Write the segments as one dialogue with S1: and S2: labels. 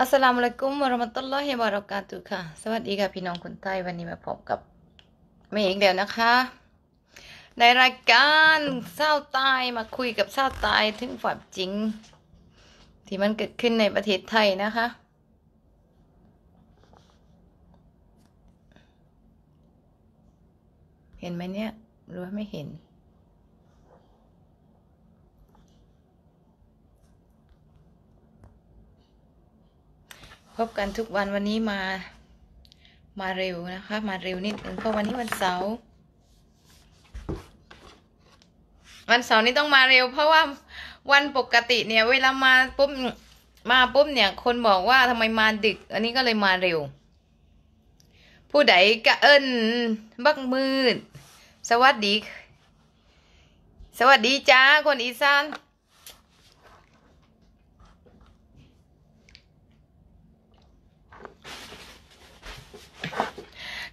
S1: อัสสลามุอะลัยกุมวะราะมะตุลลอฮิวะบะเราะกาตุค่ะ สวัสดีค่ะ พี่น้องคนใต้วันนี้มาพบกับเมย์อีกแล้วนะคะ ในรายการเศร้าตายมาคุยกับเศร้าตายถึงความจริง ที่มันเกิดขึ้นในประเทศไทยนะคะ เห็นไหมเนี่ยรู้ว่าไม่เห็นพบกันทุกวันวันนี้มามาเร็วนะคะ มาเร็วนิดนึงเพราะวันนี้วันเสาร์วัน เสาร์นี้ต้องมาเร็ว เพราะว่าวันปกติเนี่ย เวลามาปุ๊บมาปุ๊บเนี่ย คนบอกว่าทำไมมาดึก อันนี้ก็เลยมาเร็ว ผู้ใดกะเอิญบักมืด สวัสดีสวัสดีจ้าคนอีสาน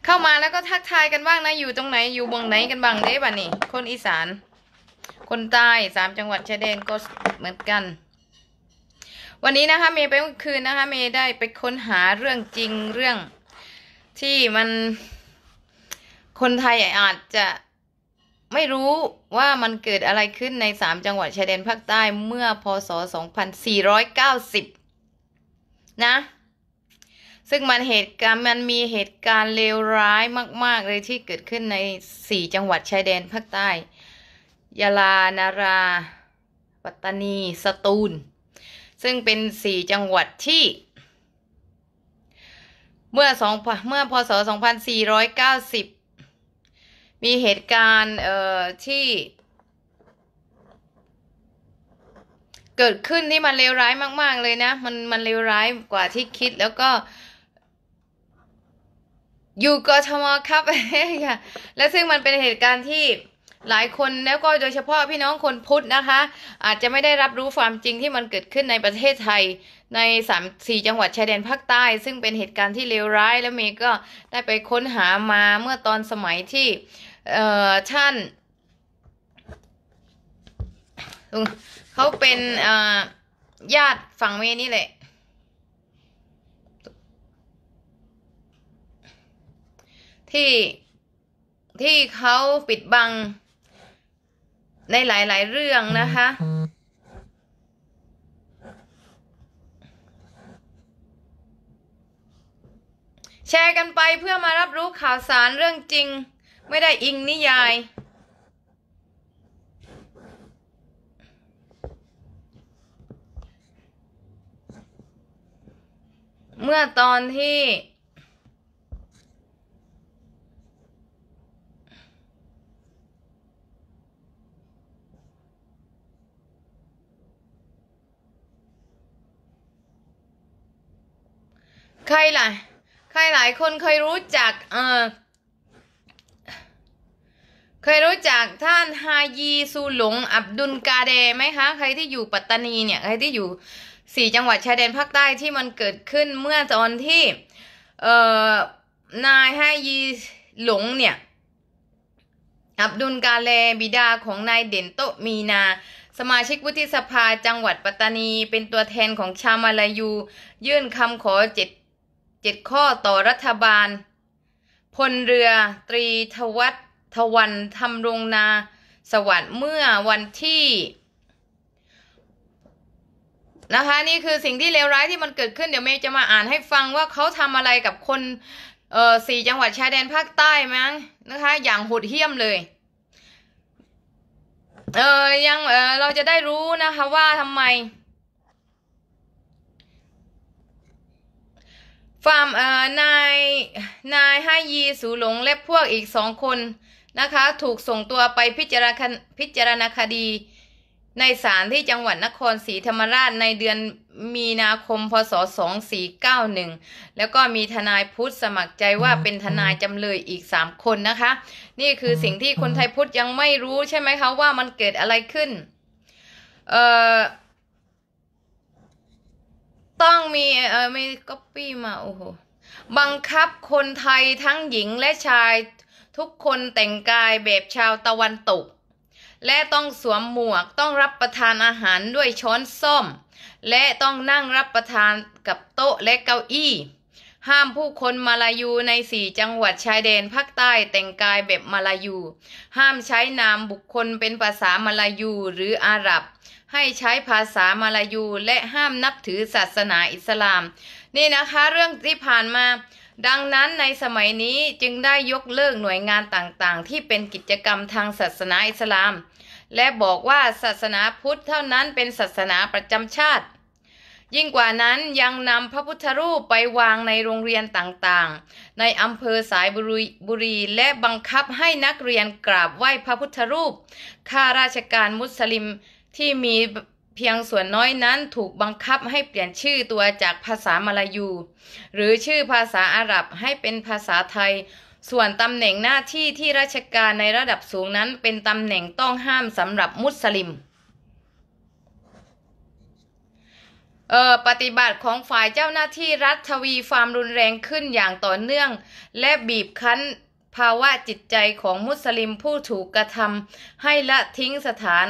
S1: เข้ามาแล้วก็ทักทายกันบ้างนะอยู่ตรงไหนอยู่บงไหนกันบ้างเด้บ่ะนี่คนอีสานคนใต้สามจังหวัดชายแดนก็เหมือนกัน วันนี้นะคะเมย์ไปเมื่อคืนนะคะเมย์ได้ไปค้นหาเรื่องจริงเรื่อง ที่มันคนไทยอาจจะไม่รู้ว่ามันเกิดอะไรขึ้นในสามจังหวัดชายแดนภาคใต้เมื่อพศ 2490 นะซึ่งมันเหตุการณ์มันมีเหตุการณ์เลวร้ายมากๆเลยที่เกิดขึ้นใน 4 จังหวัดชายแดนภาคใต้ยาลานาราปัตตานีสตูล ซึ่งเป็น 4 จังหวัดที่ เมื่อสองเมื่อพศ2490มีเหตุการณ์เอ่อที่ เกิดขึ้นที่มันเลวร้ายมากๆเลยนะมันมันเลวร้ายกว่าที่คิดแล้วก็อยู่กทมครับ และซึ่งมันเป็นเหตุการณ์ที่หลายคนแล้วก็โดยเฉพาะพี่น้องคนพุทธนะคะ อาจจะไม่ได้รับรู้ความจริงที่มันเกิดขึ้นในประเทศไทยในสามสี่จังหวัดชายแดนภาคใต้ ซึ่งเป็นเหตุการณ์ที่เลวร้ายและเมย์ก็ได้ไปค้นหามาเมื่อตอนสมัยที่เอ่อท่านเขาเป็นญาติฝั่งเมนี่แหละที่ที่เขาปิดบัง ในหลายๆ เรื่องนะคะ แชร์กันไปเพื่อมารับรู้ข่าวสารเรื่องจริง ไม่ได้อิงนิยาย เมื่อตอนที่ใครหลายใครหลายคนเคยรู้จักเออเคยรู้จักท่านฮายีซูหลง อับดุลกาเดไหมคะใครที่อยู่ปัตตานี เนี่ยใครที่อยู่สี่จังหวัดชายแดนภาคใต้ที่มันเกิดขึ้นเมื่อตอนที่เอ่อนายฮายีหลงเนี่ย อับดุลกาเลบิดาของนายเด่นโตมีนาสมาชิกวุฒิสภาจังหวัดปัตตานีเป็นตัวแทนของชาวมาลายู ยื่นคำขอเจ็ด7ข้อต่อรัฐบาล พลเรือ ตรีทวัตทวันทำรงนา สวัสดิ์เมื่อวันที่ นะคะ นี่คือสิ่งที่เลวร้ายที่มันเกิดขึ้นเดี๋ยวเมย์จะมาอ่านให้ฟังว่าเขาทำอะไรกับคน เออสี่จังหวัดชายแดนภาคใต้มั้ง นะคะ อย่างโหดเหี้ยมเลย เออยังเออเราจะได้รู้นะคะว่าทำไมฟาร์มเอ่อ นาย นายฮายีสูหลงและพวกอีกสองคนนะคะ ถูกส่งตัวไปพิจารณาพิจารณาคดี ในศาลที่จังหวัดนครศรีธรรมราชในเดือนมีนาคมพศ2491 แล้วก็มีทนายพุทธสมัครใจว่าเป็นทนายจำเลยอีก 3 คนนะคะ นี่คือสิ่งที่คนไทยพุทธยังไม่รู้ใช่ไหมคะ ว่ามันเกิดอะไรขึ้น เอ่อต้องมีเออไม่ก๊อปปี้มาโอ้โห บังคับคนไทยทั้งหญิงและชายทุกคนแต่งกายแบบชาวตะวันตก และต้องสวมหมวกต้องรับประทานอาหารด้วยช้อนส้อม และต้องนั่งรับประทานกับโต๊ะและเก้าอี้ ห้ามผู้คนมาลายูในสี่จังหวัดชายแดนภาคใต้แต่งกายแบบมาลายู ห้ามใช้นามบุคคลเป็นภาษามาลายูหรืออาหรับให้ใช้ภาษามาลายูและห้ามนับถือศาสนาอิสลาม นี่นะคะเรื่องที่ผ่านมา ดังนั้นในสมัยนี้จึงได้ยกเลิกหน่วยงานต่างๆ ที่เป็นกิจกรรมทางศาสนาอิสลาม และบอกว่าศาสนาพุทธเท่านั้นเป็นศาสนาประจำชาติ ยิ่งกว่านั้นยังนำพระพุทธรูปไปวางในโรงเรียนต่างๆ ในอำเภอสายบุรีรและบังคับให้นักเรียนกราบไหว้พระพุทธรูปข้าราชการมุสลิมที่มีเพียงส่วนน้อยนั้นถูกบังคับให้เปลี่ยนชื่อตัวจากภาษามาลายู หรือชื่อภาษาอาหรับให้เป็นภาษาไทย ส่วนตำแหน่งหน้าที่ที่ราชการในระดับสูงนั้นเป็นตำแหน่งต้องห้ามสำหรับมุสลิมเออปฏิบัติของฝ่ายเจ้าหน้าที่รัฐทวีความรุนแรงขึ้นอย่างต่อเนื่อง และบีบคั้นภาวะจิตใจของมุสลิมผู้ถูกกระทำให้ละทิ้งสถาน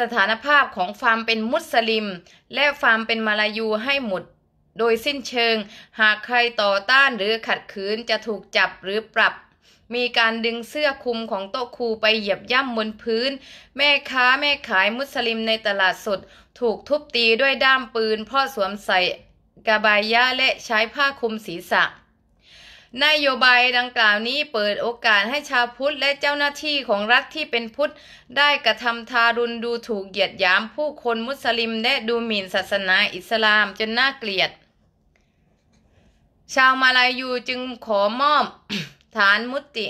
S1: สถานภาพของความเป็นมุสลิม และความเป็นมาลายูให้หมดโดยสิ้นเชิงหากใครต่อต้านหรือขัดขืนจะถูกจับหรือปรับ มีการดึงเสื้อคลุมของโต๊ะครูไปเหยียบย่ำบนพื้น แม่ค้าแม่ขายมุสลิมในตลาดสด ถูกทุบตีด้วยด้ามปืนเพราะสวมใส่กาบายะและใช้ผ้าคลุมศีรษะนโยบายดังกล่าวนี้เปิดโอกาสให้ชาวพุทธและเจ้าหน้าที่ของรัฐที่เป็นพุทธได้กระทำทารุณดูถูกเหยียดหยามผู้คนมุสลิมและดูหมิ่นศาสนาอิสลามจนน่าเกลียด ชาวมาลายูจึงขอมอบฐานมุติ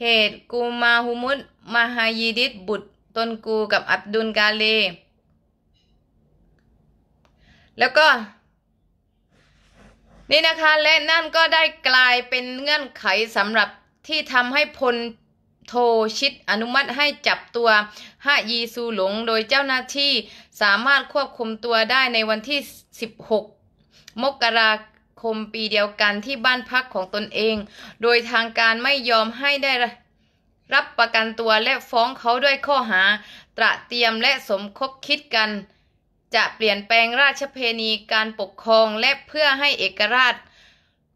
S1: เหตุกูมาฮุมุตมาฮายิดิตบุตร ตนกูกับอับดุลกาเล แล้วก็นี่นะคะและนั่นก็ได้กลายเป็นเงื่อนไขสำหรับที่ทำให้พลโทชิดอนุมัติให้จับตัวฮะยีซูหลงโดยเจ้าหน้าที่สามารถควบคุมตัวได้ในวันที่ 16 มกราคมปีเดียวกันที่บ้านพักของตนเอง โดยทางการไม่ยอมให้ได้รับประกันตัวและฟ้องเขาด้วยข้อหาตระเตรียมและสมคบคิดกันจะเปลี่ยนแปลงราชเพณีการปกครองและเพื่อให้เอกราช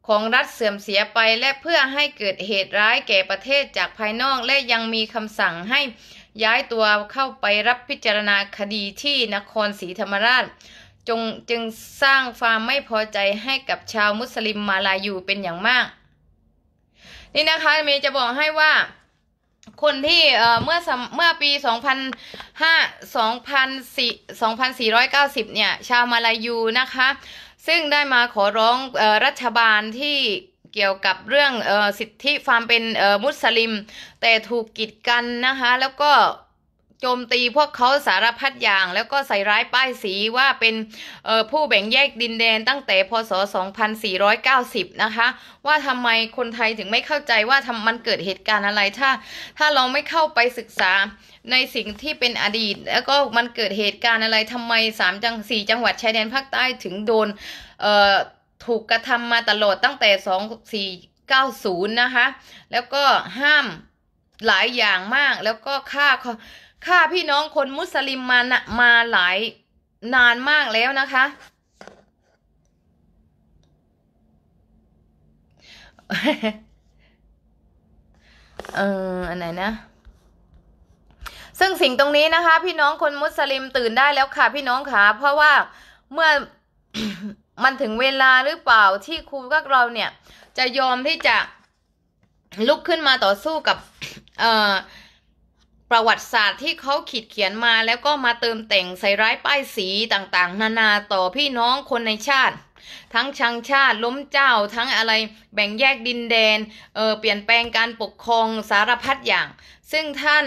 S1: ของรัฐเสื่อมเสียไปและเพื่อให้เกิดเหตุร้ายแก่ประเทศจากภายนอกและยังมีคำสั่งให้ย้ายตัวเข้าไปรับพิจารณาคดีที่นครศรีธรรมราช จงจึงสร้างความไม่พอใจให้กับชาวมุสลิมมาลายูเป็นอย่างมาก นี่นะคะเมย์จะบอกให้ว่าคนที่เมื่อเมื่อปี2 0 0 5 2,490 เนี่ย ชาวมาลายูนะคะ ซึ่งได้มาขอร้องรัฐบาลที่เกี่ยวกับเรื่องสิทธิความเป็นมุสลิมแต่ถูกกีดกันนะคะแล้วก็โจมตีพวกเขาสารพัดอย่าง แล้วก็ใส่ร้ายป้ายสีว่าเป็นผู้แบ่งแยกดินแดนตั้งแต่พศ 2490 นะคะ ว่าทำไมคนไทยถึงไม่เข้าใจว่าทำมันเกิดเหตุการณ์อะไรถ้า ถ้าเราไม่เข้าไปศึกษาในสิ่งที่เป็นอดีต แล้วก็มันเกิดเหตุการณ์อะไรทำไมสามจังสี่จังหวัดชายแดนภาคใต้ ถึงโดนถูกกระทำมาตลอดตั้งแต่ 2490 นะคะ แล้วก็ห้ามหลายอย่างมากแล้วก็ค่าฆ่าพี่น้องคนมุสลิมมานะมาหลายนานมากแล้วนะคะเอออันไหนนะ ซึ่งสิ่งตรงนี้นะคะ พี่น้องคนมุสลิมตื่นได้แล้วค่ะพี่น้องค่ะเพราะว่าเมื่อมันถึงเวลาหรือเปล่าที่ครูพวกเราเนี่ย จะยอมที่จะลุกขึ้นมาต่อสู้กับ เอ่อประวัติศาสตร์ที่เขาขีดเขียนมาแล้วก็มาเติมแต่งใส่ร้ายป้ายสีต่างๆ นานาต่อพี่น้องคนในชาติ ทั้งชังชาติล้มเจ้าทั้งอะไรแบ่งแยกดินแดนเออเปลี่ยนแปลงการปกครองสารพัดอย่าง ซึ่งท่าน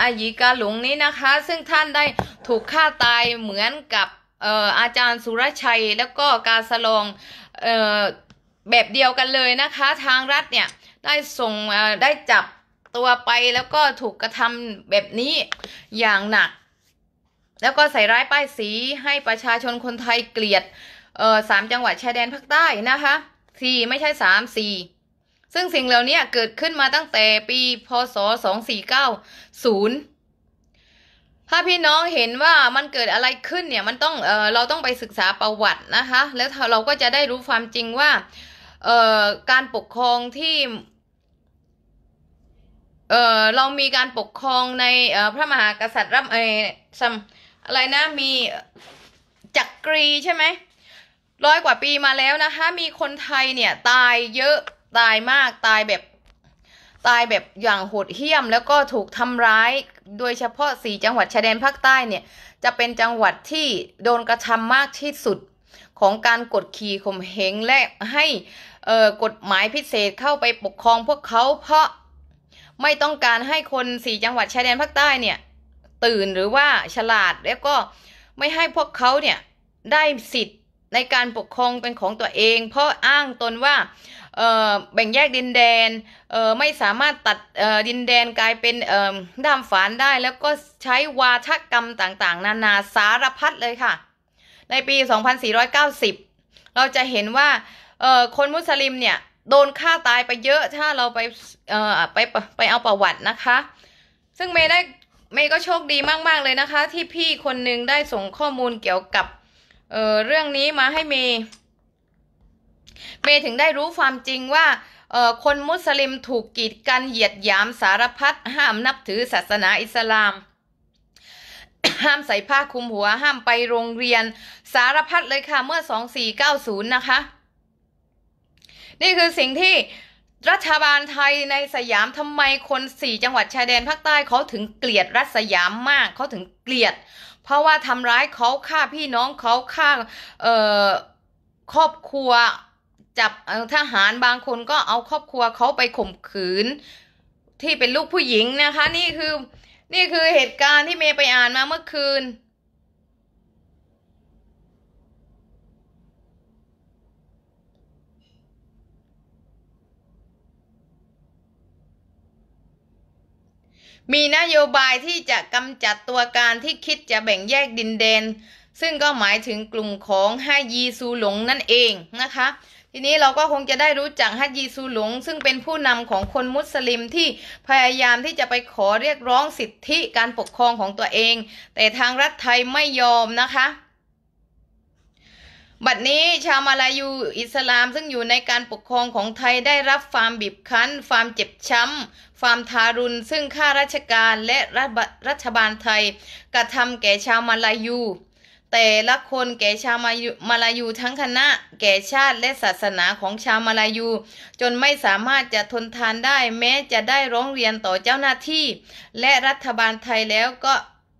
S1: อายิกาหลงนี้นะคะ ซึ่งท่านได้ถูกฆ่าตายเหมือนกับอออาจารย์สุรชัย แล้วก็กาสลองแบบเดียวกันเลยนะคะ ทางรัฐเนี่ยได้ส่งได้จับตัวไปแล้วก็ถูกกระทำแบบนี้อย่างหนัก แล้วก็ใส่ร้ายป้ายสีให้ประชาชนคนไทยเกลียดเออสามจังหวัดชายแดนภาคใต้นะคะสี่ไม่ใช่สามสี่ซึ่งสิ่งเหล่านี้เกิดขึ้นมาตั้งแต่ปีพศสองสี่เก้าศูนย์ถ้าพี่น้องเห็นว่ามันเกิดอะไรขึ้นเนี่ยมันต้องเออเราต้องไปศึกษาประวัตินะคะ แล้วเราก็จะได้รู้ความจริงว่าเออการปกครองที่เออเรามีการปกครองในพระมหากษัตริย์รับไอซัมอะไรนะ มีจักรีใช่ไหมร้อยกว่าปีมาแล้วนะคะมีคนไทยเนี่ย ตายเยอะตายมากตายแบบตายแบบอย่างโหดเหี้ยม แล้วก็ถูกทำร้ายโดยเฉพาะสี่จังหวัดชายแดนภาคใต้เนี่ย จะเป็นจังหวัดที่โดนกระทำมากที่สุดของการกดขี่ข่มเหงและให้กฎหมายพิเศษเข้าไปปกครองพวกเขาเพราะไม่ต้องการให้คนสี่จังหวัดชายแดนภาคใต้เนี่ยตื่นหรือว่าฉลาดแล้วก็ไม่ให้พวกเขาเนี่ยได้สิทธิ์ในการปกครองเป็นของตัวเอง เพราะอ้างตนว่าแบ่งแยกดินแดนไม่สามารถตัดดินแดนกลายเป็นด้ามฝานได้ แล้วก็ใช้วาทกรรมต่างๆ นานาสารพัดเลยค่ะ ในปี 2490 เราจะเห็นว่าคนมุสลิมเนี่ยโดนฆ่าตายไปเยอะถ้าเราไปเอ่อไปไปเอาประวัตินะคะ ซึ่งเมย์ได้เมย์ก็โชคดีมาก ๆ เลยนะคะ ที่พี่คนหนึ่งได้ส่งข้อมูลเกี่ยวกับเอ่อเรื่องนี้มาให้เมย์เมย์ถึงได้รู้ความจริงว่าเอ่อคนมุสลิมถูกกีดกันเหยียดหยามสารพัดห้ามนับถือศาสนาอิสลาม ห้ามใส่ผ้าคลุมหัว ห้ามไปโรงเรียนสารพัดเลยค่ะ เมื่อ 2490 นะคะนี่คือสิ่งที่รัฐบาลไทยในสยามทำไมคนสี่จังหวัดชายแดนภาคใต้เขาถึงเกลียดรัฐสยามมากเขาถึงเกลียด เพราะว่าทำร้ายเขาฆ่าพี่น้องเขาฆ่าเอ่อครอบครัว จับทหารบางคนก็เอาครอบครัวเขาไปข่มขืน ที่เป็นลูกผู้หญิงนะคะ นี่คือนี่คือเหตุการณ์ที่เมย์ไปอ่านมาเมื่อคืนมีนโยบายที่จะกำจัดตัวการที่คิดจะแบ่งแยกดินแดน ซึ่งก็หมายถึงกลุ่มของฮัยีซูหลงนั่นเองนะคะ ทีนี้เราก็คงจะได้รู้จักฮัยีซูหลงซึ่งเป็นผู้นำของคนมุสลิมที่พยายามที่จะไปขอเรียกร้องสิทธิการปกครองของตัวเองแต่ทางรัฐไทยไม่ยอมนะคะบัดนี้ชาวมาลายูอิสลามซึ่งอยู่ในการปกครองของไทยได้รับความบีบคั้นความเจ็บช้ำความทารุณซึ่งข้าราชการและ รัฐบาลไทย กระทำแก่ชาวมาลายู แต่ละคนแก่ชาวมาลายูทั้งคณะแก่ชาติและศาสนาของชาวมาลายู จนไม่สามารถจะทนทานได้แม้จะได้ร้องเรียนต่อเจ้าหน้าที่ และรัฐบาลไทยแล้วก็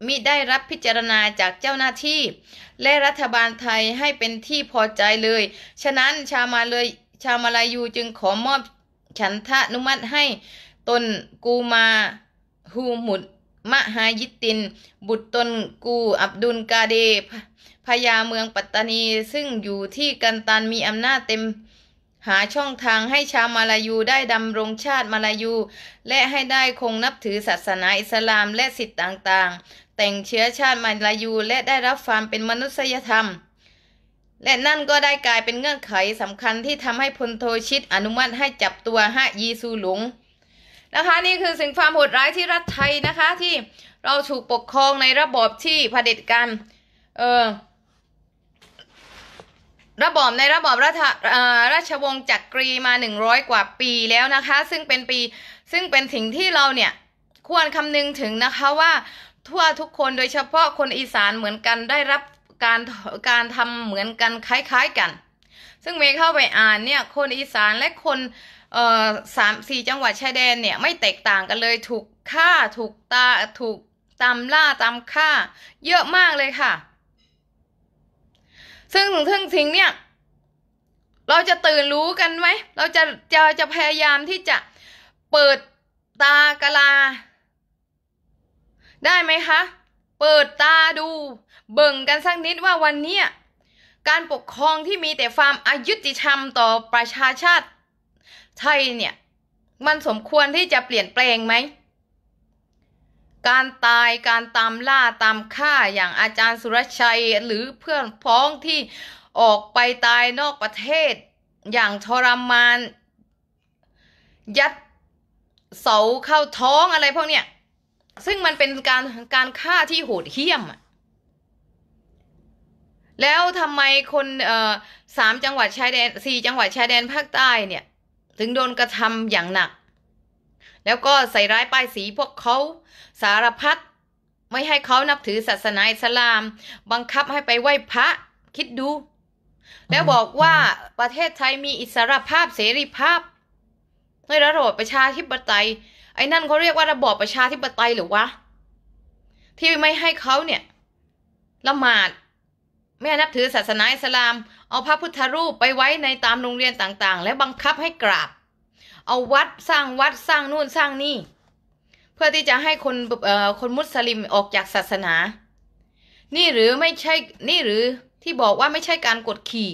S1: มิได้รับพิจารณาจากเจ้าหน้าที่ และรัฐบาลไทยให้เป็นที่พอใจเลย ฉะนั้นชาวมาเลยชาวมาลายูจึงขอมอบฉันทะนุมัติให้ตนกูมาฮูมุดมะฮายิติน บุตรตนกูอับดุลกาเดพญาเมืองปัตตานี ซึ่งอยู่ที่กันตันมีอำนาจเต็ม หาช่องทางให้ชาวมาลายูได้ดำรงชาติมาลายู และให้ได้คงนับถือศาสนาอิสลามและสิทธิต่างๆแต่งเชื้อชาติมาลายู และได้รับความเป็นมนุษยธรรม และนั่นก็ได้กลายเป็นเงื่อนไขสำคัญที่ทำให้พลโทชิตอนุมัติให้จับตัวฮะยีซูหลงนะคะนี่คือสิ่งความโหดร้ายที่รัฐไทยนะคะที่เราถูกปกครองในระบอบที่เผด็จการเออระบอบในระบอบรัชราชวงศ์จักรีมาหนึ่งร้อยกว่าปีแล้วนะคะซึ่งเป็นปีซึ่งเป็นสิ่งที่เราเนี่ยควรคำนึงถึงนะคะว่าทั่วทุกคนโดยเฉพาะคนอีสานเหมือนกันได้รับการการทำเหมือนกันคล้ายๆกัน ซึ่งเมย์เข้าไปอ่านเนี่ย คนอีสานและคนเอ่อสามสี่จังหวัดชายแดนเนี่ยไม่แตกต่างกันเลยถูกฆ่าถูกตาถูกตำล่าตำฆ่าเยอะมากเลยค่ะ ซึ่งซึ่งทิ่งเนี่ย เราจะตื่นรู้กันไหมเราจะจะจะพยายามที่จะเปิดตากะลาได้ไหมคะ เปิดตาดูเบิ่งกันสักนิดว่าวันนี้การปกครองที่มีแต่ความอายุติธรรมต่อประชาชาติไทยเนี่ยมันสมควรที่จะเปลี่ยนแปลงไหมการตายการตามล่าตามฆ่าอย่างอาจารย์สุรชัย หรือเพื่อนพ้องที่ออกไปตายนอกประเทศ อย่างทรมานยัดเสาเข้าท้องอะไรพวกเนี้ยซึ่งมันเป็นการการฆ่าที่โหดเหี้ยม แล้วทำไมคนสามจังหวัดชายแดน สี่จังหวัดชายแดนภาคใต้เนี่ย ถึงโดนกระทำอย่างหนัก แล้วก็ใส่ร้ายป้ายสีพวกเขา สารพัด ไม่ให้เขานับถือศาสนาอิสลาม บังคับให้ไปไหว้พระ คิดดู แล้วบอกว่าประเทศไทยมีอิสรภาพเสรีภาพในระบอบประชาธิปไตยไอ้นั่นเขาเรียกว่าระบอบประชาธิปไตยหรือวะที่ไม่ให้เขาเนี่ยละหมาดไม่นับถือศาสนาอิสลาม เอาพระพุทธรูปไปไว้ในตามโรงเรียนต่างๆ และบังคับให้กราบ เอาวัดสร้างวัดสร้างนู่นสร้างนี่เพื่อที่จะให้คนเออ่คนมุสลิมออกจากศาสนา นี่หรือไม่ใช่นี่หรือที่บอกว่าไม่ใช่การกดขี่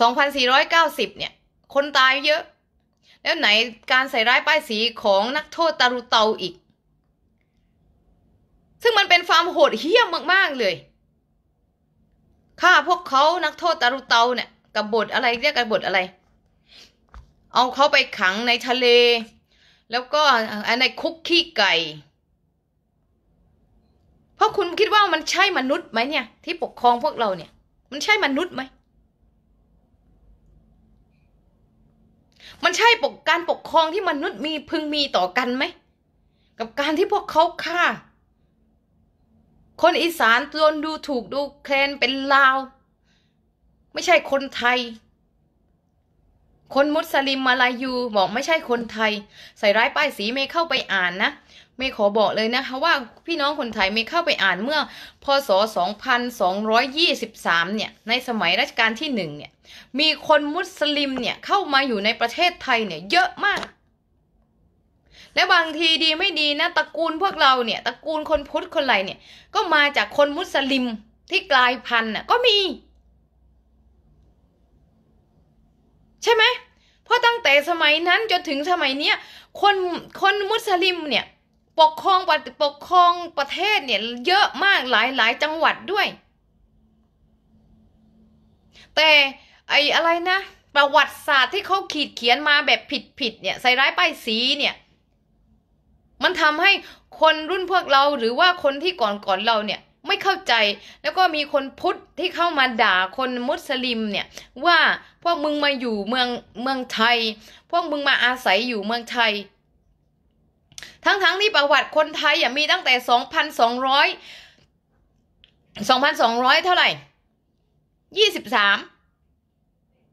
S1: 2490 เนี่ย คนตายเยอะแล้วไหนการใส่ร้ายป้ายสีของนักโทษตารุเตาอีก ซึ่งมันเป็นความโหดเหี้ยมมากๆเลยฆ่าพวกเขานักโทษตารุเตาเนี่ยกับบทอะไรเรียกกบทอะไร เอาเขาไปขังในทะเล แล้วก็ในคุกขี้ไก่เพราะคุณคิดว่ามันใช่มนุษย์ไหมเนี่ยที่ปกครองพวกเราเนี่ยมันใช่มนุษย์ไหมมันใช่ปกการปกครองที่มนุษย์มีพึงมีต่อกันไหม กับการที่พวกเขาฆ่าคนอีสานโดนดูถูกดูแคลนเป็นลาว ไม่ใช่คนไทย คนมุสลิมมาลายูบอกไม่ใช่คนไทย ใส่ร้ายป้ายสีเมเข้าไปอ่านนะ ไม่ขอบอกเลยนะคะว่าพี่น้องคนไทยเมเข้าไปอ่านเมื่อพศ 2223 เนี่ย ในสมัยรัชกาลที่หนึ่งเนี่ยมีคนมุสลิมเนี่ย เข้ามาอยู่ในประเทศไทยเนี่ย เยอะมาก และบางทีดีไม่ดีนะตระกูลพวกเราเนี่ยตระกูลคนพุทธคนไรเนี่ย ก็มาจากคนมุสลิมที่กลายพันธุ์น่ะก็มี ใช่ไหม เพราะตั้งแต่สมัยนั้นจนถึงสมัยเนี้ยคนคนมุสลิมเนี่ย ปกครองปกครองประเทศเนี่ย เยอะมากหลายหลายจังหวัดด้วย แต่ไอ้อะไรนะ ประวัติศาสตร์ที่เขาขีดเขียนมาแบบผิดๆเนี่ย ใส่ร้ายป้ายสีเนี่ย มันทำให้คนรุ่นพวกเราหรือว่าคนที่ก่อน ๆเราเนี่ยไม่เข้าใจ แล้วก็มีคนพุทธ ที่เข้ามาด่าคนมุสลิมเนี่ย ว่าพวกมึงมาอยู่เมืองเมืองไทย พวกมึงมาอาศัยอยู่เมืองไทย ทั้งๆทที่ประวัติคนไทยอย่ามีตั้งแต่สองพันสองร้อยสองพันสองร้อยเท่าไหร่ยี่สิบสาม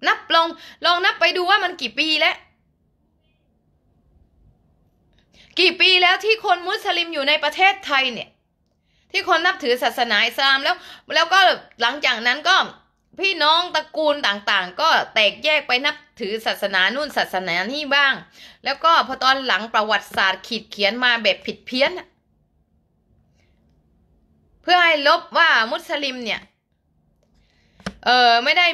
S1: นับลองลองนับไปดูว่ามันกี่ปีแล้ว กี่ปีแล้วที่คนมุสลิมอยู่ในประเทศไทยเนี่ย ที่คนนับถือศาสนาอิสลามแล้ว แล้วก็หลังจากนั้นก็ พี่น้องตระกูลต่างๆ ก็แตกแยกไปนับถือศาสนานู่นศาสนานี่บ้าง แล้วก็พอตอนหลังประวัติศาสตร์ขีดเขียนมาแบบผิดเพี้ยนเพื่อให้ลบว่ามุสลิม เนี่ยเออไม่ได้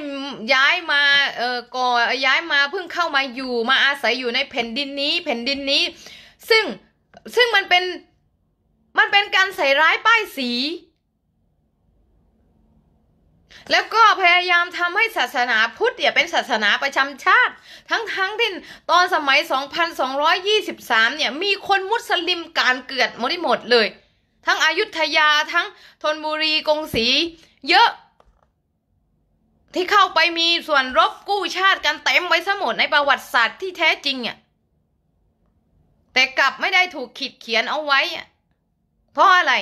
S1: ย้ายมาเออก่อย้ายมาเพิ่งเข้ามาอยู่มาอาศัยอยู่ในแผ่นดินนี้แผ่นดินนี้ ซึ่งซึ่งมันเป็นมันเป็นการใส่ร้ายป้ายสี แล้วก็พยายามทำให้ศาสนาพุทธเนี่ยเป็นศาสนาประจำชาติ ทั้งทั้งที่ตอนสมัย 2223เนี่ย มีคนมุสลิมการเกิดหมดหมดเลย ทั้งอายุทยาทั้งธนบุรีกรงศรีเยอะที่เข้าไปมีส่วนรบกู้ชาติกันเต็มไว้สมุดในประวัติศาสตร์ที่แท้จริงอ่ะแต่กลับไม่ได้ถูกขีดเขียนเอาไว้อะเพราะอะไร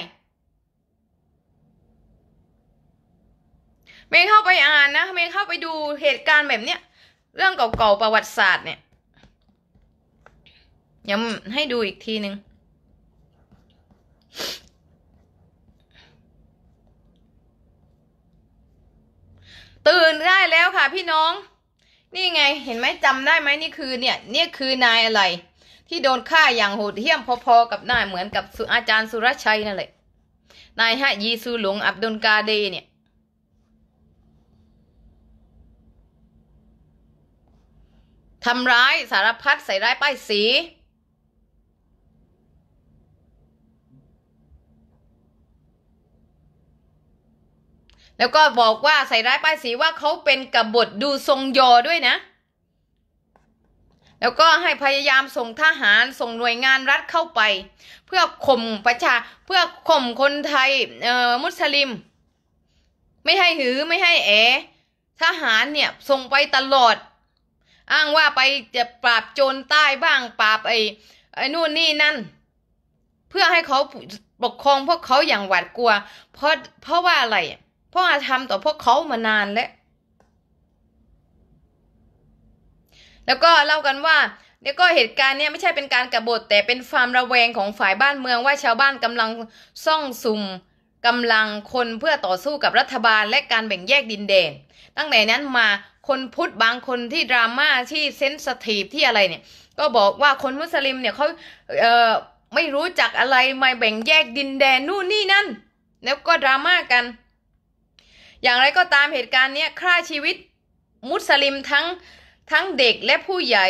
S1: เมย์เข้าไปอ่านนะเมย์เข้าไปดูเหตุการณ์แบบเนี้ยเรื่องเก่าๆประวัติศาสตร์เนี่ย ยังให้ดูอีกทีหนึ่งตื่นได้แล้วค่ะพี่น้อง นี่ไงเห็นไหมจำได้ไหมนี่คือเนี่ยเนี่ยคือนายอะไรที่โดนฆ่าอย่างโหดเหี้ยมพอๆกับนายเหมือนกับอาจารย์สุรชัยนั่นแหละ นายฮะ ยีซูหลงอับดุลกาเดเนี่ยทำร้ายสารพัดใส่ร้ายป้ายสีแล้วก็บอกว่าใส่ร้ายป้ายสีว่าเขาเป็นกบฏดูทรงยอด้วยนะ แล้วก็ให้พยายามส่งทหารส่งหน่วยงานรัฐเข้าไป เพื่อข่มประชา เพื่อข่มคนไทยมุสลิม ไม่ให้หือไม่ให้แอทหารเนี่ยส่งไปตลอด อ้างว่าไปจะปราบโจรใต้บ้างปราบไอ้ไอ้นู่นนี่นั่นเพื่อให้เขาปกครองพวกเขาอย่างหวาดกลัวเพราะเพราะว่าอะไรพราะอาทำต่อพวกเขามานานแล้วแล้วก็เล่ากันว่าี๋ยวก็เหตุการณ์เนี้ยไม่ใช่เป็นการกรบฏแต่เป็นความระแวงของฝ่ายบ้านเมืองว่าชาวบ้านกำลังซ่องซุ่มกำลังคนเพื่อต่อสู้กับรัฐบาล และการแบ่งแยกดินแดน ตั้งแต่นั้นมาคนพุทธบางคนที่ดราม่าที่เซนสตีฟที่อะไรเนี่ย ก็บอกว่าคนมุสลิมเนี่ยเขาเออไม่รู้จักอะไรมาแบ่งแยกดินแดนนู่นนี่นั่น แล้วก็ดราม่ากันอย่างไรก็ตามเหตุการณ์นี้ฆ่าชีวิต มุสลิมทั้ง ทั้งเด็กและผู้ใหญ่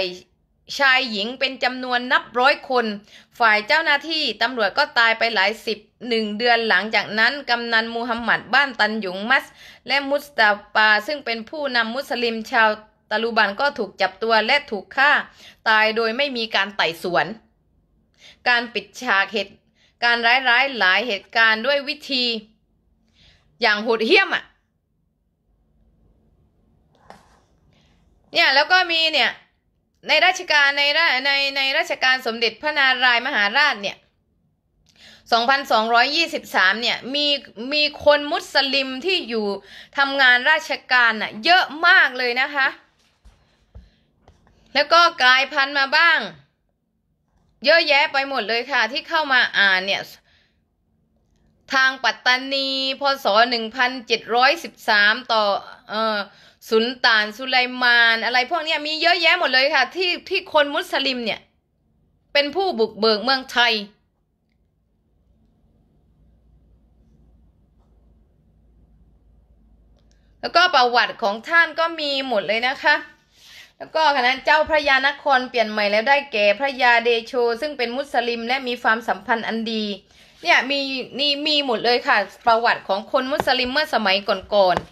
S1: ชายหญิงเป็นจำนวนนับร้อยคน ฝ่ายเจ้าหน้าที่ตำรวจก็ตายไปหลายสิบหนึ่งเดือนหลังจากนั้นกำนันมูฮัมหมัดบ้านตันหยงมัส และมุสตาปาซึ่งเป็นผู้นำมุสลิมชาวตาลูบันก็ถูกจับตัวและถูกฆ่า ตายโดยไม่มีการไต่สวน การปิดฉากเหตุการร้ายๆหลายเหตุการณ์ด้วยวิธี อย่างโหดเหี้ยมอ่ะเนี่ยแล้วก็มีเนี่ยในราชการในรในในราชการสมเด็จพระนารายมหาราช เนี่ย2,223เนี่ยมีมีคนมุสลิมที่อยู่ทำงานราชการอ่ะ เยอะมากเลยนะคะ แล้วก็กลายพันธุ์มาบ้างเยอะแยะไปหมดเลยค่ะที่เข้ามาอ่านเนี่ย ทางปัตตานี พศ1713 ต่อ เอ่อสุนตาน สุไลมาน อะไรพวกนี้มีเยอะแยะหมดเลยค่ะ ที่ที่คนมุสลิมเนี่ย เป็นผู้บุกเบิกเมืองไทย แล้วก็ประวัติของท่านก็มีหมดเลยนะคะ แล้วก็ขณะเจ้าพระยานครเปลี่ยนใหม่แล้วได้แก่พระยาเดโชซึ่งเป็นมุสลิมและมีความสัมพันธ์อันดี เนี่ยมีนี่มีหมดเลยค่ะ ประวัติของคนมุสลิมเมื่อสมัยก่อนๆ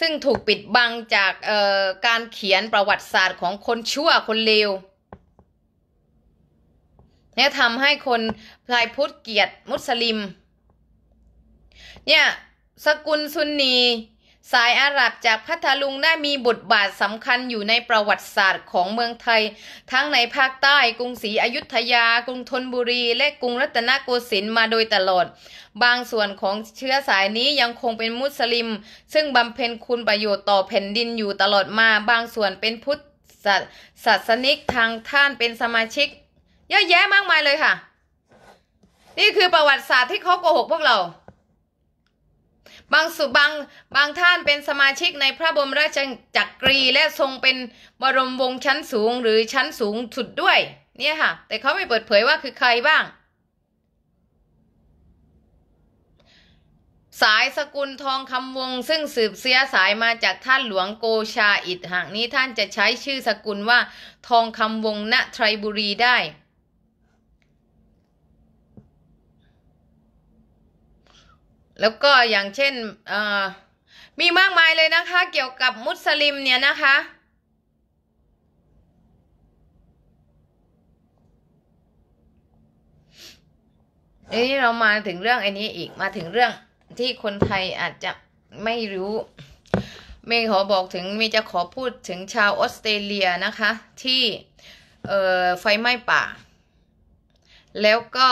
S1: ซึ่งถูกปิดบังจากการเขียนประวัติศาสตร์ของคนชั่วคนเลวเนี่ยทำให้คนพลายพุทธเกียรติมุสลิม เนี่ย สกุลซุนนีสายอาหรับจากพัทลุงได้มีบทบาทสำคัญอยู่ในประวัติศาสตร์ของเมืองไทย ทั้งในภาคใต้ กรุงศรีอยุธยา กรุงธนบุรี และกรุงรัตนโกสินทร์มาโดยตลอด บางส่วนของเชื้อสายนี้ยังคงเป็นมุสลิม ซึ่งบำเพ็ญคุณประโยชน์ต่อแผ่นดินอยู่ตลอดมา บางส่วนเป็นพุทธศาสนิกทางท่านเป็นสมาชิกเยอะแยะมากมายเลยค่ะ นี่คือประวัติศาสตร์ที่เขาโกหกพวกเราบางสุบางบางท่านเป็นสมาชิกในพระบรมราชจักรีและทรงเป็นบรมวงศ์ชั้นสูงหรือชั้นสูงสุดด้วยเนี่ยค่ะแต่เขาไม่เปิดเผยว่าคือใครบ้าง สายสกุลทองคำวงซึ่งสืบเสียสายมาจากท่านหลวงโกชาอิดหากนี้ท่านจะใช้ชื่อสกุลว่าทองคำวงณไทรบุรีได้แล้วก็อย่างเช่นมีมากมายเลยนะคะ เกี่ยวกับมุสลิมเนี่ยนะคะนี้เรามาถึงเรื่องไอ้นี้อีกมาถึงเรื่องที่คนไทยอาจจะไม่รู้เมย์ขอบอกถึงเมย์จะขอพูดถึงชาวออสเตรเลียนะคะ ที่ไฟไหม้ป่า แล้วก็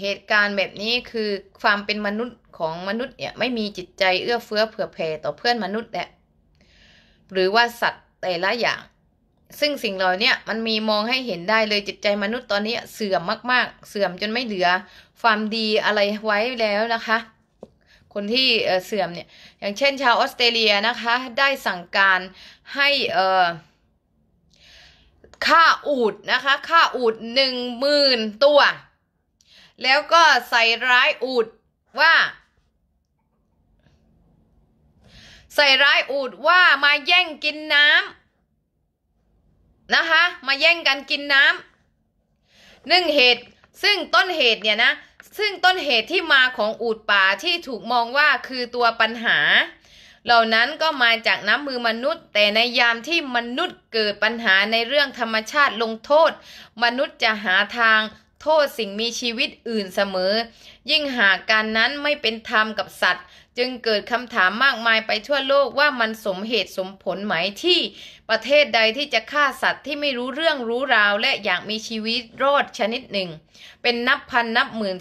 S1: เหตุการณ์แบบนี้คือความเป็นมนุษย์ของมนุษย์เนี่ยไม่มีจิตใจเอื้อเฟื้อเผื่อแผ่ต่อเพื่อนมนุษย์แหละหรือว่าสัตว์แต่ละอย่าง ซึ่งสิ่งเหล่านี้มันมีมองให้เห็นได้เลยจิตใจมนุษย์ตอนนี้เสื่อมมาก ๆ เสื่อมจนไม่เหลือความดีอะไรไว้แล้วนะคะ คนที่เสื่อมเนี่ยอย่างเช่น ชาวออสเตรเลียนะคะ ได้สั่งการให้เอ่อฆ่าอูดนะคะฆ่าอูดหนึ่งหมื่นตัวแล้วก็ใส่ร้ายอูดว่า ใส่ร้ายอูดว่ามาแย่งกินน้ำนะคะ มาแย่งกันกินน้ำหนึ่งเหตุซึ่งต้นเหตุเนี่ยนะ ซึ่งต้นเหตุที่มาของอูดป่าที่ถูกมองว่าคือตัวปัญหา เหล่านั้นก็มาจากน้ำมือมนุษย์ แต่ในยามที่มนุษย์เกิดปัญหาในเรื่องธรรมชาติลงโทษ มนุษย์จะหาทางโทษสิ่งมีชีวิตอื่นเสมอ ยิ่งหากการนั้นไม่เป็นธรรมกับสัตว์ จึงเกิดคำถามมากมายไปทั่วโลกว่ามันสมเหตุสมผลไหมที่ประเทศใดที่จะฆ่าสัตว์ที่ไม่รู้เรื่องรู้ราว และอยากมีชีวิตรอดชนิดหนึ่ง เป็นนับพันนับหมื่น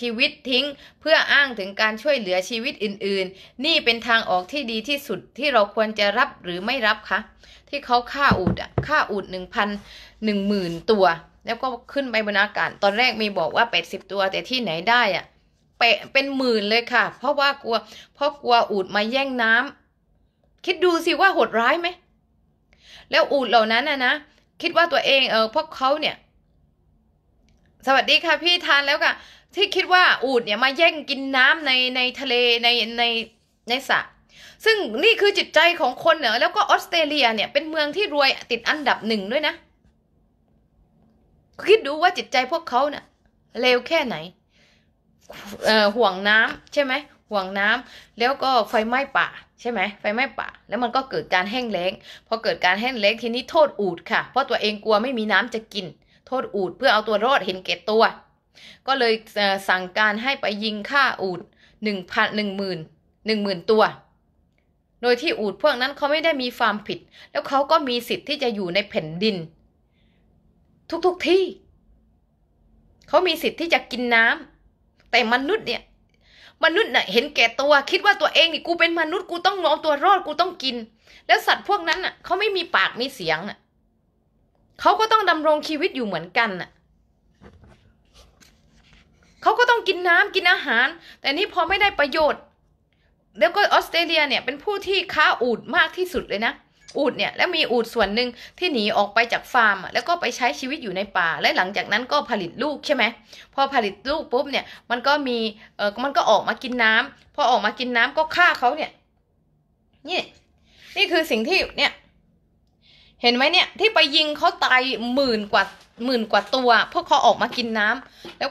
S1: ชีวิตทิ้ง เพื่ออ้างถึงการช่วยเหลือชีวิตอื่น ๆ นี่เป็นทางออกที่ดีที่สุดที่เราควรจะรับหรือไม่รับคะ ที่เขาฆ่าอูดอะฆ่าอูดหนึ่งพันหนึ่งหมื่นตัวแล้วก็ขึ้นไปบนอากาศตอนแรกมีบอกว่า80 ตัวแต่ที่ไหนได้อะเป็นหมื่นเลยค่ะ เพราะว่ากลัวเพราะกลัวอูดมาแย่งน้ำ คิดดูสิว่าโหดร้ายไหม แล้วอูดเหล่านั้นนะนะ คิดว่าตัวเองเออพวกเขาเนี่ย สวัสดีค่ะพี่ทานแล้วค่ะที่คิดว่าอูดเนี่ยมาแย่งกินน้ำในในทะเลในในในสระ ซึ่งนี่คือจิตใจของคนเหนอแล้วก็ออสเตรเลียเนี่ยเป็นเมืองที่รวย ติดอันดับหนึ่งด้วยนะคิดดูว่าจิตใจพวกเขาเนะ่ยเลวแค่ไหน ห่วงน้ำใช่ไหม ห่วงน้ำ แล้วก็ไฟไหม้ป่าใช่ไหมไฟไหม้ป่า แล้วมันก็เกิดการแห้งแล้งพอเกิดการแห้งแล้งทีนี้โทษอูดค่ะเพราะตัวเองกลัวไม่มีน้ำจะกิน โทษอูดเพื่อเอาตัวรอดเห็นเกตตัว ก็เลยสั่งการให้ไปยิงฆ่าอูดหนึ่งพันหนึ่งหมื่นหนึ่งหมื่นตัว โดยที่อูดพวกนั้นเขาไม่ได้มีความผิด แล้วเขาก็มีสิทธิ์ที่จะอยู่ในแผ่นดินทุกๆทที่ เขามีสิทธิ์ที่จะกินน้ำ แต่มนุษย์เนี่ย มนุษย์น่ะเห็นแก่ตัว คิดว่าตัวเองนี่กูเป็นมนุษย์กูต้องเอาตัวรอดกูต้องกิน แล้วสัตว์พวกนั้นน่ะ เขาไม่มีปากมีเสียงน่ะ เขาก็ต้องดำรงชีวิตอยู่เหมือนกันน่ะ เขาก็ต้องกินน้ำกินอาหาร แต่นี่พอไม่ได้ประโยชน์ แล้วก็ออสเตรเลียเนี่ยเป็นผู้ที่ค้าอูดมากที่สุดเลยนะอูดเนี่ยแล้วมีอูดส่วนหนึ่งที่หนีออกไปจากฟาร์มแล้วก็ไปใช้ชีวิตอยู่ในป่า และหลังจากนั้นก็ผลิตลูกใช่ไหมพอผลิตลูกปุ๊บเนี่ย มันก็มี เออมันก็ออกมากินน้ำพอออกมากินน้ำก็ฆ่าเขาเนี่ย นี่ นี่คือสิ่งที่เนี่ย เห็นไหมเนี่ย ที่ไปยิงเขาตายหมื่นกว่าหมื่นกว่าตัว เพราะเขาออกมากินน้ำ แล้ว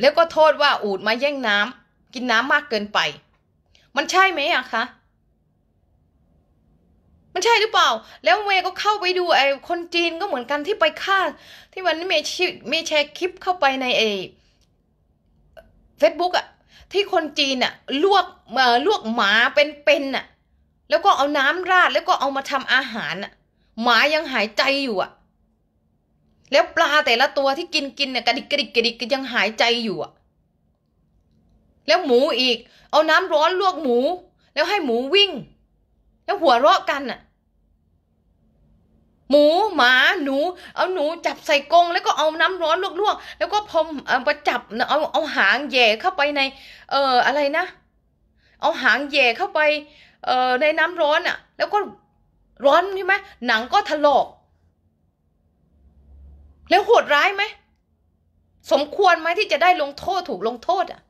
S1: แล้วก็โทษว่าอูดมาแย่งน้ำ กินน้ำมากเกินไป มันใช่ไหมอะคะมันใช่หรือเปล่า แล้วเมย์ก็เข้าไปดูไอ้คนจีนก็เหมือนกันที่ไปฆ่า ที่วันนี้เมย์เมย์แชร์คลิปเข้าไปในไอเฟซบุ๊กอะ ที่คนจีนอะลวกเอ่อลวกหมาเป็นๆอะแล้วก็เอาน้ำราด แล้วก็เอามาทำอาหารอะหมายังหายใจอยู่อะแล้วปลาแต่ละตัวที่กินกินเนี่ยกระดิกกระดิกกระดิกยังหายใจอยู่อะแล้วหมูอีก เอาน้ำร้อนลวกหมู แล้วให้หมูวิ่ง แล้วหัวเราะกันอะหมูหมาหนู เอาหนูจับใส่กรงแล้วก็เอาน้ำร้อนลวกๆแล้วก็พอมไปจับเอาเอาหางแย่เข้าไปใน เอ่ออะไรนะเอาหางแย่เข้าไปเอ่อในน้ำร้อนอ่ะ แล้วก็ร้อนใช่ไหมหนังก็ถลอกแล้วโหดร้ายไหมสมควรไหมที่จะได้ลงโทษถูกลงโทษอ่ะ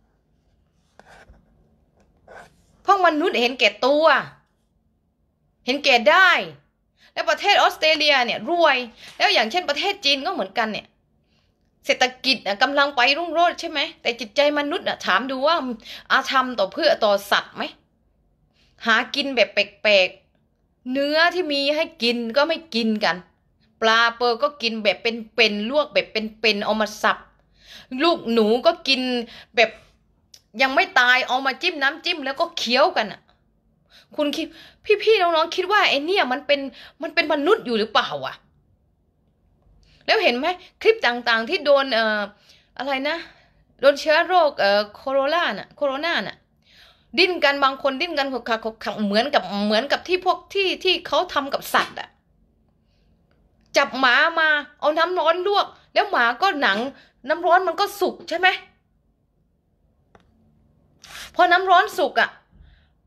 S1: เพราะมนุษย์เห็นแก่ตัวเห็นแก่ได้แล้วประเทศออสเตรเลียเนี่ยรวยแล้วอย่างเช่นประเทศจีนก็เหมือนกันเนี่ย เศรษฐกิจกำลังไปรุ่งโรจน์ใช่ไหม แต่จิตใจมนุษย์ถามดูว่าอาธรรมต่อเพื่อต่อสัตว์ไหม หากินแบบแปลกๆ เนื้อที่มีให้กินก็ไม่กินกัน ปลาเปอร์ก็กินแบบเป็นๆลวกแบบเป็นๆเอามาสับลูกหนูก็กินแบบยังไม่ตายเอามาจิ้มน้ำจิ้ม แล้วก็เคี้ยวกันอะคุณคิดพี่ๆน้องๆคิดว่าไอเนี่ยมันเป็นมันเป็นมนุษย์อยู่หรือเปล่าอ่ะแล้วเห็นไหม คลิปต่างๆ ที่โดนเอ่ออะไรนะโดนเชื้อโรคเอ่อโคโรนาน่ะโคโรนาน่ะ ดิ้นกันบางคนดิ้นกันขกเหมือนกับเหมือนกับที่พวกที่ที่เขาทำ กับสัตว์ อ่ะ จับหมามาเอาน้ำร้อนลวก แล้ว หมาก็หนัง น้ำร้อนมันก็สุกใช่ไหมพอน้ำร้อนสุกอ่ะ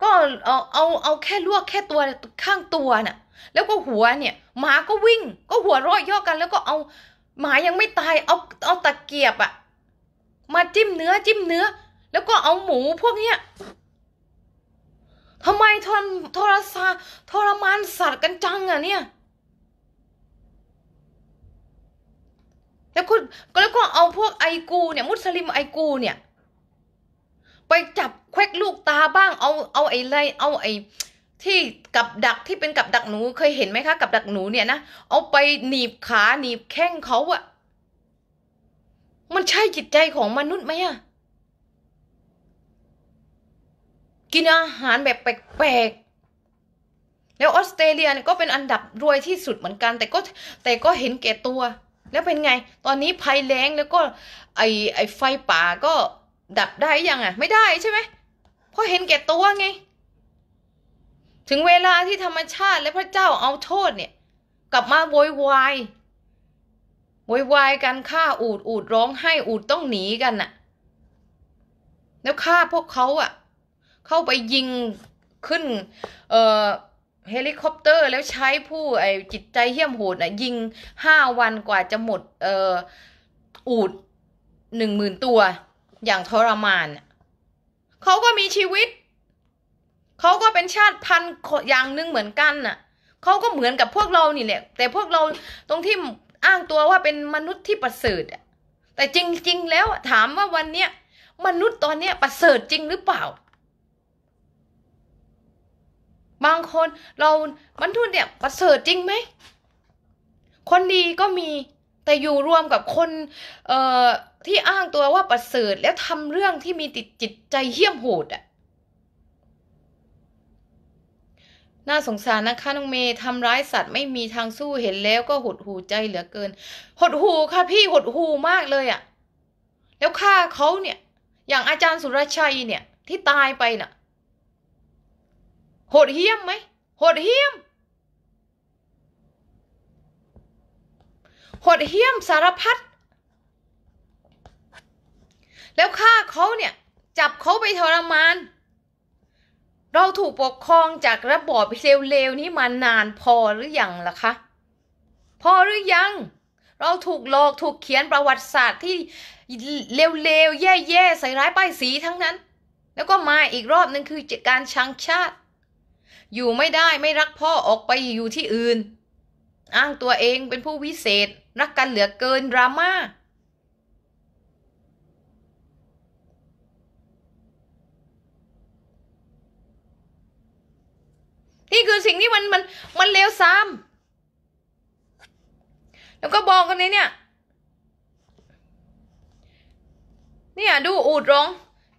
S1: ก็เอาเอาเอาแค่ลวกแค่ตัวข้างตัวน่ะ แล้วก็หัวเนี่ย หมาก็วิ่ง ก็หัวร้อยย่อกัน แล้วก็เอา หมายังไม่ตายเอาเอาตะเกียบอะมาจิ้มเนื้อจิ้มเนื้อ แล้วก็เอาหมูพวกเนี้ยทำไมทนทรสาทรมานสัตว์กันจังอะเนี่ยแล้วก็แล้วก็เอาพวกไอกูเนี่ย มุสลิมไอกูเนี่ยไปจับควักลูกตาบ้างเอา เอาไอ้ไร เอาไอ้ที่กับดักที่เป็นกับดักหนูเคยเห็นไหมคะกับ ดักหนูเนี่ยนะเอาไปหนีบขาหนีบแข้งเขาอะมันใช่จิตใจของมนุษย์ไหมอะกินอาหารแบบแปลกๆ แล้วออสเตรเลียก็เป็นอันดับรวยที่สุดเหมือนกัน แต่ก็ แต่ก็เห็นแก่ตัว แล้วเป็นไงตอนนี้ภัยแล้งแล้วก็ ไอไอไฟป่าก็ดับได้ยังอ่ะ ไม่ได้ใช่ไหมเพราะเห็นแก่ตัวไง ถึงเวลาที่ธรรมชาติและพระเจ้าเอาโทษเนี่ย กลับมาโวยวายโวยวายกันฆ่าอูดอูดร้องให้อูดต้องหนีกันน่ะ แล้วฆ่าพวกเขาอ่ะ เข้าไปยิงขึ้น เอ่อ เฮลิคอปเตอร์แล้วใช้ผู้ไอจิตใจเหี้ยมโหดอ่ะ ยิงห้าวันกว่าจะหมด เอ่ออูดหนึ่งหมื่นตัวอย่างทรมานเขาก็มีชีวิต เขาก็เป็นชาติพันธุ์อย่างหนึ่งเหมือนกันน่ะ เขาก็เหมือนกับพวกเรานี่แหละแต่พวกเราตรงที่อ้างตัวว่าเป็นมนุษย์ที่ประเสริฐแต่จริง ๆ แล้วถามว่าวันเนี้ยมนุษย์ตอนเนี้ยประเสริฐจริงหรือเปล่า บางคนเรามนุษย์เนี่ยประเสริฐจริงไหม คนดีก็มีแต่อยู่รวมกับคนที่อ้างตัวว่าประเสริฐแล้วทำเรื่องที่มีติดจิตใจเหี้ยมโหดอะน่าสงสารนะคะน้องเมย์ทำร้ายสัตว์ไม่มีทางสู้เห็นแล้วก็หดหูใจเหลือเกิน หดหูค่ะพี่หดหูมากเลยอะแล้วฆ่าเขาเนี่ย อย่างอาจารย์สุรชัยเนี่ย ที่ตายไปน่ะโหดเหี้ยมไหมโหดเหี้ยมหดเหี้ยมสารพัด แล้วฆ่าเขาเนี่ยจับเขาไปทรมาน เราถูกปกครองจากระบอบเลวๆนี้มานานพอหรืออยังล่ะคะ พอหรือยัง เราถูกหลอกถูกเขียนประวัติศาสตร์ที่ เลวๆแย่ๆใส่ร้ายป้ายสีทั้งนั้น แล้วก็มาอีกรอบนึงคือการชังชาติ อยู่ไม่ได้ไม่รักพ่อออกไปอยู่ที่อื่นอ้างตัวเองเป็นผู้วิเศษรักกันเหลือเกินดราม่านี่คือสิ่งที่มันมันมันเลวซ้ำแล้วก็บอกกันนียเนี่ย เนี่ยดูอูดร้อง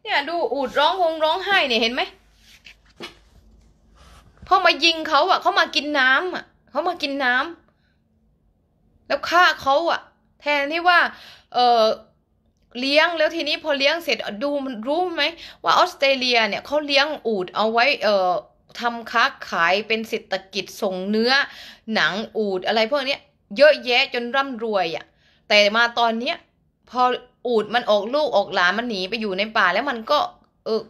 S1: เนี่ย ดูอูดร้องคงร้องไห้เนี่ยเห็นไหมพอมายิงเขาอ่ะเขามากินน้ำอ่ะเขามากินน้ำแล้วฆ่าเขาอะแทนที่ว่า เออเลี้ยงแล้วทีนี้พอเลี้ยงเสร็จดูมันรู้ไหม ว่าออสเตรเลีย เนี่ยเขาเลี้ยงอูดเอาไว้เออทำค้าขายเป็นเศรษฐกิจส่งเนื้อหนังอูดอะไรพวกนี้เยอะแยะจนร่ำรวยอะ่ะแต่มาตอนเนี้ยพออูดมันออกลูกออกหลานมันหนีไปอยู่ในป่าแล้วมันก็ เออ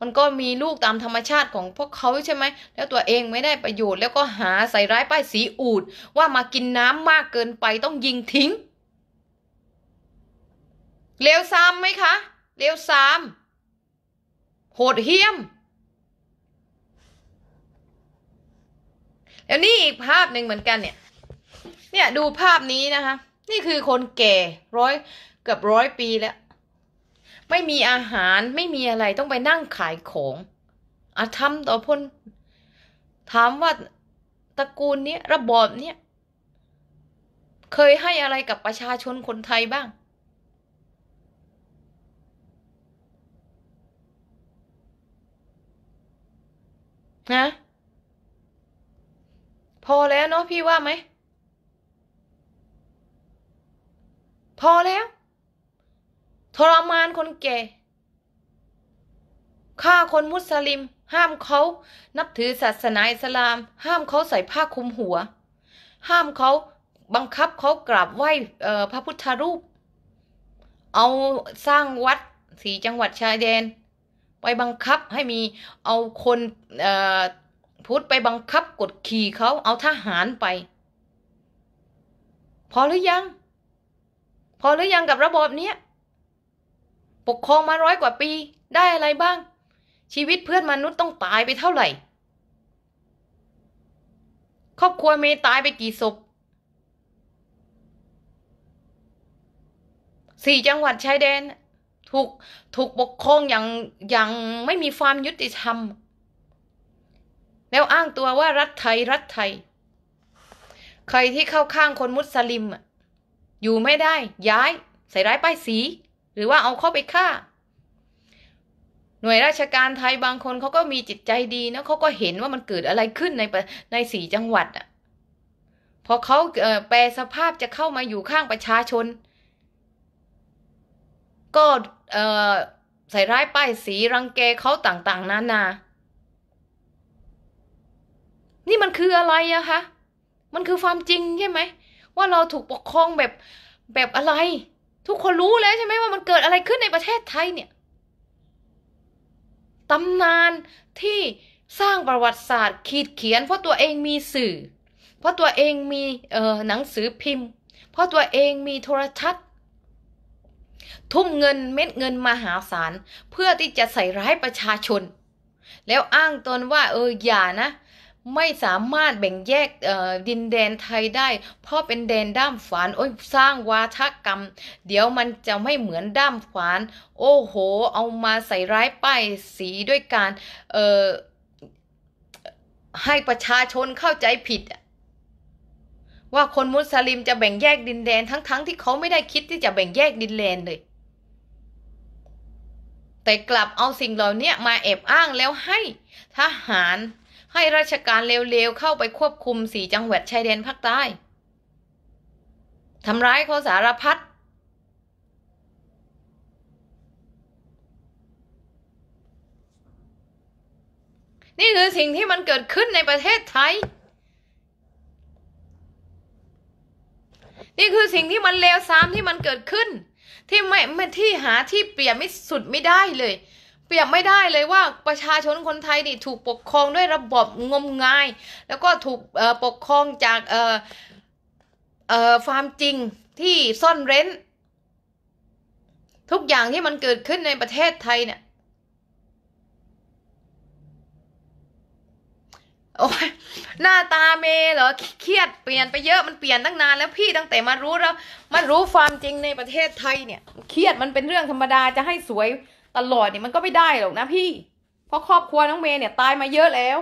S1: มันก็มีลูกตามธรรมชาติของพวกเขาใช่ไหม แล้วตัวเองไม่ได้ประโยชน์ แล้วก็หาใส่ร้ายป้ายสีอูด ว่ามากินน้ำมากเกินไปต้องยิงทิ้งเลวซ้ำไหมคะเลวซ้ำโหดเหี้ยม แล้วนี่อีกภาพหนึ่งเหมือนกันเนี่ย เนี่ยดูภาพนี้นะคะ นี่คือคนแก่ร้อยเกือบร้อยปีแล้วไม่มีอาหารไม่มีอะไรต้องไปนั่งขายของอาทำต่อพลถามว่าตระกูลนี้ ระบอบนี้เคยให้อะไรกับประชาชนคนไทยบ้างนะพอแล้วเนาะพี่ว่าไหม พอแล้วทรมานคนแก่ฆ่าคนมุสลิม ห้ามเขานับถือศาสนาอิสลาม ห้ามเขาใส่ผ้าคลุมหัว ห้ามเขาบังคับเขากราบไหว้พระพุทธรูป เอาสร้างวัดสีจังหวัดชายแดนไปบังคับให้มีเอาคนพุทธไปบังคับกดขี่เขาเอาทหารไป พอหรือยัง พอหรือยังกับระบบเนี้ยปกครองมาร้อยกว่าปี ได้อะไรบ้าง ชีวิตเพื่อนมนุษย์ต้องตายไปเท่าไหร่ ครอบครัวเมตายไปกี่ศพสี่จังหวัดชายแดน ถูกถูกปกครองอย่างอย่างไม่มีความยุติธรรม แล้วอ้างตัวว่ารัฐไทย รัฐไทย ใครที่เข้าข้างคนมุสลิม อยู่ไม่ได้ ย้าย ใส่ร้ายป้ายสีหรือว่าเอาเข้าไปฆ่า หน่วยราชการไทยบางคนเขาก็มีจิตใจดีนะเขาก็เห็นว่ามันเกิดอะไรขึ้นในในสี่จังหวัดอ่ะ พอเขาแปลสภาพจะเข้ามาอยู่ข้างประชาชน ก็ใส่ร้าย ป้ายสีรังแกเขาต่างๆนานา นี่มันคืออะไรอะคะ มันคือความจริงใช่ไหม ว่าเราถูกปกครองแบบแบบอะไรทุกคนรู้แล้วใช่ไหมว่ามันเกิดอะไรขึ้นในประเทศไทยเนี่ย ตำนานที่สร้างประวัติศาสตร์ขีดเขียน เพราะตัวเองมีสื่อ เพราะตัวเองมีเอ่อหนังสือพิมพ์ เพราะตัวเองมีโทรทัศน์ ทุ่มเงินเม็ดเงินมหาศาล เพื่อที่จะใส่ร้ายประชาชน แล้วอ้างตนว่าเอออย่านะไม่สามารถแบ่งแยกดินแดนไทยได้ เพราะเป็นแดนด้ามฝานโอ้ยสร้างวาทกรรม เดี๋ยวมันจะไม่เหมือนด้ามฝาน โอ้โห เอามาใส่ร้ายป้ายสีด้วยการ เออให้ประชาชนเข้าใจผิด ว่าคนมุสลิมจะแบ่งแยกดินแดนทั้งๆทที่เขาไม่ได้คิดที่จะแบ่งแยกดินแดนเลย แต่กลับเอาสิ่งเหล่านี้มาแอบอ้างแล้วให้ทหารให้ราชการเลวๆ เข้าไปควบคุมสี่จังหวัดชายแดนภาคใต้ทำร้ายเขาสารพัดนี่คือสิ่งที่มันเกิดขึ้นในประเทศไทย นี่คือสิ่งที่มันเลวซ้ำที่มันเกิดขึ้น ที่ไม่ไม่ที่หาที่เปรียบไม่สุดไม่ได้เลยเปรียบไม่ได้เลยว่าประชาชนคนไทยนี่ ถูกปกครองด้วยระบบงมงาย แล้วก็ถูกปกครองจากความจริงที่ซ่อนเร้น ทุกอย่างที่มันเกิดขึ้นในประเทศไทยเนี่ยโอ้ยหน้าตาเมเหรอเครียดเปลี่ยนไปเยอะมันเปลี่ยนตั้งนานแล้ว พี่ตั้งแต่มารู้แล้วมารู้ความจริง ในประเทศไทยเนี่ย เครียดมันเป็นเรื่องธรรมดาจะให้สวยตลอดเนี่ยมันก็ไม่ได้หรอกนะพี่ เพราะครอบครัวน้องเมย์เนี่ย ตายมาเยอะแล้ว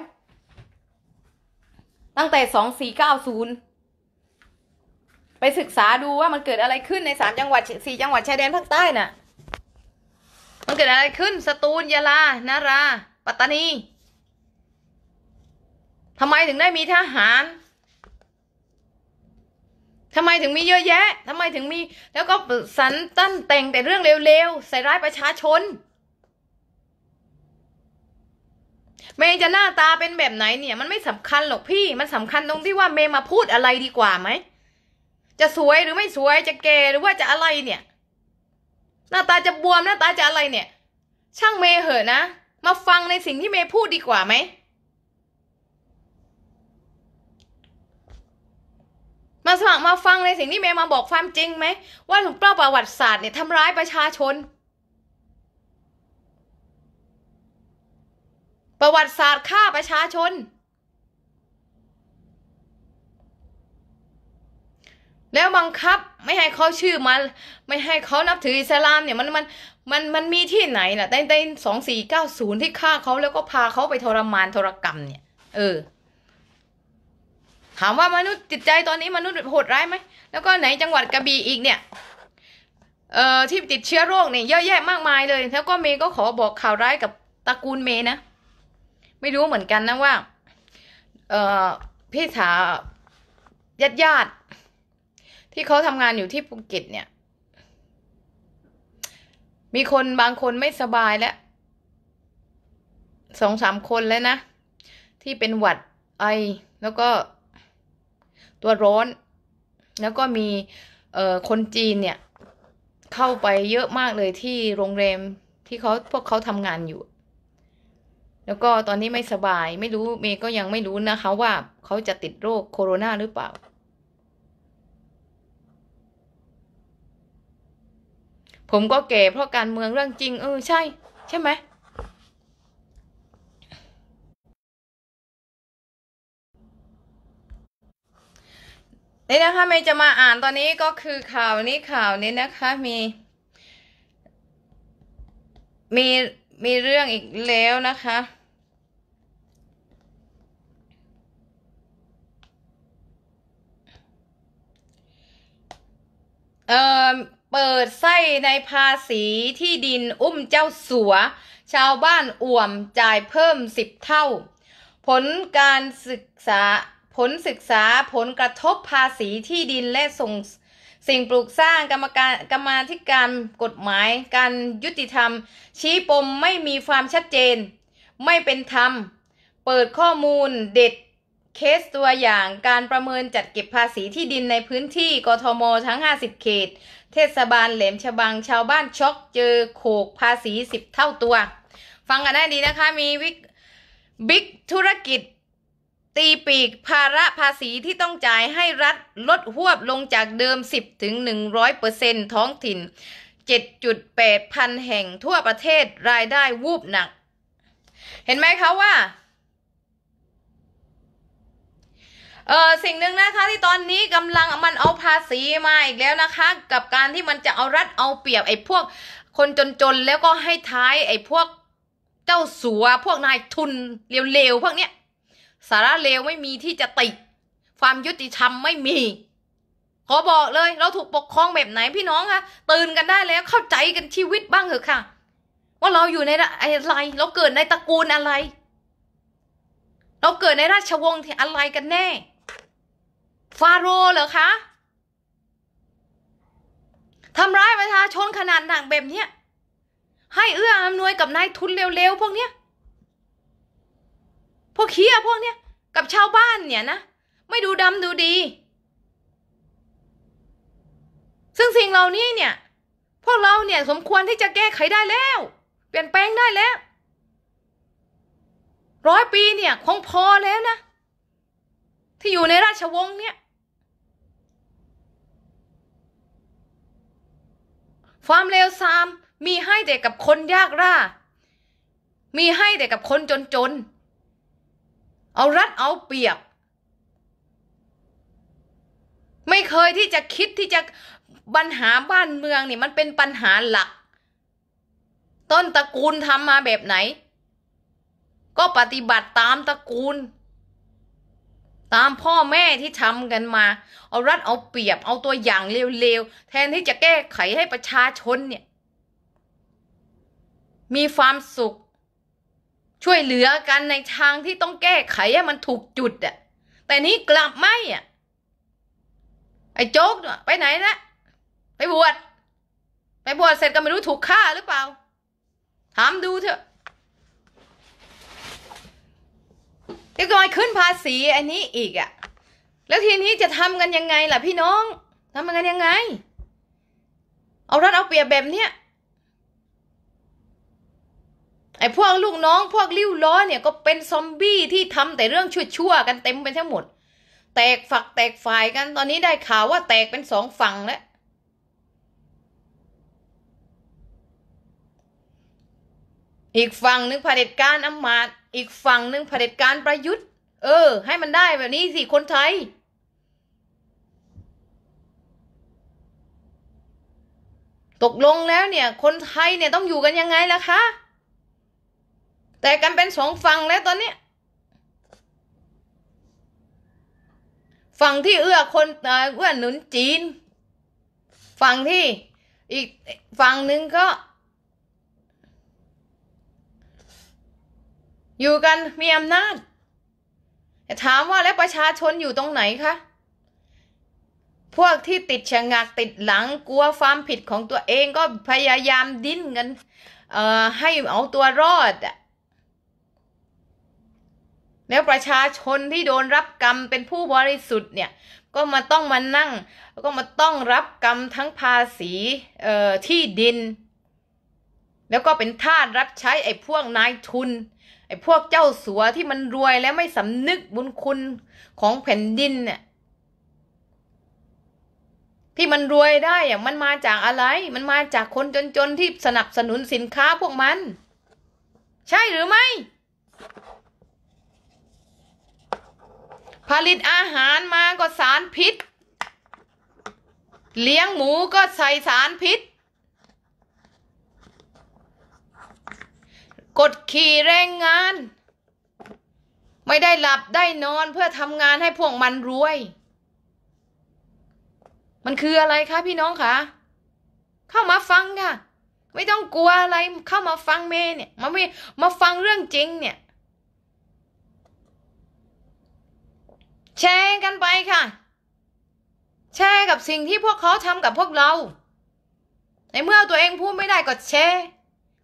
S1: ตั้งแต่สองสี่เก้าศูนย์ไปศึกษาดูว่ามันเกิดอะไรขึ้น ในสามจังหวัดสี่จังหวัดชายแดนภาคใต้น่ะ มันเกิดอะไรขึ้น สตูลยะลานาราปัตตานีทำไมถึงได้มีทหารทำไมถึงมีเยอะแยะทำไมถึงมี แล้วก็สันตั้นแต่งแต่เรื่องเร็วๆ ใส่ร้ายประชาชน เมย์จะหน้าตาเป็นแบบไหนเนี่ยมันไม่สำคัญหรอกพี่ มันสำคัญตรงที่ว่าเมย์มาพูดอะไรดีกว่าไหม จะสวยหรือไม่สวย จะเก์หรือว่าจะอะไรเนี่ย หน้าตาจะบวมหน้าตาจะอะไรเนี่ย ช่างเมย์เหอะนะ มาฟังในสิ่งที่เมย์พูดดีกว่าไหมมาสมัครมาฟังในสิ่งที่เมย์มาบอกความจริงไหม ว่าหลวงพ่อประวัติศาสตร์เนี่ยทำร้ายประชาชน ประวัติศาสตร์ฆ่าประชาชน แล้วบังคับไม่ให้เขาชื่อมาไม่ให้เขานับถืออิสลามเนี่ยมันมันมันมันมีที่ไหนล่ะต้น้นสองสี่เก้าศูนย์ที่ฆ่าเขาแล้วก็พาเขาไปทรมานทรกรรมเนี่ย เออถามว่ามนุษย์ จิตใจตอนนี้มนุษย์ โหดร้ายไหมแล้วก็ไหน จังหวัดกระบี่อีกเนี่ย เอ่อ ที่ติดเชื้อโรคเนี่ยเยอะแยะมากมายเลย แล้วก็เมย์ก็ขอบอกข่าวร้ายกับตระกูลเมย์นะ ไม่รู้เหมือนกันนะว่า เอ่อพี่สาวญาติญาติ ที่เขาทำงานอยู่ที่ภูเก็ตเนี่ย มีคนบางคนไม่สบายแล้วสองสามคนแล้วนะที่เป็นหวัดไอ แล้วก็ตัวร้อน แล้วก็มีคนจีนเนี่ย เข้าไปเยอะมากเลยที่โรงแรมที่เขาพวกเขาทำงานอยู่ แล้วก็ตอนนี้ไม่สบาย ไม่รู้เมย์ก็ยังไม่รู้นะคะว่าเขาจะติดโรคโคโรนาหรือเปล่า ผมก็แก่เพราะการเมืองเรื่องจริงเออใช่ใช่ไหมนี่นะคะเมย์จะมาอ่านตอนนี้ก็คือข่าวนี้ข่าวนี้นะคะมี มี มีเรื่องอีกแล้วนะคะ เอ่อเปิดไส้ในภาษีที่ดินอุ้มเจ้าสัว ชาวบ้านอ่วมจ่ายเพิ่มสิบเท่า ผลการศึกษาผลศึกษาผลกระทบภาษีที่ดินและส่งสิ่งปลูกสร้างกรรมการกรรมาธิการกฎหมายการยุติธรรม ชี้ปมไม่มีความชัดเจน ไม่เป็นธรรม เปิดข้อมูลเด็ดเคสตัวอย่างการประเมินจัดเก็บภาษีที่ดินในพื้นที่ กทม ทั้ง 50 เขต เทศบาลแหลมฉบังชาวบ้านช็อกเจอโขกภาษี 10 เท่าตัว ฟังกันได้ดีนะคะมีวิกบิ๊กธุรกิจตีปีกภาระภาษีที่ต้องจ่ายให้รัฐลดหวบลงจากเดิม 10ถึง100เปอร์เซ็นต์ท้องถิ่น 7.8 พันแห่งทั่วประเทศรายได้วูบหนัก เห็นไหมคะว่าเออสิ่งหนึ่งนะคะที่ตอนนี้กำลังมันเอาภาษีมาอีกแล้วนะคะ กับการที่มันจะเอารัดเอาเปรียบไอ้พวกคนจนๆ แล้วก็ให้ท้ายไอ้พวกเจ้าสัวพวกนายทุนเร็วๆพวกเนี้ยสาระเลวไม่มีที่จะติความยุติธรรมไม่มี ขอบอกเลยเราถูกปกครองแบบไหนพี่น้องคะตื่นกันได้แล้วเข้าใจกันชีวิตบ้างเถอะค่ะ ว่าเราอยู่ในอะไรเราเกิดในตระกูลอะไร เราเกิดในราชวงศ์ที่อะไรกันแน่ ฟาโรห์เหรอคะทำร้ายประชาชนขนาดหนักแบบเนี้ย ให้เอื้ออำนวยกับนายทุนเร็วๆพวกเนี้ยพวกเคียพวกเนี้ยกับชาวบ้านเนี่ยนะไม่ดูดำดูดี ซึ่งสิ่งเหล่านี้เนี่ย พวกเราเนี่ยสมควรที่จะแก้ไขได้แล้วเปลี่ยนแปลงได้แล้วร้อยปีเนี่ยคงพอแล้วนะที่อยู่ในราชวงศ์เนี่ยความเลวทรามมีให้แต่กับคนยากร่ามีให้แต่กับคนจนๆเอารัดเอาเปรียบ ไม่เคยที่จะคิดที่จะปัญหาบ้านเมืองนี่ มันเป็นปัญหาหลัก ต้นตระกูลทำมาแบบไหน ก็ปฏิบัติตามตระกูล ตามพ่อแม่ที่ทำกันมา เอารัดเอาเปรียบ เอาตัวอย่างเร็วๆ แทนที่จะแก้ไขให้ประชาชนเนี่ย มีความสุขช่วยเหลือกันในทางที่ต้องแก้ไขห้มันถูกจุดอะแต่นี้กลับไม่อะไอ้โจ๊กไปไหนนะไปบวชไปบวชเสร็จก็ไม่รู้ถูกฆ่าหรือเปล่า ถามดูเถอะเดียวร้อยขึ้นภาษีอันนี้อีกอะแล้วทีนี้จะทำกันยังไงล่ะพี่น้องทำกันยังไง เอารัดเอาเปรียบแบบเนี้ยไอ้พวกลูกน้องพวกลิ้วล้อเนี่ยก็เป็นซอมบี้ที่ทำแต่เรื่องชั่วๆกันเต็มไปทั้งหมด แตกฝักแตกฝ่ายกันตอนนี้ได้ข่าวว่าแตกเป็นสองฝั่งแล้วอีกฝั่งหนึ่งเผด็จการอำมาตย์อีกฝั่งหนึ่งเผด็จการประยุทธ์ เออ ให้มันได้แบบนี้สิคนไทย ตกลงแล้วเนี่ย คนไทยเนี่ยต้องอยู่กันยังไงล่ะคะแต่กันเป็นสองฝั่งแล้วตอนนี้ฝั่งที่เอื้อคนเอื้อหนุนจีน ฝั่งที่อีกฝั่งหนึ่งก็อยู่กันมีอำนาจถามว่าแล้วประชาชนอยู่ตรงไหนคะพวกที่ติดชะงักติดหลังกลัวความผิดของตัวเองก็พยายามดิ้นกันให้เอาตัวรอดอะแล้วประชาชนที่โดนรับกรรมเป็นผู้บริสุทธิ์ เนี่ย ก็มาต้องมานั่งแล้วก็มาต้องรับกรรมทั้งภาษีเอ่อที่ดิน แล้วก็เป็นทาสรับใช้ไอ้พวกนายทุน ไอ้พวกเจ้าสัวที่มันรวยแล้วไม่สำนึกบุญคุณ ของแผ่นดินเนี่ยที่มันรวยได้อะมันมาจากอะไร มันมาจากคนจนๆที่สนับสนุนสินค้าพวกมัน ใช่หรือไม่ผลิตอาหารมาก็สารพิษ เลี้ยงหมูก็ใส่สารพิษ กดขี่แรงงาน ไม่ได้หลับได้นอนเพื่อทำงานให้พวกมันรวย มันคืออะไรคะพี่น้องคะ เข้ามาฟังค่ะ ไม่ต้องกลัวอะไรเข้ามาฟังเมเนี่ยมาไม่มาฟังเรื่องจริงเนี่ยแชร์กันไปค่ะ แชร์กับสิ่งที่พวกเขาทำกับพวกเรา ในเมื่อตัวเองพูดไม่ได้ก็แชร์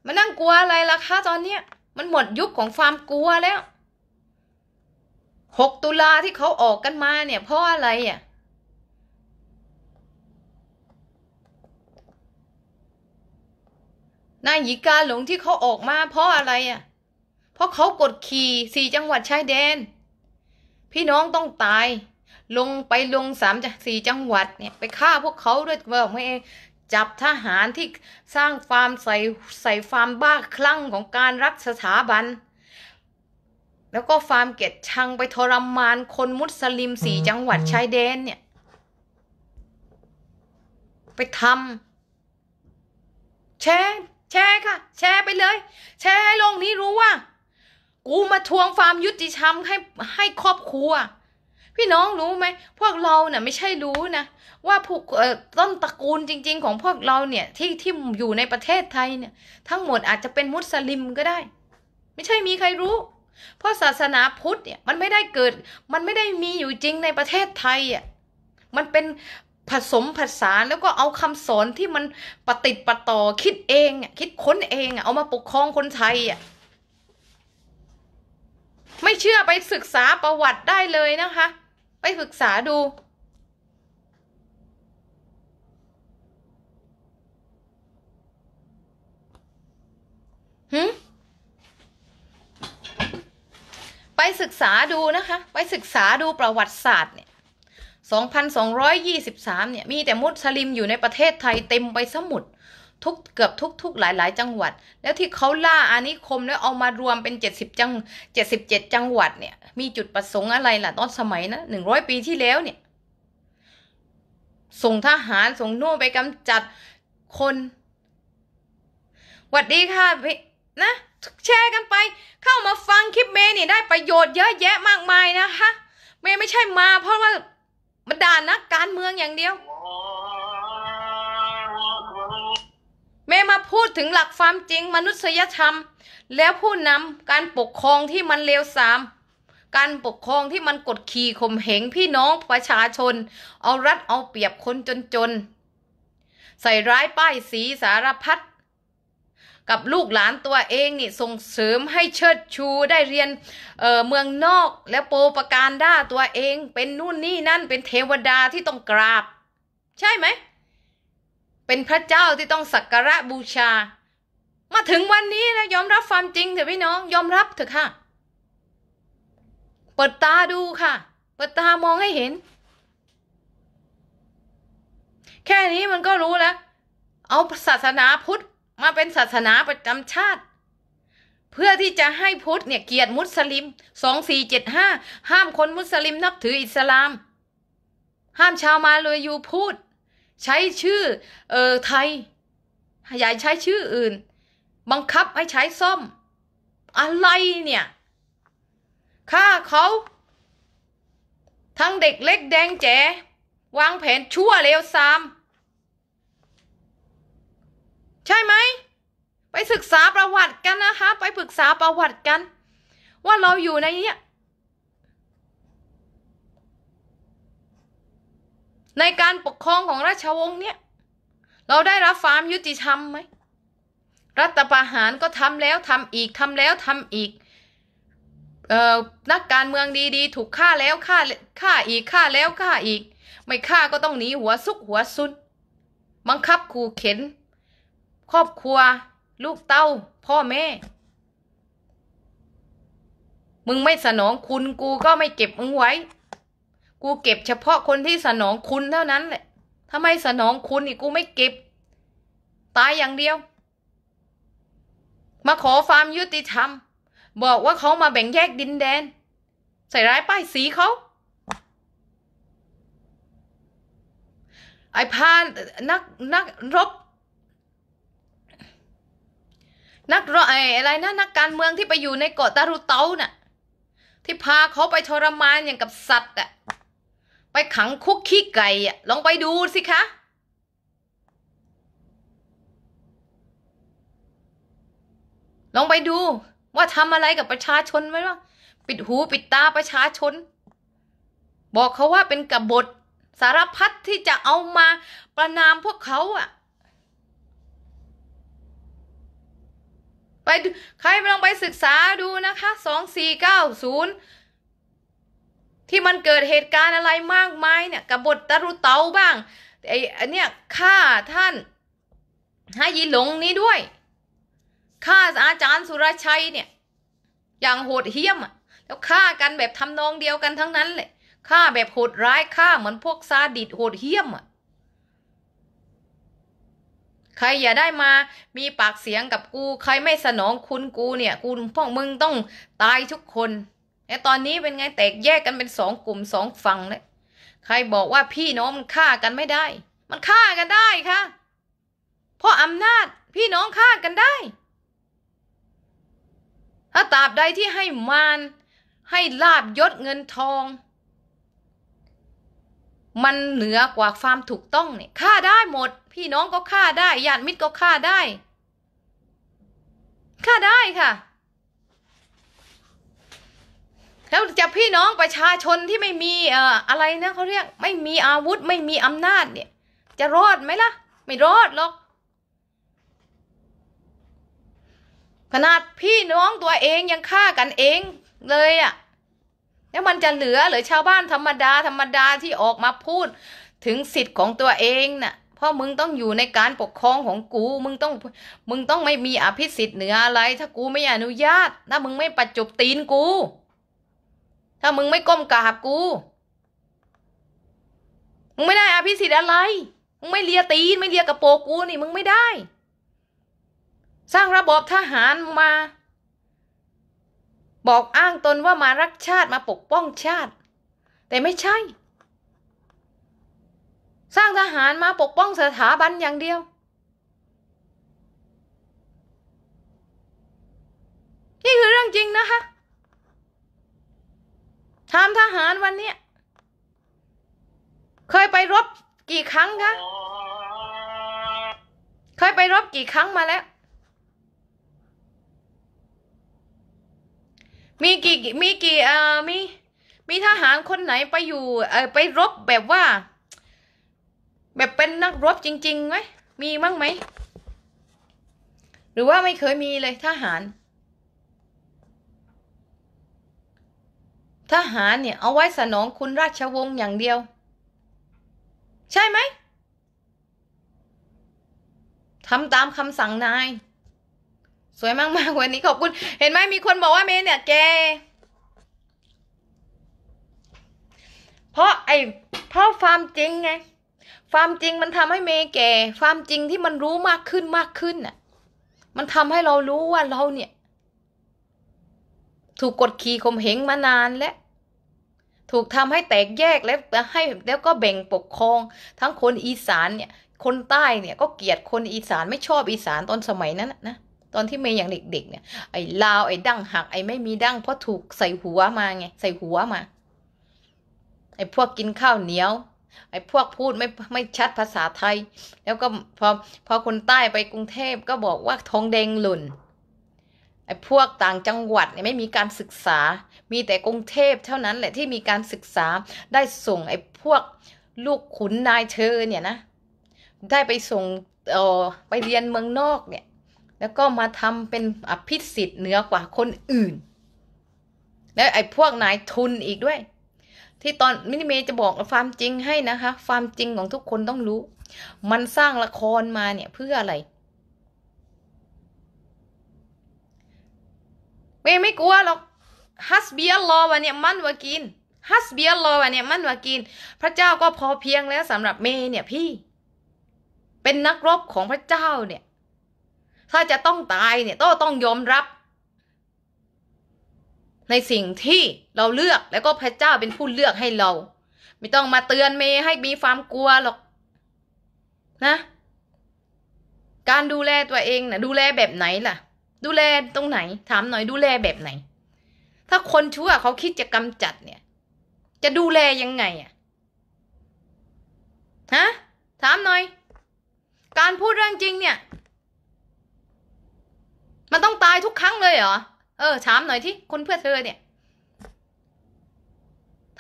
S1: มานั่งกลัวอะไรล่ะคะตอนนี้มันหมดยุคของความกลัวแล้ว หกตุลาที่เขาออกกันมาเนี่ยเพราะอะไรอ่ะนายหญิกาหลงที่เขาออกมาเพราะอะไรอ่ะเพราะเขากดขี่สี่จังหวัดชายแดนพี่น้องต้องตาย ลงไปลงสามสี่จังหวัด เนี่ย ไปฆ่าพวกเขาด้วยเบอร์ไม่เองจับทหารที่สร้างความใส่ใส่ความบ้าคลั่งของการรักสถาบัน แล้วก็ฟาร์มเกียดชังไปทรมานคนมุสลิมสี่จังหวัดชายแดนเนี่ย ไปทำแชร์แชร์ค่ะแชร์ไปเลยแชร์ให้โลกนี้ รู้ว่ากูมาทวงความยุติธรรมให้ให้ครอบครัว พี่น้องรู้ไหมพวกเราเนี่ยไม่ใช่รู้นะ ว่าผู้ต้นตระกูลจริง ๆ ของพวกเราเนี่ยที่ที่อยู่ในประเทศไทยเนี่ย ทั้งหมดอาจจะเป็นมุสลิมก็ได้ ไม่ใช่มีใครรู้ เพราะศาสนาพุทธเนี่ยมันไม่ได้เกิด มันไม่ได้มีอยู่จริงในประเทศไทยอ่ะมันเป็นผสมผสานแล้วก็เอาคำสอนที่มันปฏิติดปต่อคิดเองคิดค้นเองเอามาปกครองคนไทยอ่ะไม่เชื่อ ไปศึกษาประวัติได้เลยนะคะ ไปศึกษาดูหืไปศึกษาดูนะคะ ไปศึกษาดูประวัติศาสตร์เนี่ย2,223เนี่ย มีแต่มุสลิมอยู่ในประเทศไทยเต็มไปสมุดทุกเกือบทุกทุกหลายหลายจังหวัด แล้วที่เขาล่าอานิคมแล้วเอามารวมเป็นเจ็ดสิบจังเจ็ดสิบเจ็ดจังหวัด เนี่ย มีจุดประสงค์อะไรล่ะ ตอนสมัยนะหนึ่งร้อยปีที่แล้วเนี่ย ส่งทหาร ส่งนู่นไปกำจัดคน หวัดดีค่ะพี่นะแชร์กันไป เข้ามาฟังคลิปเมย์นี่ได้ประโยชน์เยอะแยะมากมายนะคะเมย์ไม่ใช่มา เพราะว่ามาด่านักการเมืองอย่างเดียวแม่มาพูดถึงหลักความจริงมนุษยธรรม แล้วผู้นำการปกครองที่มันเลวทรามการปกครองที่มันกดขี่ข่มเหงพี่น้องประชาชน เอารัดเอาเปรียบคนจน ๆ ใส่ร้ายป้ายสีสารพัดกับลูกหลานตัวเองนี่ส่งเสริมให้เชิดชูได้เรียนเเมืองนอกแล้วโปรประการด้าตัวเองเป็นนู่นนี่นั่นเป็นเทวดาที่ต้องกราบ ใช่ไหมเป็นพระเจ้าที่ต้องสักการะบูชา มาถึงวันนี้นะยอมรับความจริงเถอะพี่น้องยอมรับเถอะค่ะเปิดตาดูค่ะเปิดตามองให้เห็น แค่นี้มันก็รู้แล้ว เอาศาสนาพุทธมาเป็นศาสนาประจำชาติ เพื่อที่จะให้พุทธเนี่ยเกียรติมุสลิมสองสี่เจ็ดห้าห้ามคนมุสลิมนับถืออิสลาม ห้ามชาวมาเลยยูพูดใช้ชื่อ เออ ไทยอย่าใช้ชื่ออื่น บังคับให้ใช้ส้มอะไรเนี่ยฆ่าเขา ทั้งเด็กเล็กแดงแจ๋ วางแผนชั่วเลวซาม ใช่ไหม ไปศึกษาประวัติกันนะคะ ไปปรึกษาประวัติกัน ว่าเราอยู่ในเนี้ยในการปกครองของราชวงศ์เนี่ย เราได้รับความยุติธรรมไหม รัฐประหารก็ทำแล้วทำอีกทำแล้วทำอีกออนักการเมืองดีๆ ถูกฆ่าแล้วฆ่าฆ่าอีกฆ่าแล้วฆ่าอีก ไม่ฆ่าก็ต้องหนีหัวซุกหัวซุน บังคับขู่เข็น ครอบครัวลูกเต้าพ่อแม่ มึงไม่สนองคุณกูก็ไม่เก็บมึงไว้กูเก็บเฉพาะคนที่สนองคุณเท่านั้นแหละ ถ้าไม่สนองคุณอีกกูไม่เก็บ ตายอย่างเดียว มาขอความยุติธรรม บอกว่าเขามาแบ่งแยกดินแดน ใส่ร้ายป้ายสีเขา ไอ้พานนัก นักรบ นักรบไอ้อะไรนะนักการเมืองที่ไปอยู่ในเกาะตารุเตาน่ะ ที่พาเขาไปทรมานอย่างกับสัตว์อ่ะไปขังคุกขี้ไก่อะลองไปดูสิคะ ลองไปดูว่าทำอะไรกับประชาชนไว้บ้างปิดหูปิดตาประชาชน บอกเขาว่าเป็นกบฏสารพัดที่จะเอามาประนามพวกเขาอะไปใครไปลองไปศึกษาดูนะคะ สองสี่เก้าศูนย์ที่มันเกิดเหตุการณ์อะไรมากมายเนี่ยกบฏตะรุเตาบ้างไอ้อันเนี้ยฆ่าท่านฮายีหลงนี้ด้วยฆ่าอาจารย์สุรชัยเนี่ย อย่างโหดเหี้ยมอะแล้วฆ่ากันแบบทำนองเดียวกันทั้งนั้นเลยฆ่าแบบโหดร้ายฆ่า เหมือนพวกซาดิสโหดเหี้ยมอ่ะ ใครอย่าได้มามีปากเสียงกับกูใครไม่สนองคุณกูเนี่ย กูพวองมึงต้องตายทุกคนแล้วตอนนี้เป็นไงแตกแยกกันเป็นสองกลุ่มสองฝั่งเลยใครบอกว่าพี่น้องมันฆ่ากันไม่ได้ มันฆ่ากันได้ค่ะ เพราะอำนาจพี่น้องฆ่ากันได้ถ้าตราบใดที่ให้มาน ให้ลาบยศเงินทอง มันเหนือกว่าความถูกต้องเนี่ยฆ่าได้หมดพี่น้องก็ฆ่าได้ญาติมิตรก็ฆ่าได้ฆ่าได้ค่ะแล้วจะพี่น้องประชาชนที่ไม่มีเอ่ออะไรนะเขาเรียกไม่มีอาวุธไม่มีอำนาจเนี่ย จะรอดไหมล่ะไม่รอดหรอกขนาดพี่น้องตัวเองยังฆ่ากันเองเลยอ่ะแล้วมันจะเหลือหรือชาวบ้านธรรมดาธรรมดาที่ออกมาพูดถึงสิทธิ์ของตัวเองนะ่ะพราะมึงต้องอยู่ในการปกครองของกูมึงต้องมึงต้องไม่มีอภิสิทธิ์เหนืออะไร ถ้ากูไม่อนุญาตถ้ามึงไม่ประจบตีนกูถ้ามึงไม่ก้มกราบกู มึงไม่ได้อภิสิทธิ์อะไร มึงไม่เลียตีนไม่เลียกระโปงกูนี่มึงไม่ได้ สร้างระบอบทหารมา บอกอ้างตนว่ามารักชาติมาปกป้องชาติ แต่ไม่ใช่ สร้างทหารมาปกป้องสถาบันอย่างเดียว นี่คือเรื่องจริงนะคะทำทหารวันนี้เคยไปรบกี่ครั้งคะ เคยไปรบกี่ครั้งมาแล้ว มีกี่ มีกี่เอ่อมี มีทหารคนไหนไปอยู่ เออไปรบแบบว่า แบบเป็นนักรบจริงๆไหมมีมั้งไหม หรือว่าไม่เคยมีเลยทหารทหารเนี่ย เอาไว้สนองคุณราชวงศ์อย่างเดียว ใช่ไหมทำตามคำสั่งนาย สวยมากมากวันนี้ขอบคุณ เห็นไหมมีคนบอกว่าเมย์เนี่ยแกเพราะไอเพราะความจริงไงความจริงมันทำให้เมย์แกความจริงที่มันรู้มากขึ้นมากขึ้นน่ะมันทำให้เรารู้ว่าเราเนี่ย ถูกกดขี่ข่มเหงมานานแล้วถูกทำให้แตกแยกแล้วให้แล้วก็แบ่งปกครอง ทั้งคนอีสานเนี่ย คนใต้เนี่ย ก็เกลียดคนอีสานไม่ชอบอีสานตอนสมัยนั้นนะตอนที่เมย์ยังเด็ก ๆเนี่ย ไอ้ลาวไอ้ดั้งหักไอ้ไม่มีดั้งเพราะถูกใส่หัวมาไงใส่หัวมาไอ้พวกกินข้าวเหนียว ไอ้พวกพูดไม่ไม่ชัดภาษาไทย แล้วก็พอพอคนใต้ไปกรุงเทพก็บอกว่าทองแดงหล่นไอ้พวกต่างจังหวัดเนี่ยไม่มีการศึกษามีแต่กรุงเทพเท่านั้นแหละที่มีการศึกษาได้ส่งไอ้พวกลูกขุนนายเธอเนี่ยนะได้ไปส่งเออไปเรียนเมืองนอกเนี่ยแล้วก็มาทำเป็นอภิสิทธิ์เหนือกว่าคนอื่นแล้วไอ้พวกนายทุนอีกด้วย ที่ตอนมินิเมย์จะบอกความจริงให้นะคะความจริงของทุกคนต้องรู้ มันสร้างละครมาเนี่ยเพื่ออะไรเมย์ไม่กลัวหรอกฮัสเบียลอวันเนี่ยมันวากิน ฮัสเบียลอวันเนี่ยมันวากิน พระเจ้าก็พอเพียงแล้วสำหรับเมเนี่ยพี่ เป็นนักรบของพระเจ้าเนี่ย ถ้าจะต้องตายเนี่ยต้องต้องยอมรับ ในสิ่งที่เราเลือกแล้วก็พระเจ้าเป็นผู้เลือกให้เรา ไม่ต้องมาเตือนเมย์ให้มีความกลัวหรอก นะ การดูแลตัวเองนะ่ะ ดูแลแบบไหนล่ะ ดูแลตรงไหนถามหน่อยดูแลแบบไหนถ้าคนชั่วเขาคิดจะกำจัดเนี่ย จะดูแลยังไงอะฮะถามหน่อย การพูดเรื่องจริงเนี่ย มันต้องตายทุกครั้งเลยเหรอ เออถามหน่อยที่คนเพื่อเธอเนี่ย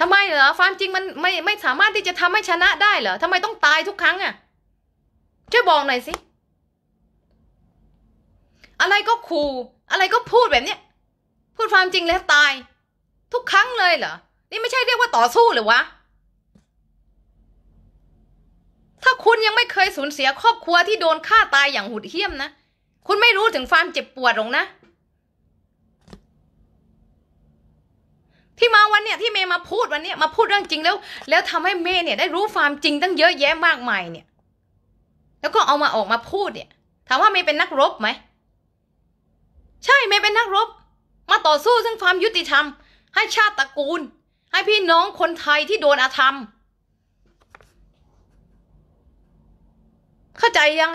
S1: ทำไมเหรอความจริงมันไม่ไม่สามารถที่จะทำให้ชนะได้เหรอทำไมต้องตายทุกครั้งอะ่ะช่วยบอกหน่อยสิ อะไรก็ขู่อะไรก็พูดแบบเนี้ยูดความจริงแล้วตาย ทุกครั้งเลยเหรอ นี่ไม่ใช่เรียกว่าต่อสู้หรือวะ ถ้าคุณยังไม่เคยสูญเสียครอบครัวที่โดนฆ่าตายอย่างหุดเหี้ยมนะ คุณไม่รู้ถึงความเจ็บปวดหรอกนะ ที่มาวันเนี่ยที่เมย์มาพูดวันเนี้ยมาพูดเรื่องจริงแล้ว แล้วทำให้เมย์เนี่ย ได้รู้ความจริงตั้งเยอะแยะมากมายเนี่ย แล้วก็เอามาออกมาพูดเนี่ย ถามว่าเมย์เป็นนักรบไหม ใช่เมย์เป็นนักรบมาต่อสู้ซึ่งความยุติธรรม ให้ชาติตระกูล ให้พี่น้องคนไทยที่โดนอาธรรม เข้าใจยัง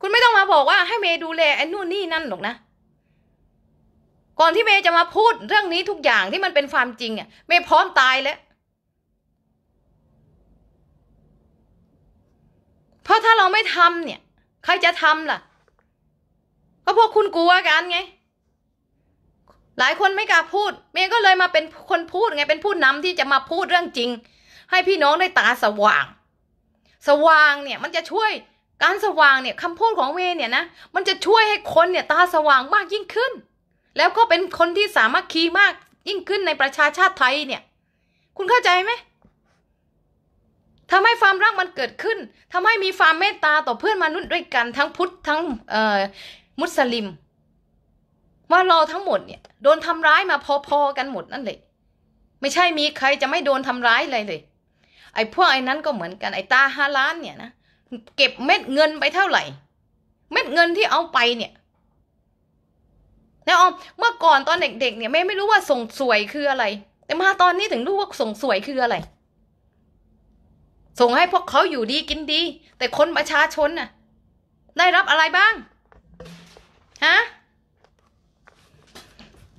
S1: คุณไม่ต้องมาบอกว่า ให้เมย์ดูแล ไอ้นู่นนี่นั่นหรอกนะ ก่อนที่เมย์จะมาพูดเรื่องนี้ทุกอย่างที่มันเป็นความจริง อ่ะเมย์พร้อมตายแล้ว เพราะถ้าเราไม่ทำเนี่ย ใครจะทำล่ะ ก็พวกคุณกลัวกันไงหลายคนไม่กล้าพูด เมย์ก็เลยมาเป็นคนพูดไง เป็นผู้นำที่จะมาพูดเรื่องจริง ให้พี่น้องได้ตาสว่าง สว่างเนี่ย มันจะช่วยการสว่างเนี่ยคำพูดของเมย์เนี่ยนะมันจะช่วยให้คนเนี่ย ตาสว่างมากยิ่งขึ้น แล้วก็เป็นคนที่สามารถคีมากยิ่งขึ้นในประชาชาติไทยเนี่ย คุณเข้าใจไหมทำให้ความรักมันเกิดขึ้นทำให้มีความเมตตาต่อเพื่อนมนุษย์ด้วยกันทั้งพุทธทั้งมุสลิมว่าเราทั้งหมดเนี่ยโดนทำร้ายมาพอๆกันหมดนั่นเลยไม่ใช่มีใครจะไม่โดนทำร้ายอะไรเลยไอ้พวกไอ้นั้นก็เหมือนกันไอ้ตาฮาล้านเนี่ยนะเก็บเม็ดเงินไปเท่าไหร่ เม็ดเงินที่เอาไปเนี่ยนะออเมื่อก่อนตอนเด็กๆเนี่ยแม่ไม่รู้ว่าส่งสวยคืออะไร แต่มาตอนนี้ถึงรู้ว่าส่งสวยคืออะไร ส่งให้พวกเขาอยู่ดีกินดี แต่คนประชาชนน่ะได้รับอะไรบ้าง ฮะ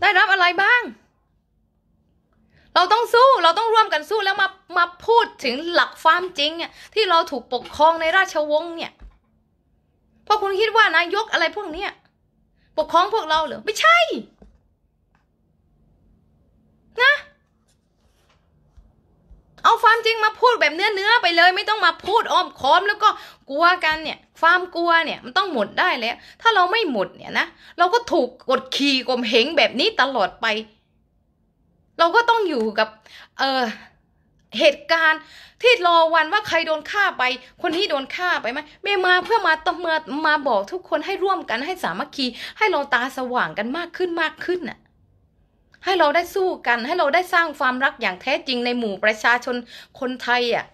S1: ได้รับอะไรบ้าง เราต้องสู้ เราต้องร่วมกันสู้แล้วมา มาพูดถึงหลักความจริงเนี่ย ที่เราถูกปกครองในราชวงศ์เนี่ยพราะคุณคิดว่านายกอะไรพวกเนี้ยปกครองพวกเราเหรอ ไม่ใช่ นะเอาความจริงมาพูดแบบเนื้อเนื้อไปเลยไม่ต้องมาพูดอ้อมค้อม แล้วก็กลัวกันเนี่ย ความกลัวเนี่ยมันต้องหมดได้แล้วถ้าเราไม่หมดเนี่ยนะเราก็ถูกกดขี่กลมเหงแบบนี้ตลอดไป เราก็ต้องอยู่กับเออเหตุการณ์ที่รอวันว่าใครโดนฆ่าไปคนที่โดนฆ่าไปไหมเมมาเพื่อมาต้องมามาบอกทุกคนให้ร่วมกัน ให้สามัคคีให้เราตาสว่างกันมากขึ้นมากขึ้นน่ะให้เราได้สู้กันให้เราได้สร้างความรักอย่างแท้จริงในหมู่ประชาชนคนไทยอะ่ะ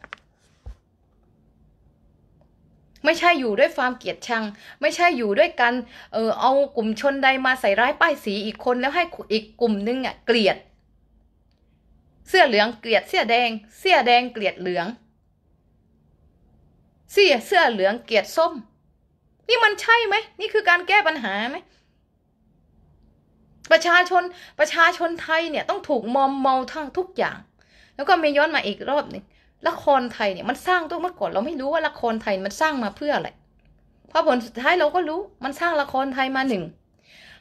S1: ไม่ใช่อยู่ด้วยความเกลียดชัง ไม่ใช่อยู่ด้วยกัน เออเอากลุ่มชนใดมาใส่ร้ายป้ายสีอีกคนแล้วให้อีกกลุ่มนึงอ่ะเกลียด เสื้อเหลืองเกลียด เสื้อแดง เสื้อแดงเกลียดเหลือง เสื้อเสื้อเหลืองเกลียดส้ม นี่มันใช่ไหมนี่คือการแก้ปัญหาไหมประชาชนประชาชนไทยเนี่ยต้องถูกมอมเมาทั้งทุกอย่าง แล้วก็มีย้อนมาอีกรอบหนึ่งละครไทยเนี่ยมันสร้างตัวเมื่อก่อนเราไม่รู้ว่าละครไทยมันสร้างมาเพื่ออะไรพอผลสุดท้ายเราก็รู้ มันสร้างละครไทยมาหนึ่ง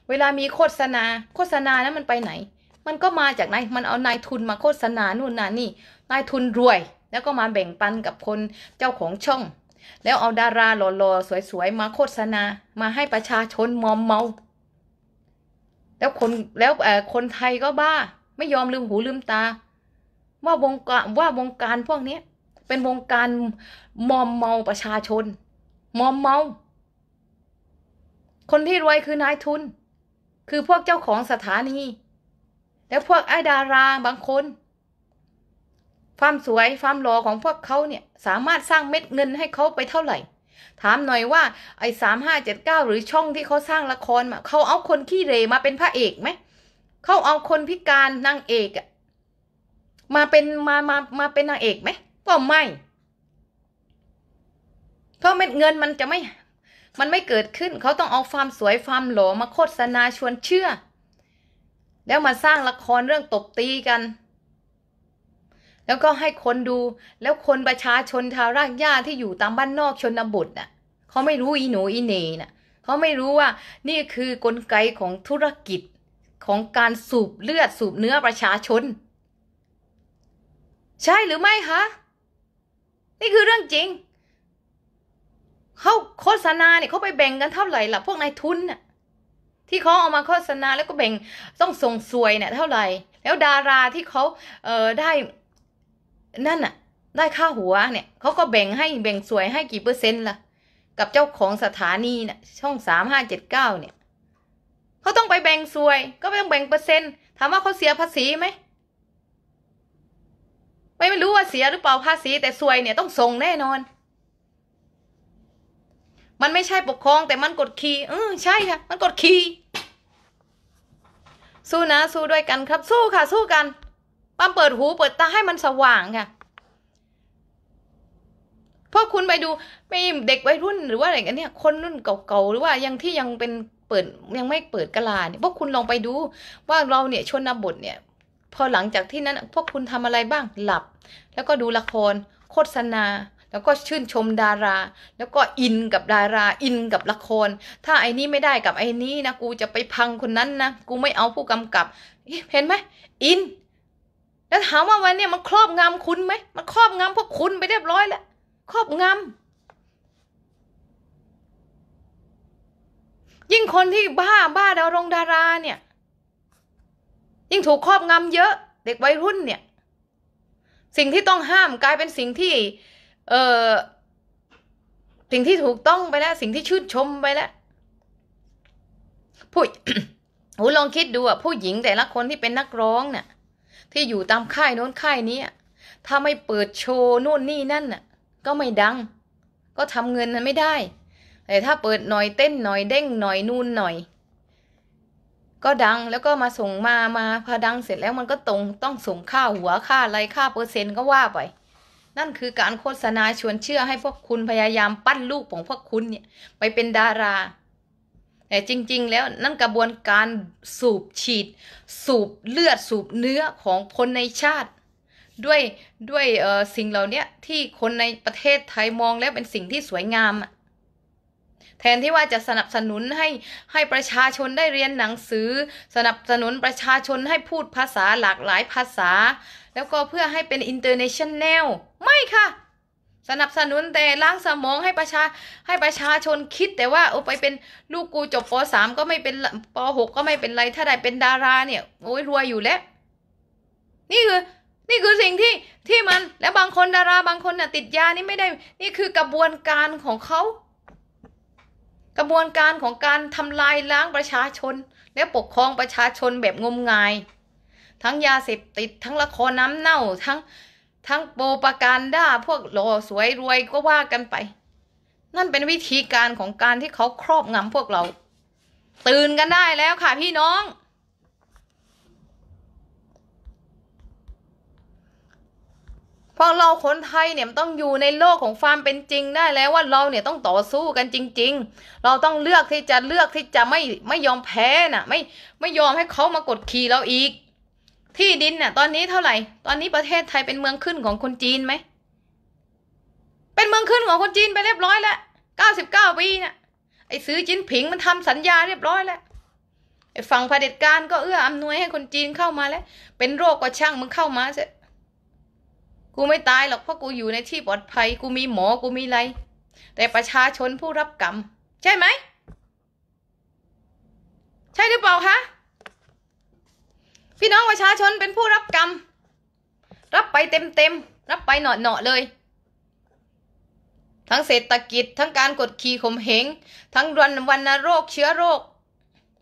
S1: เวลามีโฆษณา โฆษณานลั้นมันไปไหน มันก็มาจากไหนมันเอานายทุนมาโฆษณานู่นนั่นนี่นายทุนรวย แล้วก็มาแบ่งปันกับคนเจ้าของช่อง แล้วเอาดาราหล่อๆ สวยๆ มาโฆษณา มาให้ประชาชนมอมเมาแล้วคน แล้วเออคนไทยก็บ้าไม่ยอมลืมหูลืมตา ว่าวงการว่าวงการพวกนี้เป็นวงการมอมเมาประชาชน มอมเมา คนที่รวยคือนายทุน คือพวกเจ้าของสถานี แล้วพวกไอ้ดาราบางคน ความสวยความหล่อของพวกเขาเนี่ยสามารถสร้างเม็ดเงินให้เขาไปเท่าไหร่ถามหน่อยว่า ไอ้สามห้าเจ็ดเก้าหรือช่องที่เขาสร้างละครมาเขาเอาคนขี้เรมาเป็นพระเอกไหมเขาเอาคนพิการนางเอกมาเป็นมามามาเป็นนางเอกไหมก็ไม่เพราะเม็ดเงินมันจะไม่ มันไม่เกิดขึ้น เขาต้องเอาความสวยความหล่อมาโฆษณาชวนเชื่อ แล้วมาสร้างละครเรื่องตบตีกันแล้วก็ให้คนดูแล้วคนประชาชนชาวรากหญ้าที่อยู่ตามบ้านนอกชนบทน่ะ เขาไม่รู้อีหนูอีเนน่ะเขาไม่รู้ว่า นี่คือกลไกของธุรกิจของการสูบเลือดสูบเนื้อประชาชน ใช่หรือไม่คะ นี่คือเรื่องจริง เขาโฆษณาเนี่ยเขาไปแบ่งกันเท่าไหร่ล่ะพวกนายทุนน่ะ ที่เขาเอามาโฆษณาแล้วก็แบ่งต้องส่งสวยเนี่ย เท่าไหร่ แล้วดาราที่เขาเอ่อได้นั่นน่ะ ได้ค่าหัวเนี่ยเขาก็แบ่งให้แบ่งสวยให้กี่เปอร์เซ็นต์ละ่ะ กับเจ้าของสถานีนะ่ะ ช่องสามห้าเจ็ดเก้าเนี่ยเขาต้องไปแบ่งสวย ก็ไม่ต้องแบ่งเปอร์เซ็นต์ถามว่าเขาเสียภาษีไหมไม่รู้ว่าเสียหรือเปล่า ภาษีแต่สวยเนี่ย ต้องส่งแน่นอน มันไม่ใช่ปกครองแต่มันกดขี่เออใช่ค่ะ มันกดขี่สู้นะสู้ด้วยกันครับสู้ค่ะ สู้กันคามเปิดหูเปิดตาให้มันสว่างค่ะ พวกคุณไปดู ไม่เด็กวัยรุ่นหรือว่าอะไรกันเนี่ยคนรุ่นเก่าๆหรือว่ายังที่ยังเป็นเปิดยังไม่เปิดกะลาเนี่ยพวกคุณลองไปดูว่าเราเนี่ยชนบทเนี่ย พอหลังจากที่นั้นพวกคุณทำอะไรบ้างหลับ แล้วก็ดูละครโฆษณาแล้วก็ชื่นชมดารา แล้วก็อินกับดาราอินกับละครถ้าไอ้นี้ไม่ได้กับไอ้นี้นะกูจะไปพังคนนั้นนะกูไม่เอาผู้กำกับ เห็นไหมอินแล้วถามว่าวันนี้มันครอบงำคุณไหม มันครอบงำพวกคุณไปเรียบร้อยแล้วครอบงำยิ่งคนที่บ้าบ้าดาวรงดาราเนี่ย ยิ่งถูกครอบงำเยอะ เด็กวัยรุ่นเนี่ย สิ่งที่ต้องห้ามกลายเป็นสิ่งที่ เออสิ่งที่ถูกต้องไปแล้วสิ่งที่ชื่นชมไปแล้วผู้โอ้ลองคิดดูอะผู้หญิงแต่ละคนที่เป็นนักร้องเนี่ยที่อยู่ตามค่ายโน้นค่ายนี้ถ้าไม่เปิดโชว์นู่นนี่นั่นน่ะก็ไม่ดัง ก็ทำเงินนั้นไม่ได้แต่ถ้าเปิดหน่อยเต้นหน่อยเด้งหน่อยนู่นหน่อย ก็ดังแล้วก็มาส่งมามาพอดังเสร็จแล้วมันก็ตรงต้องส่งค่าหัวค่าอะไรค่าเปอร์เซ็นต์ก็ว่าไป นั่นคือการโฆษณาชวนเชื่อให้พวกคุณพยายามปั้นลูกของพวกคุณเนี่ยไปเป็นดาราแต่จริงๆ แล้วนั่นกระบวนการสูบฉีด สูบเลือดสูบเนื้อของคนในชาติ ด้วยด้วยสิ่งเหล่านี้ที่คนในประเทศไทยมองแล้วเป็นสิ่งที่สวยงาม แทนที่ว่าจะสนับสนุนให้ให้ประชาชนได้เรียนหนังสือ สนับสนุนประชาชนให้พูดภาษาหลากหลายภาษา แล้วก็เพื่อให้เป็นอินตอร์เนชั่นแนลไม่ค่ะสนับสนุนแต่ล้างสมองให้ประชาให้ประชาชนคิด แต่ว่า โอ้ไปเป็นลูกกูจบปสามก็ไม่เป็นปหกก็ไม่เป็นไรถ้าได้เป็นดาราเนี่ยโอ้ยรวยอยู่แล้วนี่คือ นี่คือสิ่งที่ที่มันแล้ว บางคนดาราบางคนน่ะติดยานี่ไม่ได้ นี่คือกระบวนการของเขากระบวนการของการทำลายล้างประชาชน และปกครองประชาชนแบบงมงาย ทั้งยาเสพติดทั้งละครน้ำเน่าทั้งทั้งโปรประการด้าพวกหล่อสวยรวยก็ว่ากันไป นั่นเป็นวิธีการของการที่เขาครอบงำพวกเรา ตื่นกันได้แล้วค่ะพี่น้องพกเราคนไทยเนี่ยต้องอยู่ในโลกของความเป็นจริงได้แล้วว่าเราเนี่ยต้องต่อสู้กันจริงๆ เราต้องเลือกที่จะเลือกที่จะไม่ไม่ยอมแพ้นะ่ะ ไม่ไม่ยอมให้เขามากดขี่เราอีกที่ดินเนี่ยตอนนี้เท่าไหร่ ตอนนี้ประเทศไทยเป็นเมืองขึ้นของคนจีนไหม เป็นเมืองขึ้นของคนจีนไปเรียบร้อยแล้วเก้าสิบเก้าปีเนี่ย ไอ้ซื้อจินผิงมันทำสัญญาเรียบร้อยแล้ว ไอ้ฝั่งเผด็จการก็เอื้ออำนวยให้คนจีนเข้ามาแล้ว เป็นโรคก็ช่างมึงเข้ามาเสกูไม่ตายหรอกเพราะกูอยู่ในที่ปลอดภัย กูมีหมอ กูมีอะไร แต่ประชาชนผู้รับกรรมใช่ไหม ใช่หรือเปล่าคะพี่น้องประชาชนเป็นผู้รับกรรม รับไปเต็มเต็มรับไปเหนาะเนาะเลย ทั้งเศรษฐกิจทั้งการกดขี่ข่มเหง ทั้งวันวันโรคเชื้อโรค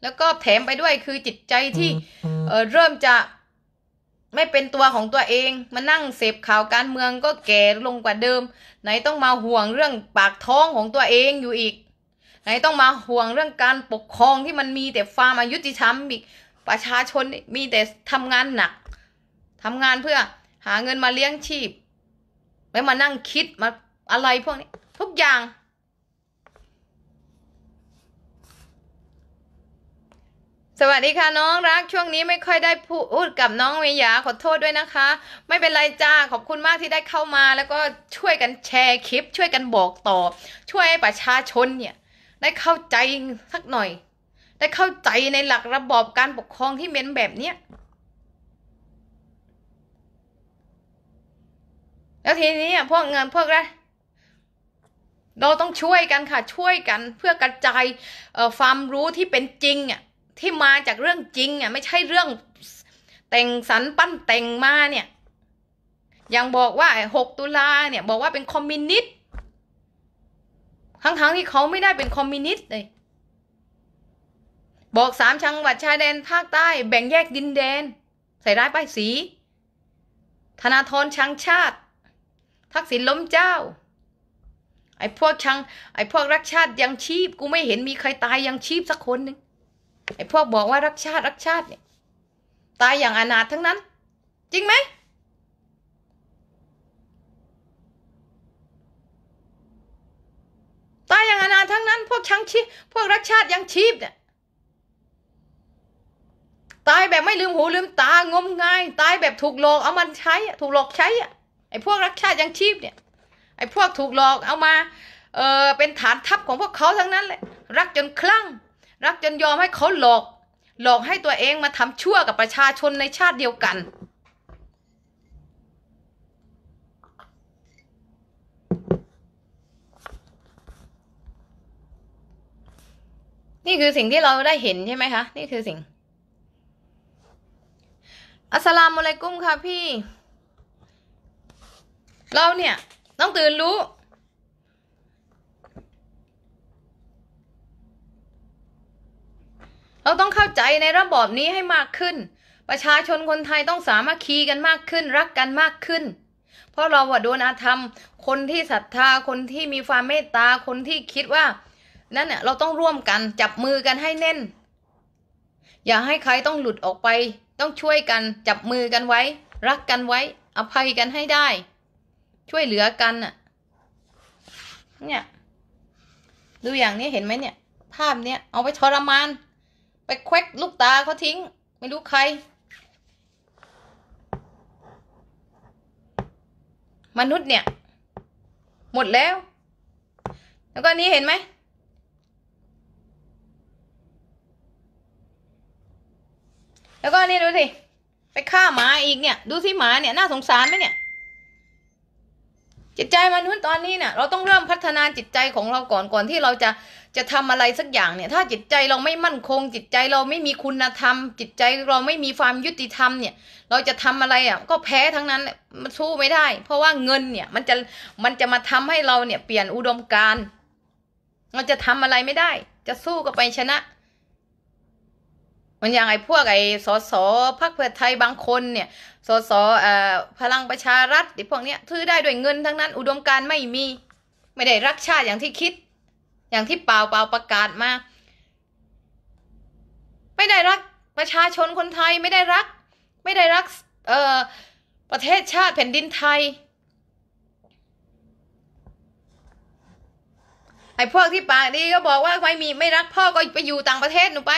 S1: แล้วก็แถมไปด้วยคือจิตใจที่เเริ่มจะไม่เป็นตัวของตัวเอง มานั่งเสพข่าวการเมืองก็แก่ลงกว่าเดิม ไหนต้องมาห่วงเรื่องปากท้องของตัวเองอยู่อีก ไหนต้องมาห่วงเรื่องการปกครองที่มันมีแต่ารามอายุติธรรมอีกประชาชนมีแต่ทำงานหนักทำงานเพื่อหาเงินมาเลี้ยงชีพไม่มานั่งคิดมาอะไรพวกนี้ ทุกอย่าง สวัสดีค่ะน้องรักช่วงนี้ไม่ค่อยได้พูดกับน้องเมยาขอโทษด้วยนะคะ ไม่เป็นไรจ้าขอบคุณมากที่ได้เข้ามาแล้วก็ช่วยกันแชร์คลิป ช่วยกันบอกต่อ ช่วยให้ประชาชนเนี่ย ได้เข้าใจสักหน่อยได้เข้าใจในหลักระบอบการปกครองที่เม็นแบบเนี้ย แล้วทีนี้พวกเงินพวกอะไรเราต้องช่วยกันค่ะช่วยกันเพื่อกระจายความรู้ที่เป็นจริงอ่ะที่มาจากเรื่องจริงอ่ะไม่ใช่เรื่อง แต่งสรรปั้นแต่งมาเนี่ย ยังบอกว่าหกตุลาเนี่ยบอกว่าเป็นคอมมิวนิสต์ทั้งๆที่เขาไม่ได้เป็นคอมมิวนิสต์เลยบอกสามจังหวัดชายแดนภาคใต้แบ่งแยกดินแดน ใส่ร้ายป้ายสี ธนาธรชังชาติ ทักษิณล้มเจ้า ไอ้พวกชัง ไอ้พวกรักชาติยังชีพกูไม่เห็นมีใครตายยังชีพสักคนหนึ่งไอ้พวกบอกว่ารักชาติรักชาติเนี่ย ตายอย่างอนาถทั้งนั้น จริงไหมตายอย่างอนาถทั้งนั้น พวกชังชีพพวกรักชาติยังชีพเนี่ยตายแบบ ไม่ลืมหูลืมตา งมงายตายแบบถูกหลอกเอามันใช้ถูกหลอกใช้ ไอ้พวกรักชาติยังชีพเนี่ยไอ้พวกถูกหลอกเอามาเออเป็นฐานทัพของพวกเขาทั้งนั้นแหละ รักจนคลั่งรักจนยอมให้เขาหลอก หลอกให้ตัวเองมาทำชั่วกับประชาชนในชาติเดียวกัน นี่คือสิ่งที่เราได้เห็นใช่ไหมคะนี่คือสิ่งอัสลามุอะลัยกุมค่ะพี่ เราเนี่ยต้องตื่นรู้ เราต้องเข้าใจในระบอบนี้ให้มากขึ้น ประชาชนคนไทยต้องสามัคคีกันมากขึ้น รักกันมากขึ้น เพราะเรา่าโดนอาธรรม คนที่ศรัทธาคนที่มีความเมตตาคนที่คิดว่า นั่นเนี่ยเราต้องร่วมกันจับมือกันให้แน่น อย่าให้ใครต้องหลุดออกไปต้องช่วยกันจับมือกันไว้ รักกันไว้อภัยกันให้ได้ ช่วยเหลือกันน่ะ เนี่ยดูอย่างนี้เห็นไหมเนี่ย ภาพเนี้ย เอาไปทรมาน ไปแควกลูกตาเขาทิ้ง ไม่รู้ใคร มนุษย์เนี่ย หมดแล้ว แล้วก็นี้เห็นไหมแล้วก็นี่ดูสิ ไปฆ่าหมาอีกเนี่ย ดูสิหมาเนี่ย น่าสงสารไหมเนี่ย จิตใจมนุษย์ตอนนี้เนี่ย เราต้องเริ่มพัฒนาจิตใจของเราก่อน ก่อนที่เราจะจะทำอะไรสักอย่างเนี่ย ถ้าจิตใจเราไม่มั่นคง จิตใจเราไม่มีคุณธรรม จิตใจเราไม่มีความยุติธรรมเนี่ย เราจะทำอะไรอ่ะ ก็แพ้ทั้งนั้น มันสู้ไม่ได้ เพราะว่าเงินเนี่ย มันจะ มันจะมาทำให้เราเนี่ยเปลี่ยนอุดมการเราจะทำอะไรไม่ได้ จะสู้ก็ไปชนะมันยังไอ้พวกไอ้สส พรรคเพื่อไทยบางคนเนี่ย สสเอ่อพลังประชารัฐไอ้พวกเนี้ยถือได้ด้วยเงินทั้งนั้น อุดมการไม่มี ไม่ได้รักชาติอย่างที่คิด อย่างที่เปล่าเปล่าประกาศมาไม่ได้รักประชาชนคนไทยไม่ได้รัก ไม่ได้รักเอ่อประเทศชาติแผ่นดินไทย ไอ้พวกที่ปากดีก็บอกว่าไม่มี ไม่รักพ่อก็ไปอยู่ต่างประเทศหนูไป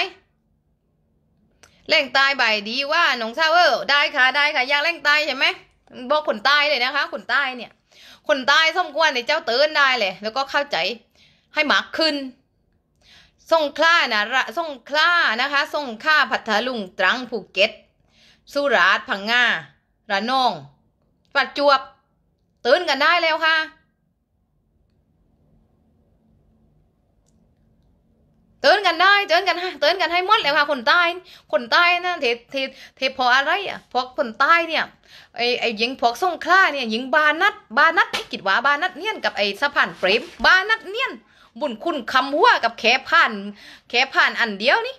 S1: แรงตายใบดีว่าหนองเศร้าเออ ได้ค่ะได้ค่ะ อยากแรงตายใช่ไหมบอกขนใต้เลยนะคะขนใต้เนี่ยขนใต้ส้มกวนในเจ้าเตือนได้เลย แล้วก็เข้าใจให้หมากขึ้นส่งคล้านะระส่งคล้านะคะส่งค่าพัทลุงตรังภูเก็ต สุราษฎร์พังงาระนองปัจจวบตือนกันได้แล้วค่ะเตือนกันได้เตือนกันเตือนกันให้หมดเลยค่ะคนใต้คนใต้นะเทเทเทพออะไร อ่ะพวกคนใต้เนี่ยไอไอหญิงพวกส่งคล้าเนี่ย หญิงบานัด บานัดไอกิดว่าบานัดเนียนกับไอสะพานเฟรมบานัดเนียนบุญคุณคำหัวกับแขผ่านแขผ่านอันเดียวนี่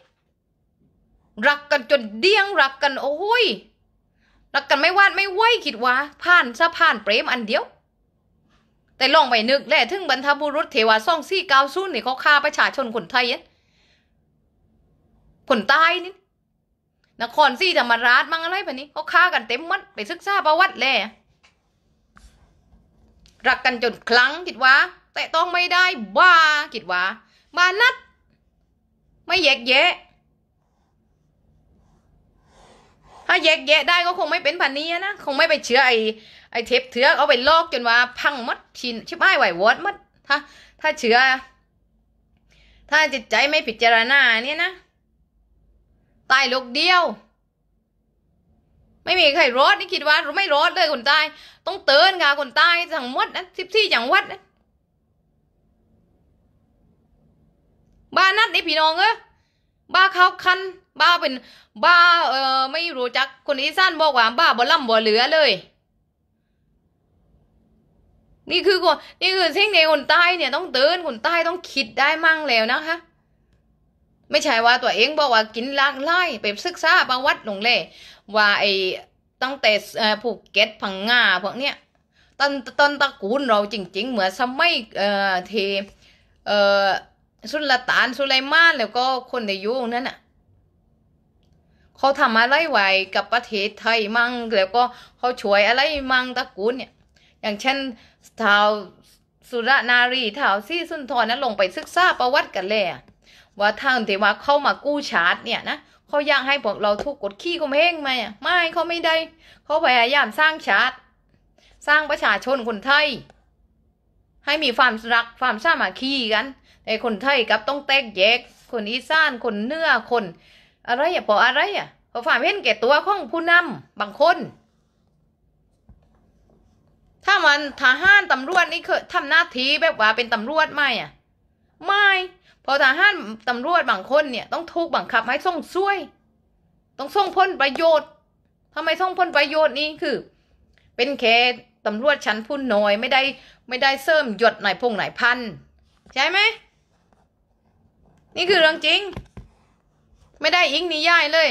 S1: รักกันจนเดียง รักกันโอ้ยรักกันไม่วาดไม่ไหวคิดว่าผ่านสะพานเฟรมอันเดียว แต่ลองไปนึกแหละถึงบรรทบุรุษเทวาซ่องซี่กาวซุนนี่เขาฆ่าประชาชนคนไทยเนี่ยคนตายนี่นครศรีธรรมราชมั่งอะไรแบบนี้ เขาฆ่ากันเต็มมัดไป ศึกษาประวัติแล่รักกันจนคลั้งคิดว่าแต่ต้องไม่ได้บ้าคิดว่าบ้านัด ไม่แยกแยะ ถ้าแยกแยะได้ก็คงไม่เป็นพันนี้นะ คงไม่ไปเชื้อไอ้ไอ้เทปเถือกเอาไปลอกจนว่า พังมัดชินชิบหายไหววอดมัดถ้าถ้าเชื้อ ถ้าจิตใจไม่พิจารณาเนี่ยนะตายลูกเดียว ไม่มีใครรอดนี่คิดว่าไม่รอดเลยคนตายต้องเตือนค่ะคนตายจังหวัดนะสิบที่จังหวัดนะบ้านัดนี่พี่น้องเอ้บ้าเขาคันบ้าเป็น บ้าเออไม่รู้จักคนอีสานบอกว่า บ้าบ่ล่ำบ่เหลือเลย นี่คือคนนี่คือสิ่งในคนตายเนี่ย ต้องเตือนคนตายต้องคิดได้มั่งแล้วนะคะไม่ใช่ว่าตัวเองบอกว่ากินลากไล่ไปศึกษาประวัติหลงเล่ว่าไอ้ตั้งแต่ผูกเก็ตพังงาพวกเนี้ยตอนตอนตระกูลเราจริงๆ เหมือนสมัยเอ่อเท เอ่อ สุลต่านสุไลมานแล้วก็คนในยุคนั้นอ่ะเขาทำอะไรไว้กับประเทศไทยมั่งแล้วก็เขาช่วยอะไรมั่งตระกูลเนี่ย อย่างเช่นชาวสุรนารีชาวซี่สุนทรนั้นลงไปศึกษาประวัติกันเลยอ่ะว่าทางี่ว่าเข้ามากู้ชาร์จเนี่ยนะ เขาอยากให้พวกเราทุกกดขี้ก็ไม่เฮงไหมไม่เขาไม่ได้ เขาพยายามสร้างชาร์จสร้างประชาชนคนไทย ให้มีความรัก ความสามัคคีกัน แต่คนไทยกับต้องแตกแยก คนอีสานคนเนื้อคน อะไรอะพออะไรอะพอฝ่ามเห็นแก่ตัวของผู้นำบางคน ถ้ามันทหารตำรวจนี่เคยทำหน้าที่แบบว่าเป็นตำรวจไหมอะไม่พอทหารตำรวจบางคนเนี่ย ต้องถูกบังคับให้ส่งช่วย ต้องส่งพ้นประโยชน์ทำไมส่งพ้นประโยชน์นี่คือ เป็นแค่ตำรวจชั้นผู้น้อย ไม่ได้ไม่ได้เสริมยศนหยพงนหยพัน ใช่ไหม นี่คือเรื่องจริง ไม่ได้อิงนิยายเลย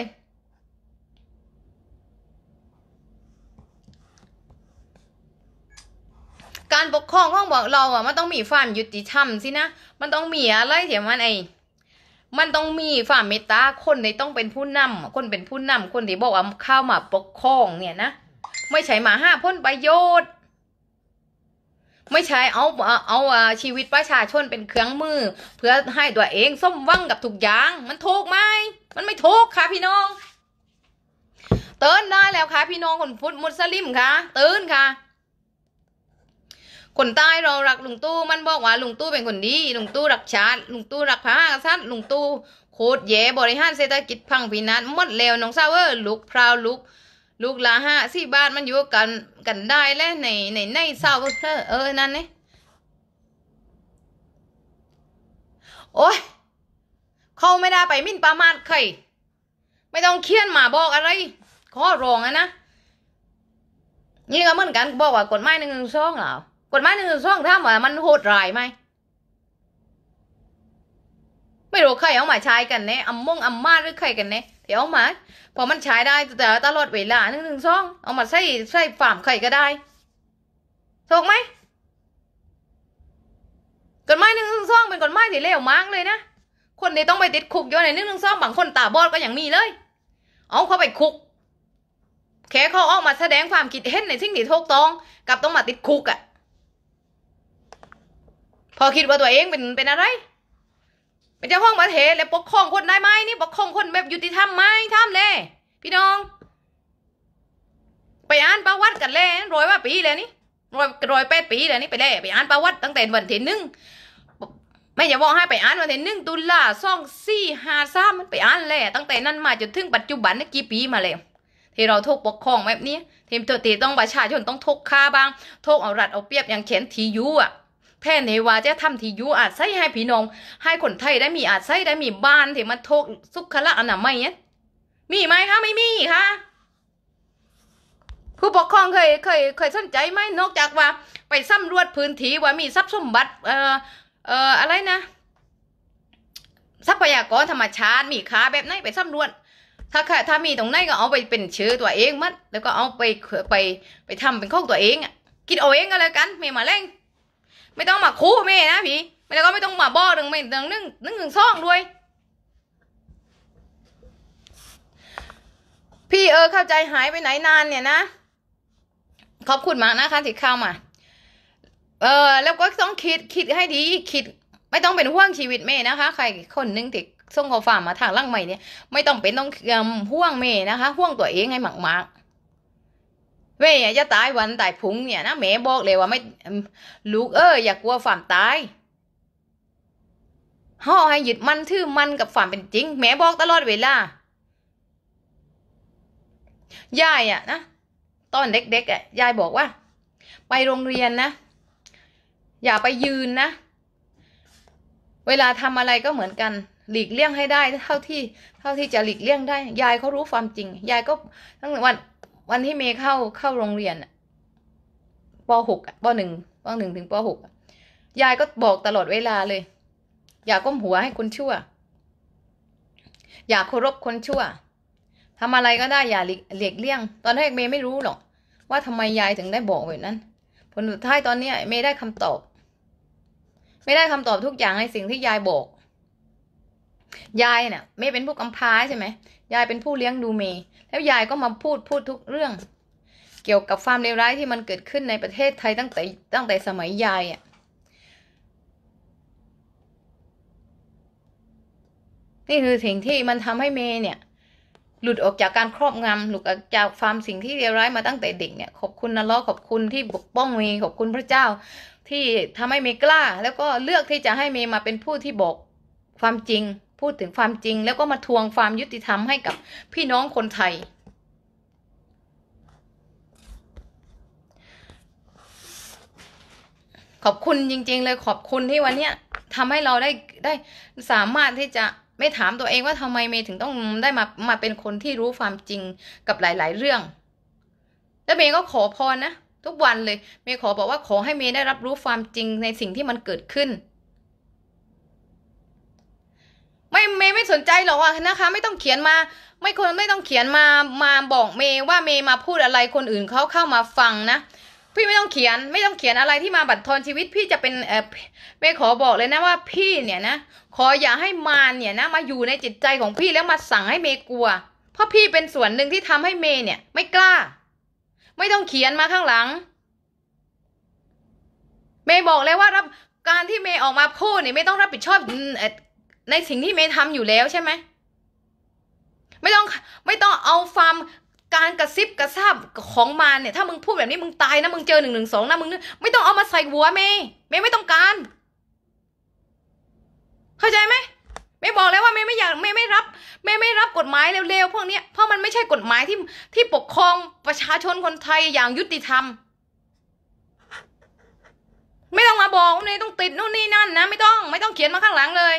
S1: การปกครองของบอกเราอ่ะมันต้องมีความยุติธรรมสินะ มันต้องมีอะไรเถียมันไอ มันต้องมีความเมตตา คนในต้องเป็นผู้นำคนเป็นผู้นำคนที่บอกว่าเข้ามาปกครอง เนี่ยนะ ไม่ใช่มาห้าพ้นประโยชน์ ไม่ใช่เอาเอาชีวิตประชาชนเป็นเครื่องมือ เพื่อให้ตัวเองส้มว่างกับทุกอย่าง มันถูกไหม มันไม่ถูกค่ะพี่น้องเตือนได้แล้วค่ะพี่น้องคนพุทธมุสลิมค่ะเตือนค่ะคนใต้เรารัก ลุงตู้มันบอกว่าลุงตู้เป็นคนดีลุงตู้รักชาติลุงตู้รักพระสาัตวิ์ลุงตู้โคตรแย่บริหารเศรษฐกิจพังพินาศหมดแล้วน้องเซาเวอร์ลุกพราวลุกลูกละห้าสี่บาทมันอยู่กันกันได้แล้วในในในเศร้าเธอเออนั่นนี่โอ้ยเขาไม่ได้ไปมิ่นประมาทใครไม่ต้องเคียนมาบอกอะไร ขอร้องอะนะนี่ก็เหมือนกันบอกว่ากฎหมายหนึ่งห่สองเหรอกฎหมายหนึ่งช่องถามว่ามันโหดร้ายไหม ไม่รู้ใครเอามาใช้กันแน่อัมมงอัมมาหรือใครกันแน่ที่เอามาพอมันใช้ได้แต่ตลอดเวลาหนึ่งหนึ่งช่องเอามาใส่ใส่ฝ่ามใครก็ได้ถูกไหมกฎหมายหนึ่งหนึ่งช่องเป็นกฎหมายที่เลวมากเลยนะคนที่ต้องไปติดคุกอยู่ในหนึ่งหนึ่งช่องบางคนตาบอดก็ยังมีเลย เอาเขาไปคุกแค่เขาออกมาแสดงความคิดเห็นในสิ่งที่ถูกต้องกับต้องมาติดคุกอะ่ะพอคิดว่าตัวเองเป็นเป็นอะไรเป็นเจ้าของประเทศแล้วปกครองคนได้ไหมนี่ปกครองคนแบบยุติธรรมไหมทำเลยพี่น้อง ไปอ่านประวัติกันเลยรอยว่าปีเลยนี่รอยรอยแปดปีเลยนี่ไปเลยไปอ่านประวัติตั้งแต่วันที่หนึ่งไม่อย่าบอกให้ไปอ่านวันที่หนึ่งตุลาสองสี่ห้าสามมันไปอ่านเลยตั้งแต่นั้นมาจนถึงปัจจุบันนี่กี่ปีมาแล้วที่เราทุกปกครองแบบนี้ ทีมตัวตีต้องประชาชนต้องทุกค่าบ้างทุกเอารัดเอาเปรียบอย่างเข็นทียูอ่ะแพ่เนว่าจะทำที่อยู่อาใช้ให้พี่น้องให้คนไทยได้มีอาใช้ได้มีบ้านที่มันทุกสุขละอนามัยเนี่ยมีไหมคะไม่มีค่ะผู้ปกครองเคยเคย เคยสนใจไหมนอกจากว่า ไปสำรวจพื้นที่ว่ามีทรัพย์สมบัติ เอ่อเอ่ออะไรนะทรัพยากรธรรมชาติมีค่าแบบไหนไปสำรวจถ้า ถ้ามีตรงไหนก็เอาไปเป็นชื่อตัวเองมัดแล้วก็เอาไปไป ไปทำเป็นขอตัวเองอ่ะคิดเอาเองก็แล้วกันไม่มาแรงไม่ต้องมาคู่แม่นะพี่แล้วก็ไม่ต้องมาบ่อหนึ่งไม่หนึ่งหนึ่งหนึ่งหนึ่งซองด้วย พี่เออเข้าใจหายไปไหนนาน เนี่ยนะ ขอบคุณมากนะคะที่เข้ามา เออ แล้วก็ต้องคิดคิดให้ดีคิด ไม่ต้องเป็นห่วงชีวิตแม่นะคะ ใครคนนึงที่ส่งข้อความมาทางล่างใหม่เนี่ยไม่ต้องเป็นต้องห่วงแม่นะคะห่วงตัวเองให้มาก ๆเว้ยจะตายวันตายพุงเนี่ยนะแม่บอกเลยว่าไม่ลูกเอออย่ากลัวความตายห่อให้หยุดมันทื่อมันกับความเป็นจริง แม่บอกตลอดเวลา ยายอะนะตอนเด็กๆอะยายบอกว่า ไปโรงเรียนนะ อย่าไปยืนนะเวลาทำอะไรก็เหมือนกัน หลีกเลี่ยงให้ได้ เท่าที่ เท่าที่จะหลีกเลี่ยงได้ ยายเขารู้ความจริง ยายก็ ทั้งวันวันที่เมย์เข้าเข้าโรงเรียนปหกปหนึ่งปหนึ่งถึงปหกยายก็บอกตลอดเวลาเลย อย่าก้มหัวให้คนชั่ว อย่าเคารพคนชั่วทำอะไรก็ได้อย่าเหลีกเลี่ยงตอนแรกเมย์ไม่รู้หรอก ว่าทำไมยายถึงได้บอกแบบนั้น ผลสุดท้ายตอนนี้เมย์ได้คำตอบ ไม่ได้คำตอบทุกอย่างในสิ่งที่ยายบอกยายเนี่ยเมย์เป็นผู้กำพร้าใช่ไหมยายเป็นผู้เลี้ยงดูเมย์แล้วยาย ก็ มาพูดพูดทุกเรื่อง เกี่ยวกับความเลวร้ายที่มันเกิดขึ้นในประเทศไทยตั้งแต่ตั้งแต่สมัยยายอะ่ะนี่คือสิ่งที่มันทำให้เมย์เนี่ย หลุดออกจากการครอบงำหลุดออกจากความสิ่งที่เลวร้ายมาตั้งแต่เด็กเนี่ยขอบคุณนรลขอบคุณที่ปกป้องเมย์ขอบคุณพระเจ้า ที่ทำให้เมย์กล้า แล้วก็เลือกที่จะให้เมย์มาเป็นผู้ที่ บอก ความจริงพูดถึงความจริงแล้วก็มาทวงความยุติธรรมให้กับพี่น้องคนไทย ขอบคุณจริง ๆ เลยขอบคุณที่วันนี้ทำให้เราได้ได้สามารถที่จะไม่ถามตัวเองว่าทำไมเมย์ถึงต้องได้มามาเป็นคนที่รู้ความจริงกับหลายๆ เรื่อง แล้วเมย์ก็ขอพรนะทุกวันเลยเมย์ขอบอกว่าขอให้เมย์ได้รับรู้ความจริงในสิ่งที่มันเกิดขึ้นไม่เมย์ไม่สนใจหรอกว่านะคะ ไม่ต้องเขียนมา ไม่ควรไม่ต้องเขียนมามาบอกเมย์ว่าเมย์มาพูดอะไรคนอื่นเขาเข้ามาฟังนะพี่ไม่ต้องเขียน ไม่ต้องเขียนอะไรที่มาบัตรทอนชีวิต พี่จะเป็นเออเมย์ขอบอกเลยนะว่าพี่เนี่ยนะขออย่าให้มารเนี่ยนะมาอยู่ในจิตใจของพี่แล้วมาสั่งให้เมย์กลัว เพราะพี่เป็นส่วนหนึ่งที่ทำให้เมย์เนี่ย ไม่กล้า ไม่ต้องเขียนมาข้างหลังเมย์บอกเลยว่ารับการที่เมย์ออกมาพูดเนี่ยไม่ต้องรับผิดชอบในสิ่งที่เมย์ทำอยู่แล้วใช่ไหม ไม่ต้องไม่ต้องเอาความการกระซิบกระซาบของมารเนี่ยถ้ามึงพูดแบบนี้มึงตายนะมึงเจอหนึ่งหนึ่งสองนะมึงไม่ต้องเอามาใส่หัวเมย์เมย์ไม่ต้องการ เข้าใจไหมเมย์บอกแล้วว่าเมย์ไม่อยากเมย์ไม่รับเมย์ไม่รับกฎหมายเร็วๆพวกเนี้ยเพราะมันไม่ใช่กฎหมายที่ที่ปกครองประชาชนคนไทยอย่างยุติธรรม ไม่ต้องมาบอกเมย์ต้องติดนู่นนี่นั่นนะไม่ต้อง ไม่ต้องเขียนมาข้างหลังเลย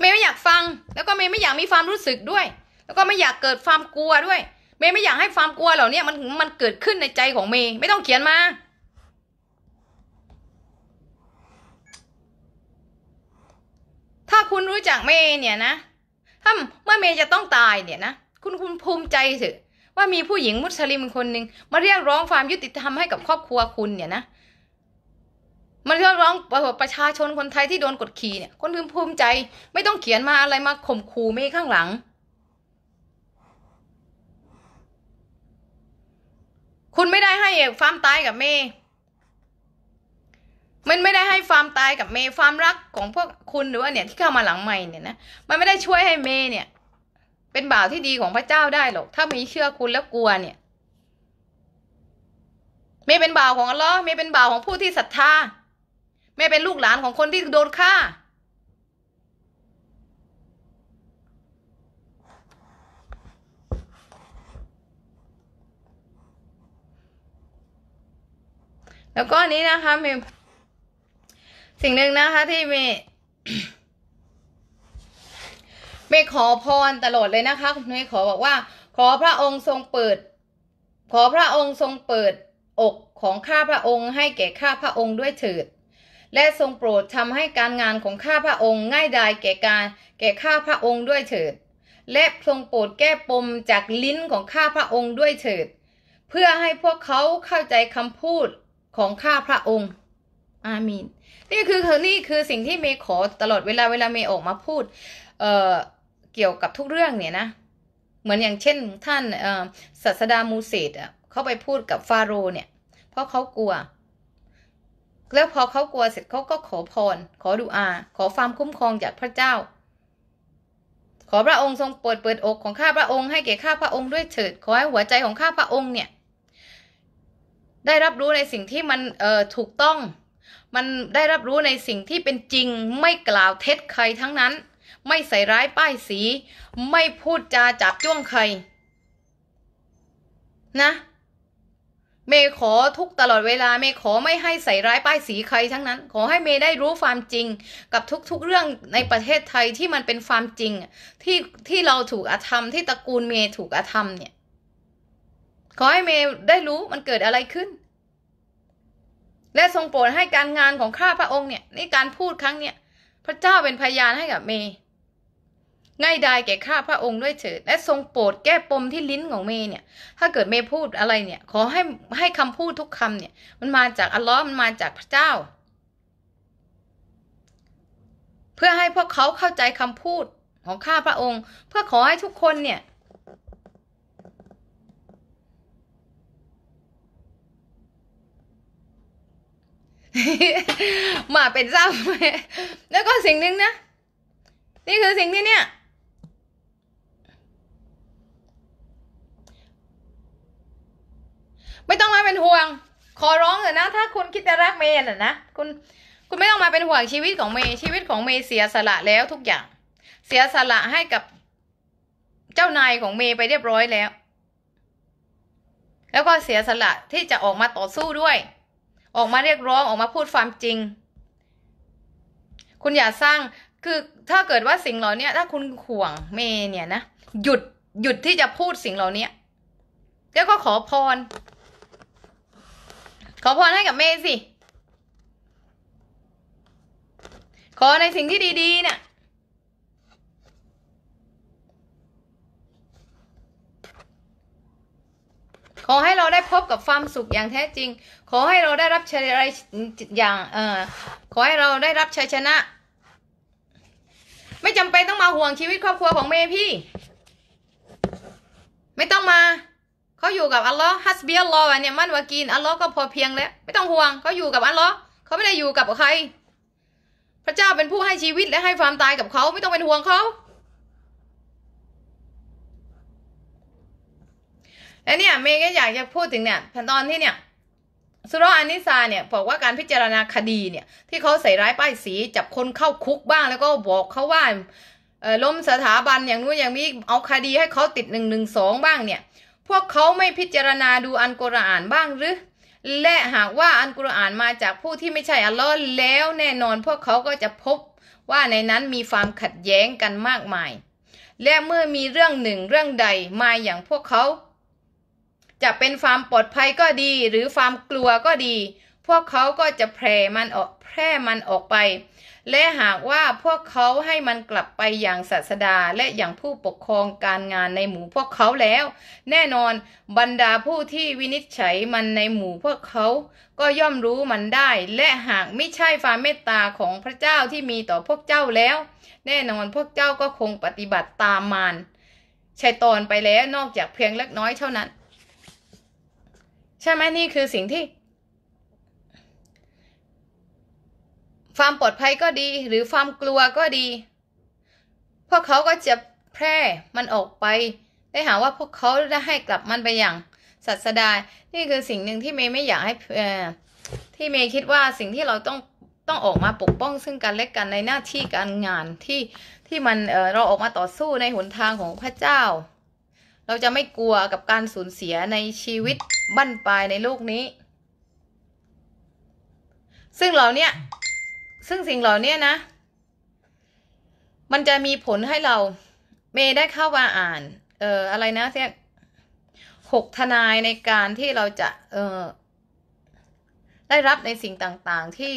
S1: เมย์ไม่อยากฟัง แล้วก็เมย์ไม่อยากมีความรู้สึกด้วย แล้วก็ไม่อยากเกิดความกลัวด้วย เมย์ไม่อยากให้ความกลัวเหล่านี้มันมันเกิดขึ้นในใจของเมย์ไม่ต้องเขียนมา ถ้าคุณรู้จักเมย์เนี่ยนะถ้าเมื่อเมย์จะต้องตายเนี่ยนะคุณคุณภูมิใจเถอะว่ามีผู้หญิงมุสลิมคนหนึ่งมาเรียกร้องความยุติธรรมให้กับครอบครัวคุณเนี่ยนะมันเรียกร้องประชาชนคนไทยที่โดนกดขี่เนี่ยคนพืงภูมิใจไม่ต้องเขียนมาอะไรมาข่มขู่เม่ข้างหลัง คุณไม่ได้ให้ฟาร์มตายกับเมย์มันไม่ได้ให้ฟาร์มตายกับเมย์ฟาร์มรักของพวกคุณหรือว่าเนี่ยที่เข้ามาหลังใหม่เนี่ยนะมันไม่ได้ช่วยให้เมย์เนี่ย เป็นบ่าวที่ดีของพระเจ้าได้หรอกถ้ามีเชื่อคุณแล้วกลัว เนี่ยเมย์เป็นบ่าวของอัลลอฮ์เมย์เป็นบ่าวของผู้ที่ศรัทธาม่เป็นลูกหลานของคนที่โดนฆ่า แล้วก็นี้นะคะมีสิ่งหนึ่งนะคะที่มีเมยขอพรตลอดเลยนะคะคุณุมยขอบอกว่า ขอพระองค์ทรงเปิด ขอพระองค์ทรงเปิดอกของข้าพระองค์ให้แก่ข้าพระองค์ด้วยเถิดและทรงโปรดทำให้การงานของข้าพระองค์ง่ายดายแก่การแก่ข้าพระองค์ด้วยเถิด และทรงโปรดแก้ปมจากลิ้นของข้าพระองค์ด้วยเถิด เพื่อให้พวกเขาเข้าใจคำพูดของข้าพระองค์อามีนนี่คือนี่คือสิ่งที่เมย์ขอตลอดเวลาเวลาเมย์ออกมาพูดเอ่อเกี่ยวกับทุกเรื่องเนี่ยนะ เหมือนอย่างเช่นท่านศาสดามูเสดเขาไปพูดกับฟาโรเนี่ย เพราะเขากลัวแล้วพอเขากลัวเสร็จเขาก็ขอพรขอดุอาขอความคุ้มครองจากพระเจ้า ขอพระองค์ทรงเปิดเปิดอกของข้าพระองค์ ให้แก่ข้าพระองค์ด้วยเถิด ขอให้หัวใจของข้าพระองค์ เนี่ย ได้รับรู้ในสิ่งที่มันเอ่อถูกต้อง มันได้รับรู้ในสิ่งที่เป็นจริงไม่กล่าวเท็จใครทั้งนั้น ไม่ใส่ร้ายป้ายสี ไม่พูดจาจับจ้วงใคร นะเมย์ขอทุกตลอดเวลาเมย์ขอไม่ให้ใส่ร้ายป้ายสีใครทั้งนั้น ขอให้เมย์ได้รู้ความจริง กับทุกๆเรื่องในประเทศไทยที่มันเป็นความจริงที่ที่เราถูกอาธรรมที่ตระกูลเมย์ถูกอาธรรมเนี่ย ขอให้เมย์ได้รู้มันเกิดอะไรขึ้นและทรงโปรดให้การงานของข้าพระองค์เนี่ย ในการพูดครั้งเนี่ยพระเจ้าเป็นพยานให้กับเมย์ง่ายด้แก่ข้าพระองค์ด้วยเถิดและทรงโปรดแก้ปมที่ลิ้นของเมย์เนี่ย ถ้าเกิดเมย์พูดอะไรเนี่ย ขอให้ให้คำพูดทุกคำเนี่ย มันมาจากอัลลอฮ์มันมาจากพระเจ้า เพื่อให้พวกเขาเข้าใจคำพูดของข้าพระองค์ เพื่อขอให้ทุกคนเนี่ย มาเป็นเจ้าแล้วก็สิ่งหนึ่งนะนี่คือสิ่งที่เนี่ยไม่ต้องมาเป็นห่วง ขอร้องเถอะนะ ถ้าคุณคิดจะรักเมย์น่ะนะ คุณ คุณไม่ต้องมาเป็นห่วงชีวิตของเมย์ ชีวิตของเมย์เสียสละแล้วทุกอย่าง เสียสละให้กับเจ้านายของเมย์ไปเรียบร้อยแล้ว แล้วก็เสียสละที่จะออกมาต่อสู้ด้วย ออกมาเรียกร้องออกมาพูดความจริง คุณอย่าสร้าง คือถ้าเกิดว่าสิ่งเหล่านี้ถ้าคุณห่วงเมย์เนี่ยนะ หยุด หยุดที่จะพูดสิ่งเหล่านี้แล้วก็ขอพรขอพรให้กับเมย์สิ ขอในสิ่งที่ดีๆ เนี่ย ขอให้เราได้พบกับความสุขอย่างแท้จริง ขอให้เราได้รับชัยอะไรอย่าง เอ่อ ขอให้เราได้รับชัยชนะ ไม่จำเป็นต้องมาห่วงชีวิตครอบครัวของเมย์พี่ ไม่ต้องมาเขาอยู่กับอัลลอฮ์ฮัสเบียลลอฮ์เนี่ยมันวากีนอัลลอฮ์ก็พอเพียงแล้ว ไม่ต้องห่วง เขาอยู่กับ อัลลอฮ์เขาไม่ได้อยู่กับใคร พระเจ้าเป็นผู้ให้ชีวิตและให้ความตายกับเขาไม่ต้องเป็นห่วงเขา และเนี่ยเมย์ก็อยากจะพูดถึงเนี่ย ตอนที่เนี่ย สุรอานิซาเนี่ยบอกว่าการพิจารณาคดีเนี่ย ที่เขาใส่ร้ายป้ายสี จับคนเข้าคุกบ้างแล้วก็บอกเขาว่าล้มสถาบันอย่างนู้นอย่างนี้เอาคดีให้เขาติดหนึ่งหนึ่งสองบ้างเนี่ยพวกเขาไม่พิจารณาดูอันกุรอานบ้างหรือ และหากว่าอันกุรอานมาจากผู้ที่ไม่ใช่อัลลอฮ์แล้วแน่นอนพวกเขาก็จะพบว่าในนั้นมีความขัดแย้งกันมากมาย และเมื่อมีเรื่องหนึ่งเรื่องใดมาอย่างพวกเขา จะเป็นความปลอดภัยก็ดีหรือความกลัวก็ดี พวกเขาก็จะแพร่มันออกแพร่มันออกไปและหากว่าพวกเขาให้มันกลับไปอย่างศาสดาและอย่างผู้ปกครองการงานในหมู่พวกเขาแล้ว แน่นอนบรรดาผู้ที่วินิจฉัยมันในหมู่พวกเขา ก็ย่อมรู้มันได้ และหากไม่ใช่ความเมตตาของพระเจ้าที่มีต่อพวกเจ้าแล้ว แน่นอนพวกเจ้าก็คงปฏิบัติตามมันชัยตอนไปแล้วนอกจากเพียงเล็กน้อยเท่านั้น ใช่ไหมนี่คือสิ่งที่ความปลอดภัยก็ดีหรือความกลัวก็ดี พวกเขาก็จะแพร่มันออกไป ได้หาว่าพวกเขาได้ให้กลับมันไปอย่างสัสดานี่คือสิ่งหนึ่งที่เมย์ไม่อยากให้ที่เมย์คิดว่าสิ่งที่เราต้องต้องออกมาปกป้อง ซึ่งกันและกันในหน้าที่การงานที่ที่มันเเราออกมาต่อสู้ในหนทางของพระเจ้า เราจะไม่กลัวกับการสูญเสียในชีวิตบั้นปลายในโลกนี้ ซึ่งเราเนี่ยซึ่งสิ่งเหล่านี้นะ มันจะมีผลให้เราเมย์ได้เข้ามาอ่าน เอ่ออะไรนะเสียหกทนายในการที่เราจะ เอ่อ ได้รับในสิ่งต่างๆที่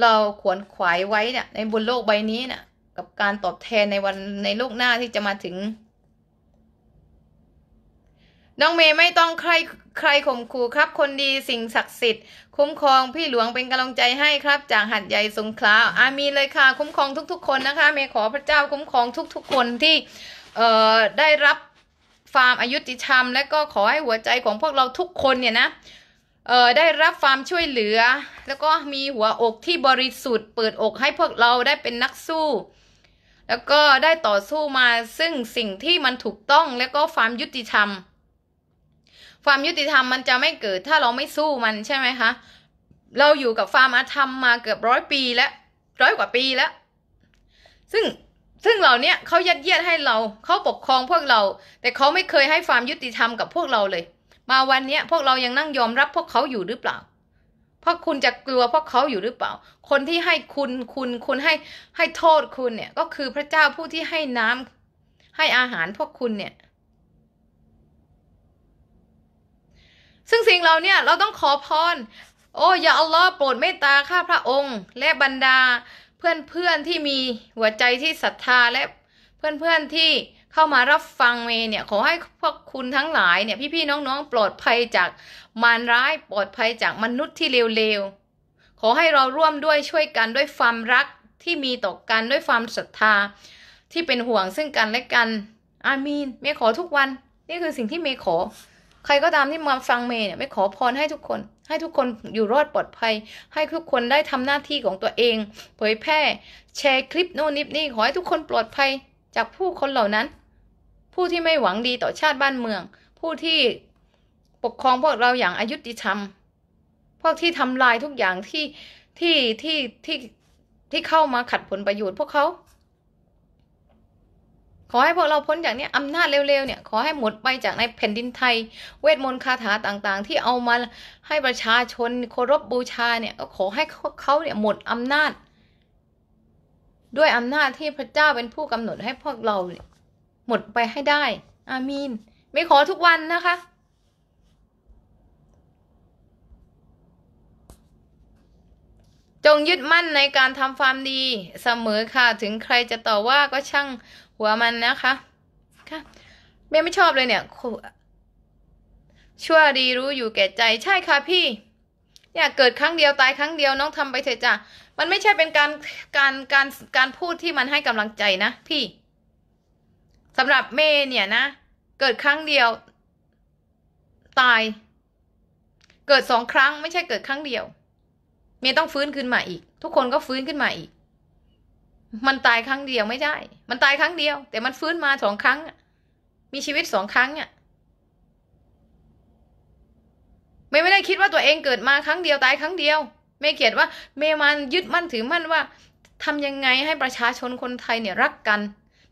S1: เราขวนขวายไว้เนี่ย ในบนโลกใบนี้เนี่ยกับการตอบแทนในวันในโลกหน้าที่จะมาถึงน้องเมย์ไม่ต้องใครใครข่มขู่ครับ คนดีสิ่งศักดิ์สิทธิ์ คุ้มครองพี่หลวงเป็นกำลังใจให้ครับ จากหัดใหญ่สงขลาอามีเลยค่ะคุ้มครองทุก ๆคนนะคะเมย์ขอพระเจ้าคุ้มครองทุก ๆคนที่เอ่อได้รับฟาร์มอายุติธรรมและก็ขอให้หัวใจของพวกเราทุกคนเนี่ยนะเอ่อได้รับความช่วยเหลือ แล้วก็มีหัวอกที่บริสุทธิ์เปิดอกให้พวกเราได้เป็นนักสู้ แล้วก็ได้ต่อสู้มาซึ่งสิ่งที่มันถูกต้องและก็ความยุติธรรมความยุติธรรมมันจะไม่เกิด ถ้าเราไม่สู้มันใช่ไหมคะ เราอยู่กับความอาธรรมมาเกือบร้อยปีแล้วร้อยกว่าปีแล้ว ซึ่งซึ่งเราเนี้ยเขายัดเยียดให้เราเขาปกครองพวกเรา แต่เขาไม่เคยให้ความยุติธรรมกับพวกเราเลย มาวันเนี้ย พวกเรายังนั่งยอมรับพวกเขาอยู่หรือเปล่า เพราะคุณจะกลัวพวกเขาอยู่หรือเปล่า คนที่ให้คุณคุณคุณให้ให้โทษคุณเนี่ยก็คือพระเจ้าผู้ที่ให้น้ำให้อาหาร พวกคุณเนี่ยซึ่งสิ่งเราเนี่ยเราต้องขอพร โอ้อย่าอัลลอฮ์โปรดเมตตาข้าพระองค์และบรรดา เพื่อนๆที่มีหัวใจที่ศรัทธาและ เพื่อนๆที่เข้ามารับฟังเมเนี่ย ขอให้พวกคุณทั้งหลายเนี่ย พี่ๆน้องๆ ปลอดภัยจากมารร้ายปลอดภัยจากมนุษย์ที่เลวๆขอให้เราร่วมด้วยช่วยกันด้วยความรักที่มีต่อกันด้วยความศรัทธาที่เป็นห่วงซึ่งกันและกัน อามีนเมขอทุกวันนี่คือสิ่งที่เมขอใครก็ตามที่มาฟังเมย์เนี่ยไม่ขอพรให้ทุกคน ให้ทุกคนอยู่รอดปลอดภัย ให้ทุกคนได้ทำหน้าที่ของตัวเอง เผยแพร่ แชร์คลิปโน่นนิปนี่ ขอให้ทุกคนปลอดภัยจากผู้คนเหล่านั้น ผู้ที่ไม่หวังดีต่อชาติบ้านเมือง ผู้ที่ปกครองพวกเราอย่างอายุติธรรมพวกที่ทำลายทุกอย่างที่ที่ที่ที่ ที่เข้ามาขัดผลประโยชน์พวกเขาขอให้พวกเราพ้นจากเนี้ยอำนาจเร็วๆเนี่ยขอให้หมดไปจากในแผ่นดินไทย เวทมนต์คาถาต่างๆ ที่เอามาให้ประชาชนเคารพบบูชาเนี่ยก็ขอให้เขาเนี่ยหมดอำนาจ ด้วยอำนาจที่พระเจ้าเป็นผู้กำหนดให้พวกเราเหมดไปให้ได้อามีนไม่ขอทุกวันนะคะ จงยึดมั่นในการทำความดีเสมอค่ะ ถึงใครจะต่อว่าก็ช่างหัวมันนะคะค่ะเม่ไม่ชอบเลยเนี่ยชั่วดีรู้อยู่แก่ใจใช่ค่ะพี่เนี่ยเกิดครั้งเดียว ตายครั้งเดียวน้องทำไปเถอะจ้ะมันไม่ใช่เป็นการการการการพูดที่มันให้กำลังใจนะพี่ สำหรับเมย์เนี่ยนะ เกิดครั้งเดียว ตาย เกิดสองครั้ง ไม่ใช่เกิดครั้งเดียว เมย์ต้องฟื้นขึ้นมาอีกทุกคนก็ฟื้นขึ้นมาอีกมันตายครั้งเดียวไม่ได้ มันตายครั้งเดียว แต่มันฟื้นมาสองครั้ง มีชีวิตสองครั้งเนี่ยเมย์ไม่ได้คิดว่าตัวเองเกิดมาครั้งเดียว ตายครั้งเดียวเมย์เขียนว่า เมย์มันยึดมั่นถือมั่นว่า ทำยังไงให้ประชาชนคนไทยเนี่ยรักกัน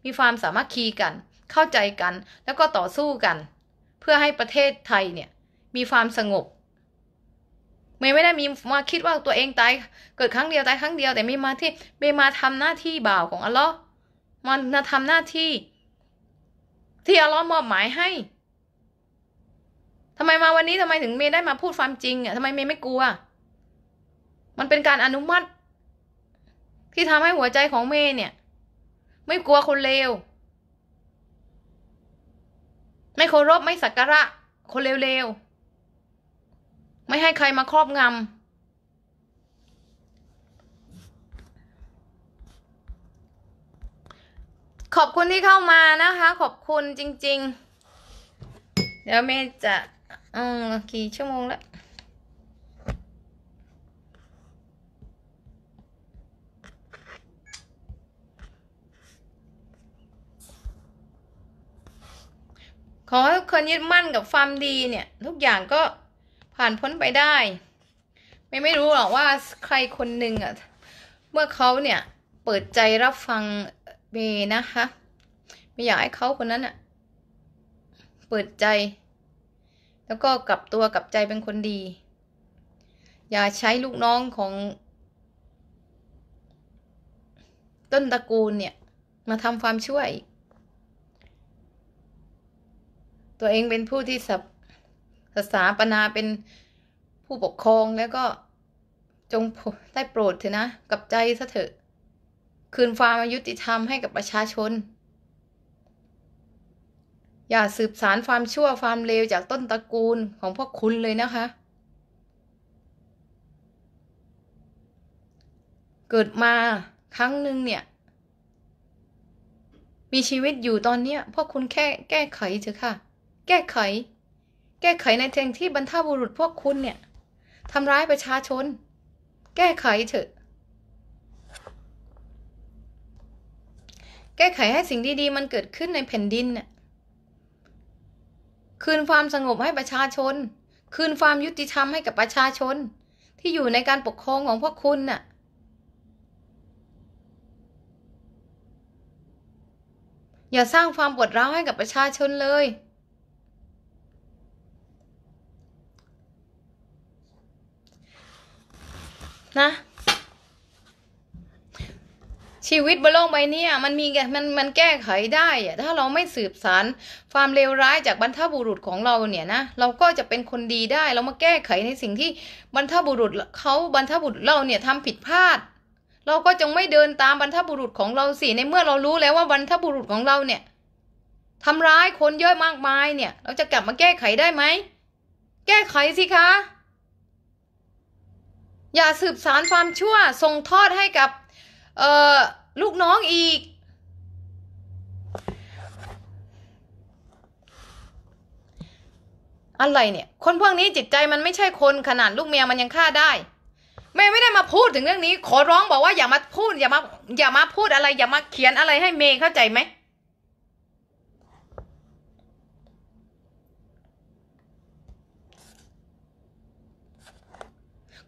S1: มีความสามัคคีกัน เข้าใจกันแล้วก็ต่อสู้กัน เพื่อให้ประเทศไทยเนี่ย มีความสงบเมย์ไม่ได้มีมาคิดว่าตัวเองตายเกิดครั้งเดียวตายครั้งเดียวแต่เมย์มาที่เมย์มาทำหน้าที่บ่าวของอัลลอฮ์มันมาทำหน้าที่ ที่อัลลอฮ์มอบหมายให้ ทำไมมาวันนี้ทำไมถึงเมย์ได้มาพูดความจริงอ่ะทำไมเมย์ไม่กลัว มันเป็นการอนุมัติที่ทำให้หัวใจของเมย์เนี่ย ไม่กลัวคนเลวไม่เคารพไม่สักการะ คนเลวๆไม่ให้ใครมาครอบงำ ขอบคุณที่เข้ามานะคะขอบคุณจริงๆ เดี๋ยวเมย์จะ อืมกี่ชั่วโมงแล้ว ขอให้คนยึดมั่นกับความดีเนี่ย ทุกอย่างก็ผ่านพ้นไปได้ ไม่ไม่รู้หรอกว่าใครคนหนึ่งอะเมื่อเขาเนี่ย เปิดใจรับฟังเมนะคะ ไม่อยากให้เขาคนนั้นอะเปิดใจ แล้วก็กลับตัวกลับใจเป็นคนดี อย่าใช้ลูกน้องของ ต้นตระกูลเนี่ยมาทำความช่วย ตัวเองเป็นผู้ที่สับสถาปนาเป็นผู้ปกครองแล้วก็จงได้โปรดเถอะนะกับใจซะเถอะ คืนความอายุติธรรมให้กับประชาชน อย่าสืบสารความชั่วความเลวจากต้นตระกูลของพวกคุณเลยนะคะ เกิดมาครั้งหนึ่งเนี่ย มีชีวิตอยู่ตอนเนี้ยพวกคุณแค่แก้ไขเถอะค่ะ แก้ไขแก้ไขในเทงที่บรรทาบุรุษพวกคุณเนี่ยทำร้ายประชาชน แก้ไขเถอะ แก้ไขให้สิ่งดีๆ มันเกิดขึ้นในแผ่นดินน่ะคืนความสงบให้ประชาชน คืนความยุติธรรมให้กับประชาชน ที่อยู่ในการปกครองของพวกคุณน่ะอย่าสร้างความปวดร้าวให้กับประชาชนเลยนะ ชีวิตบนโลกใบนี้มันมีมันมันแก้ไขได้ถ้าเราไม่สืบสารความเลวร้ายจากบรรทบุรุษของเราเนี่ยนะเราก็จะเป็นคนดีได้ เรามาแก้ไขในสิ่งที่บรรทบุรุษเขาบรรทบุรุษเราเนี่ยทำผิดพลาด เราก็จงไม่เดินตามบรรทบุรุษของเราสิในเมื่อเรารู้แล้วว่าบรรทบุรุษของเราเนี่ยทำร้ายคนเยอะมากมายเนี่ย เราจะกลับมาแก้ไขได้ไหมแก้ไขสิคะอย่าสืบสารความชั่วส่งทอดให้กับลูกน้องอีก อะไรเนี่ย คนพวกนี้จิตใจมันไม่ใช่คนขนาดลูกเมียมันยังฆ่าได้แม่ไม่ได้มาพูดถึงเรื่องนี้ ขอร้องบอกว่าอย่ามาพูด อย่ามาอย่ามาพูดอะไร อย่ามาเขียนอะไรให้เมย์เข้าใจไหม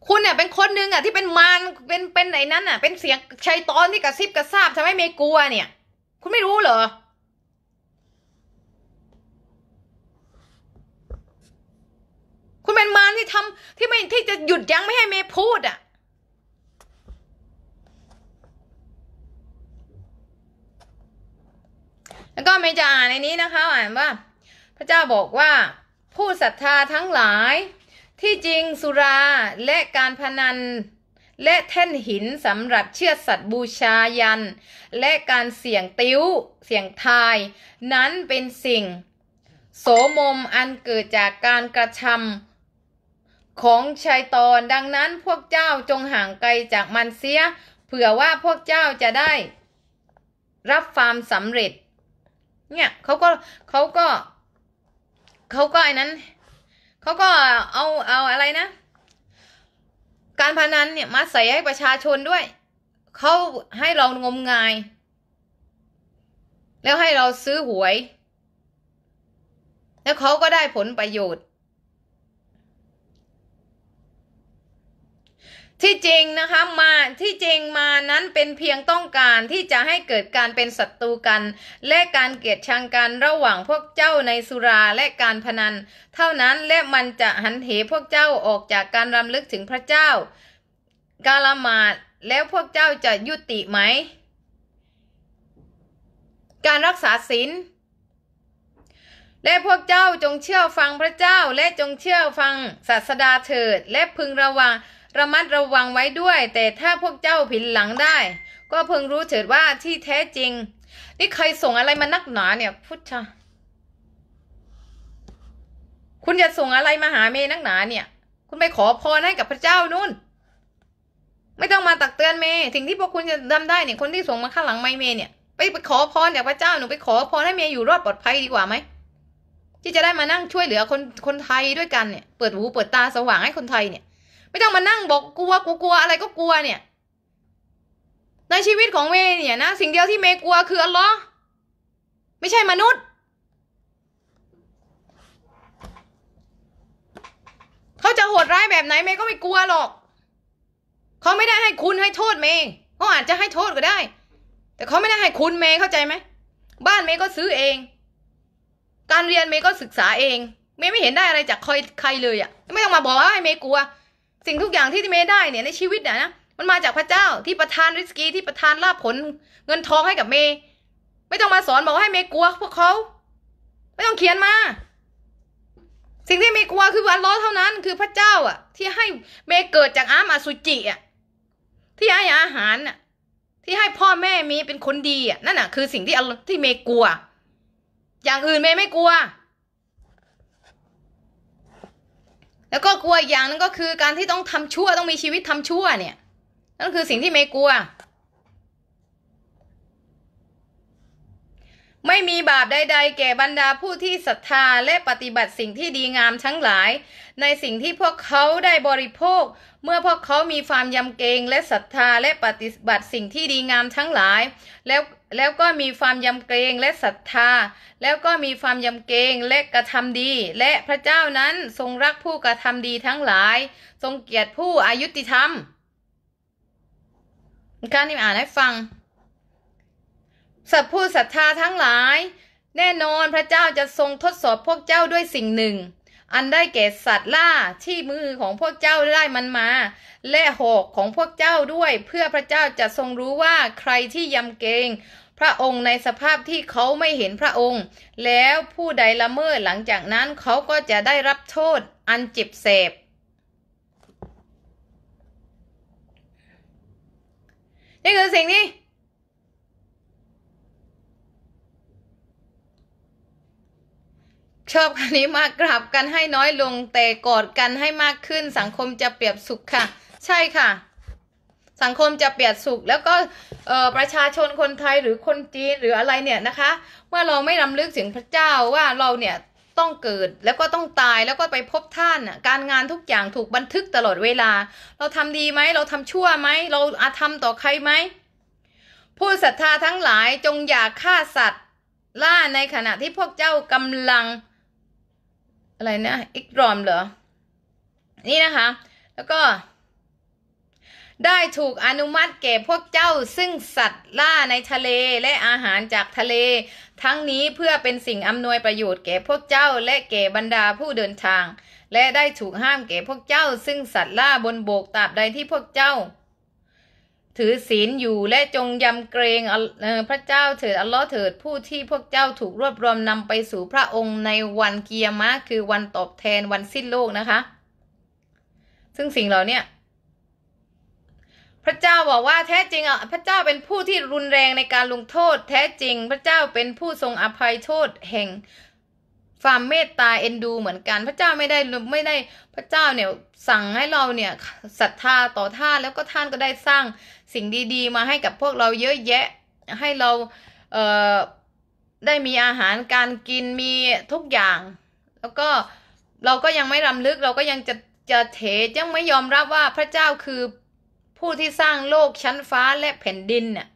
S1: คุณเนี่ยเป็นคนหนึ่งอ่ะที่เป็นมารเป็นเป็นไหนนั้นอ่ะ เป็นเสียงชัยตอนที่กระซิบกระซาบทำให้เมกลัว เนี่ย คุณไม่รู้เหรอ คุณเป็นมารที่ทำ ที่ไม่ที่จะหยุดยั้งไม่ให้เมพูดอ่ะ แล้วก็เมจะอ่านในนี้นะคะ อ่านว่า พระเจ้าบอกว่า ผู้ศรัทธาทั้งหลายที่จริงสุราและการพนัน และแท่นหินสำหรับเชื่อสัตว์บูชายัน และการเสี่ยงติ้วเสี่ยงทาย นั้นเป็นสิ่ง โสมมอันเกิดจากการกระทำของชายตอนดังนั้นพวกเจ้าจงห่างไกลจากมันเสียเผื่อว่าพวกเจ้าจะได้ รับความสำเร็จ เนี่ยเขาก็เขาก็เขาก็ไอ้นั้นเขาก็เอาเอาอะไรนะ การพนันเนี่ย มาใส่ให้ประชาชนด้วย เขาให้เรางมงาย แล้วให้เราซื้อหวย แล้วเขาก็ได้ผลประโยชน์ที่จริงนะคะ มาที่จริงมานั้นเป็นเพียงต้องการที่จะให้เกิดการเป็นศัตรูกัน และการเกลียดชังกันระหว่างพวกเจ้าในสุราและการพนัน เท่านั้นและมันจะหันเหพวกเจ้าออกจากการรำลึกถึงพระเจ้า กาลมาดแล้วพวกเจ้าจะยุติไหม การรักษาศีลและพวกเจ้าจงเชื่อฟังพระเจ้า และจงเชื่อฟังศาสดาเถิดและพึงระวังระมัดระวังไว้ด้วยแต่ถ้าพวกเจ้าผินหลังได้ ก็เพิ่งรู้เถิดว่าที่แท้จริง นี่ใครส่งอะไรมานักหนา เนี่ย พุทธะคุณจะส่งอะไรมาหาเมย์นักหนาเนี่ย คุณไปขอพรให้กับพระเจ้านู่น ไม่ต้องมาตักเตือนเมย์ถึงที่พวกคุณจะทำได้เนี่ยคนที่ส่งมาข้างหลังไม่เมย์เนี่ย ไปไปขอพรจากพระเจ้าหนูไปขอพรให้เมย์อยู่รอดปลอดภัยดีกว่าไหมที่จะได้มานั่งช่วยเหลือคนคนไทยด้วยกันเนี่ยเปิดหูเปิดตาสว่างให้คนไทยเนี่ยไม่ต้องมานั่งบอกกลัวกวกลัวอะไรก็กลัว เนี่ย ในชีวิตของเมย์เนี่ยนะสิ่งเดียวที่เมย์กลัวคืออัลลอฮ์ไม่ใช่มนุษย์เขาจะโหดร้ายแบบไหน เมย์ก็ไม่กลัวหรอกเขาไม่ได้ให้คุณให้โทษเมย์เขาอาจจะให้โทษก็ได้ แต่เขาไม่ได้ให้คุณเมย์เข้าใจไหมบ้านเมย์ก็ซื้อเอง การเรียนเมย์ก็ศึกษาเอง เมย์ไม่เห็นได้อะไรจากใครเลยอะ่ะ ไม่ต้องมาบอกว่าให้เมย์กลัวสิ่งทุกอย่างที่ทีเมย์ได้เนี่ยในชีวิตเนี่ยนะมันมาจากพระเจ้าที่ประทานริสกีที่ประทานลาภผลเงินทองให้กับเมย์ไม่ต้องมาสอนบอกให้เมย์กลัว พวกเขา ไม่ต้องเขียนมา สิ่งที่เมย์กลัวคืออันล้อนเท่านั้น คือพระเจ้าอะที่ให้เมย์เกิดจากอามาสุจิอะที่ให้อาหารอะที่ให้พ่อแม่เมย์เป็นคนดีอะนั่นอะคือสิ่งที่ที่เมย์กลัว อย่างอื่นเมย์ไม่กลัวแล้วก็กลัวอีกอย่างนึงก็คือการที่ต้องทำชั่วต้องมีชีวิตทำชั่วเนี่ย นั่นคือสิ่งที่เมย์กลัว ไม่มีบาปใด ๆ แก่บรรดาผู้ที่ศรัทธาและปฏิบัติสิ่งที่ดีงามทั้งหลาย ในสิ่งที่พวกเขาได้บริโภค เมื่อพวกเขามีความยำเกรงและศรัทธาและปฏิบัติสิ่งที่ดีงามทั้งหลายแล้วแล้วก็มีความยำเกรง และศรัทธา แล้วก็มีความยำเกรง และกระทำดี และพระเจ้านั้นทรงรักผู้กระทำดีทั้งหลาย ทรงเกียรติผู้อายุติธรรมการนิมอ่านให้ฟัง สัตว์ผู้ศรัทธาทั้งหลาย แน่นอนพระเจ้าจะทรงทดสอบพวกเจ้าด้วยสิ่งหนึ่งอันได้แก่สัตว์ล่าที่มือของพวกเจ้าได้มันมา และหอกของพวกเจ้าด้วยเพื่อพระเจ้าจะทรงรู้ว่าใครที่ยำเกรงพระองค์ในสภาพที่เขาไม่เห็นพระองค์ แล้วผู้ใดละเมิดหลังจากนั้นเขาก็จะได้รับโทษอันเจ็บแสบนี่คือสิ่งนี้ชอบคันนี้มากกราบกันให้น้อยลงแต่กอดกันให้มากขึ้นสังคมจะเปรียบสุขค่ะใช่ค่ะ สังคมจะเปรียบสุข แล้วก็ประชาชนคนไทยหรือคนจีนหรืออะไรเนี่ยนะคะเมื่อเราไม่รำลึกถึงพระเจ้าว่าเราเนี่ยต้องเกิดแล้วก็ต้องตายแล้วก็ไปพบท่านการงานทุกอย่างถูกบันทึกตลอดเวลา เราทำดีไหมเราทำชั่วไหมเราอาธรรมต่อใครไหมผู้ศรัทธาทั้งหลายจงอย่าฆ่าสัตว์ล่าในขณะที่พวกเจ้ากำลังอะไรนะอิกรอมเหรอ นี่นะคะ แล้วก็ ได้ถูกอนุมัติแก่พวกเจ้าซึ่งสัตว์ล่าในทะเลและอาหารจากทะเล ทั้งนี้เพื่อเป็นสิ่งอำนวยประโยชน์แก่พวกเจ้าและแก่บรรดาผู้เดินทาง และได้ถูกห้ามแก่พวกเจ้าซึ่งสัตว์ล่าบนโบกตราบใดที่พวกเจ้าถือศีลอยู่และจงยำเกรงพระเจ้าเถิดอัลลอฮ์เถิดผู้ที่พวกเจ้าถูกรวบรวมนำไปสู่พระองค์ในวันเกียรมะ คือวันตอบแทนวันสิ้นโลกนะคะ ซึ่งสิ่งเหล่านี้พระเจ้าบอกว่าแท้จริงอ่ะพระเจ้าเป็นผู้ที่รุนแรงในการลงโทษ แท้จริงพระเจ้าเป็นผู้ทรงอภัยโทษแห่งความเมตตาเอ็นดูเหมือนกัน พระเจ้าไม่ได้ไม่ได้พระเจ้าเนี่ยสั่งให้เราเนี่ยศรัทธาต่อท่านแล้วก็ท่านก็ได้สร้างสิ่งดีๆ มาให้กับพวกเราเยอะแยะให้เราเได้มีอาหารการกินมีทุกอย่าง แล้วก็เราก็ยังไม่รำลึกเราก็ยังจะจะเถยังไม่ยอมรับว่าพระเจ้าคือผู้ที่สร้างโลกชั้นฟ้าและแผ่นดินเนี่ย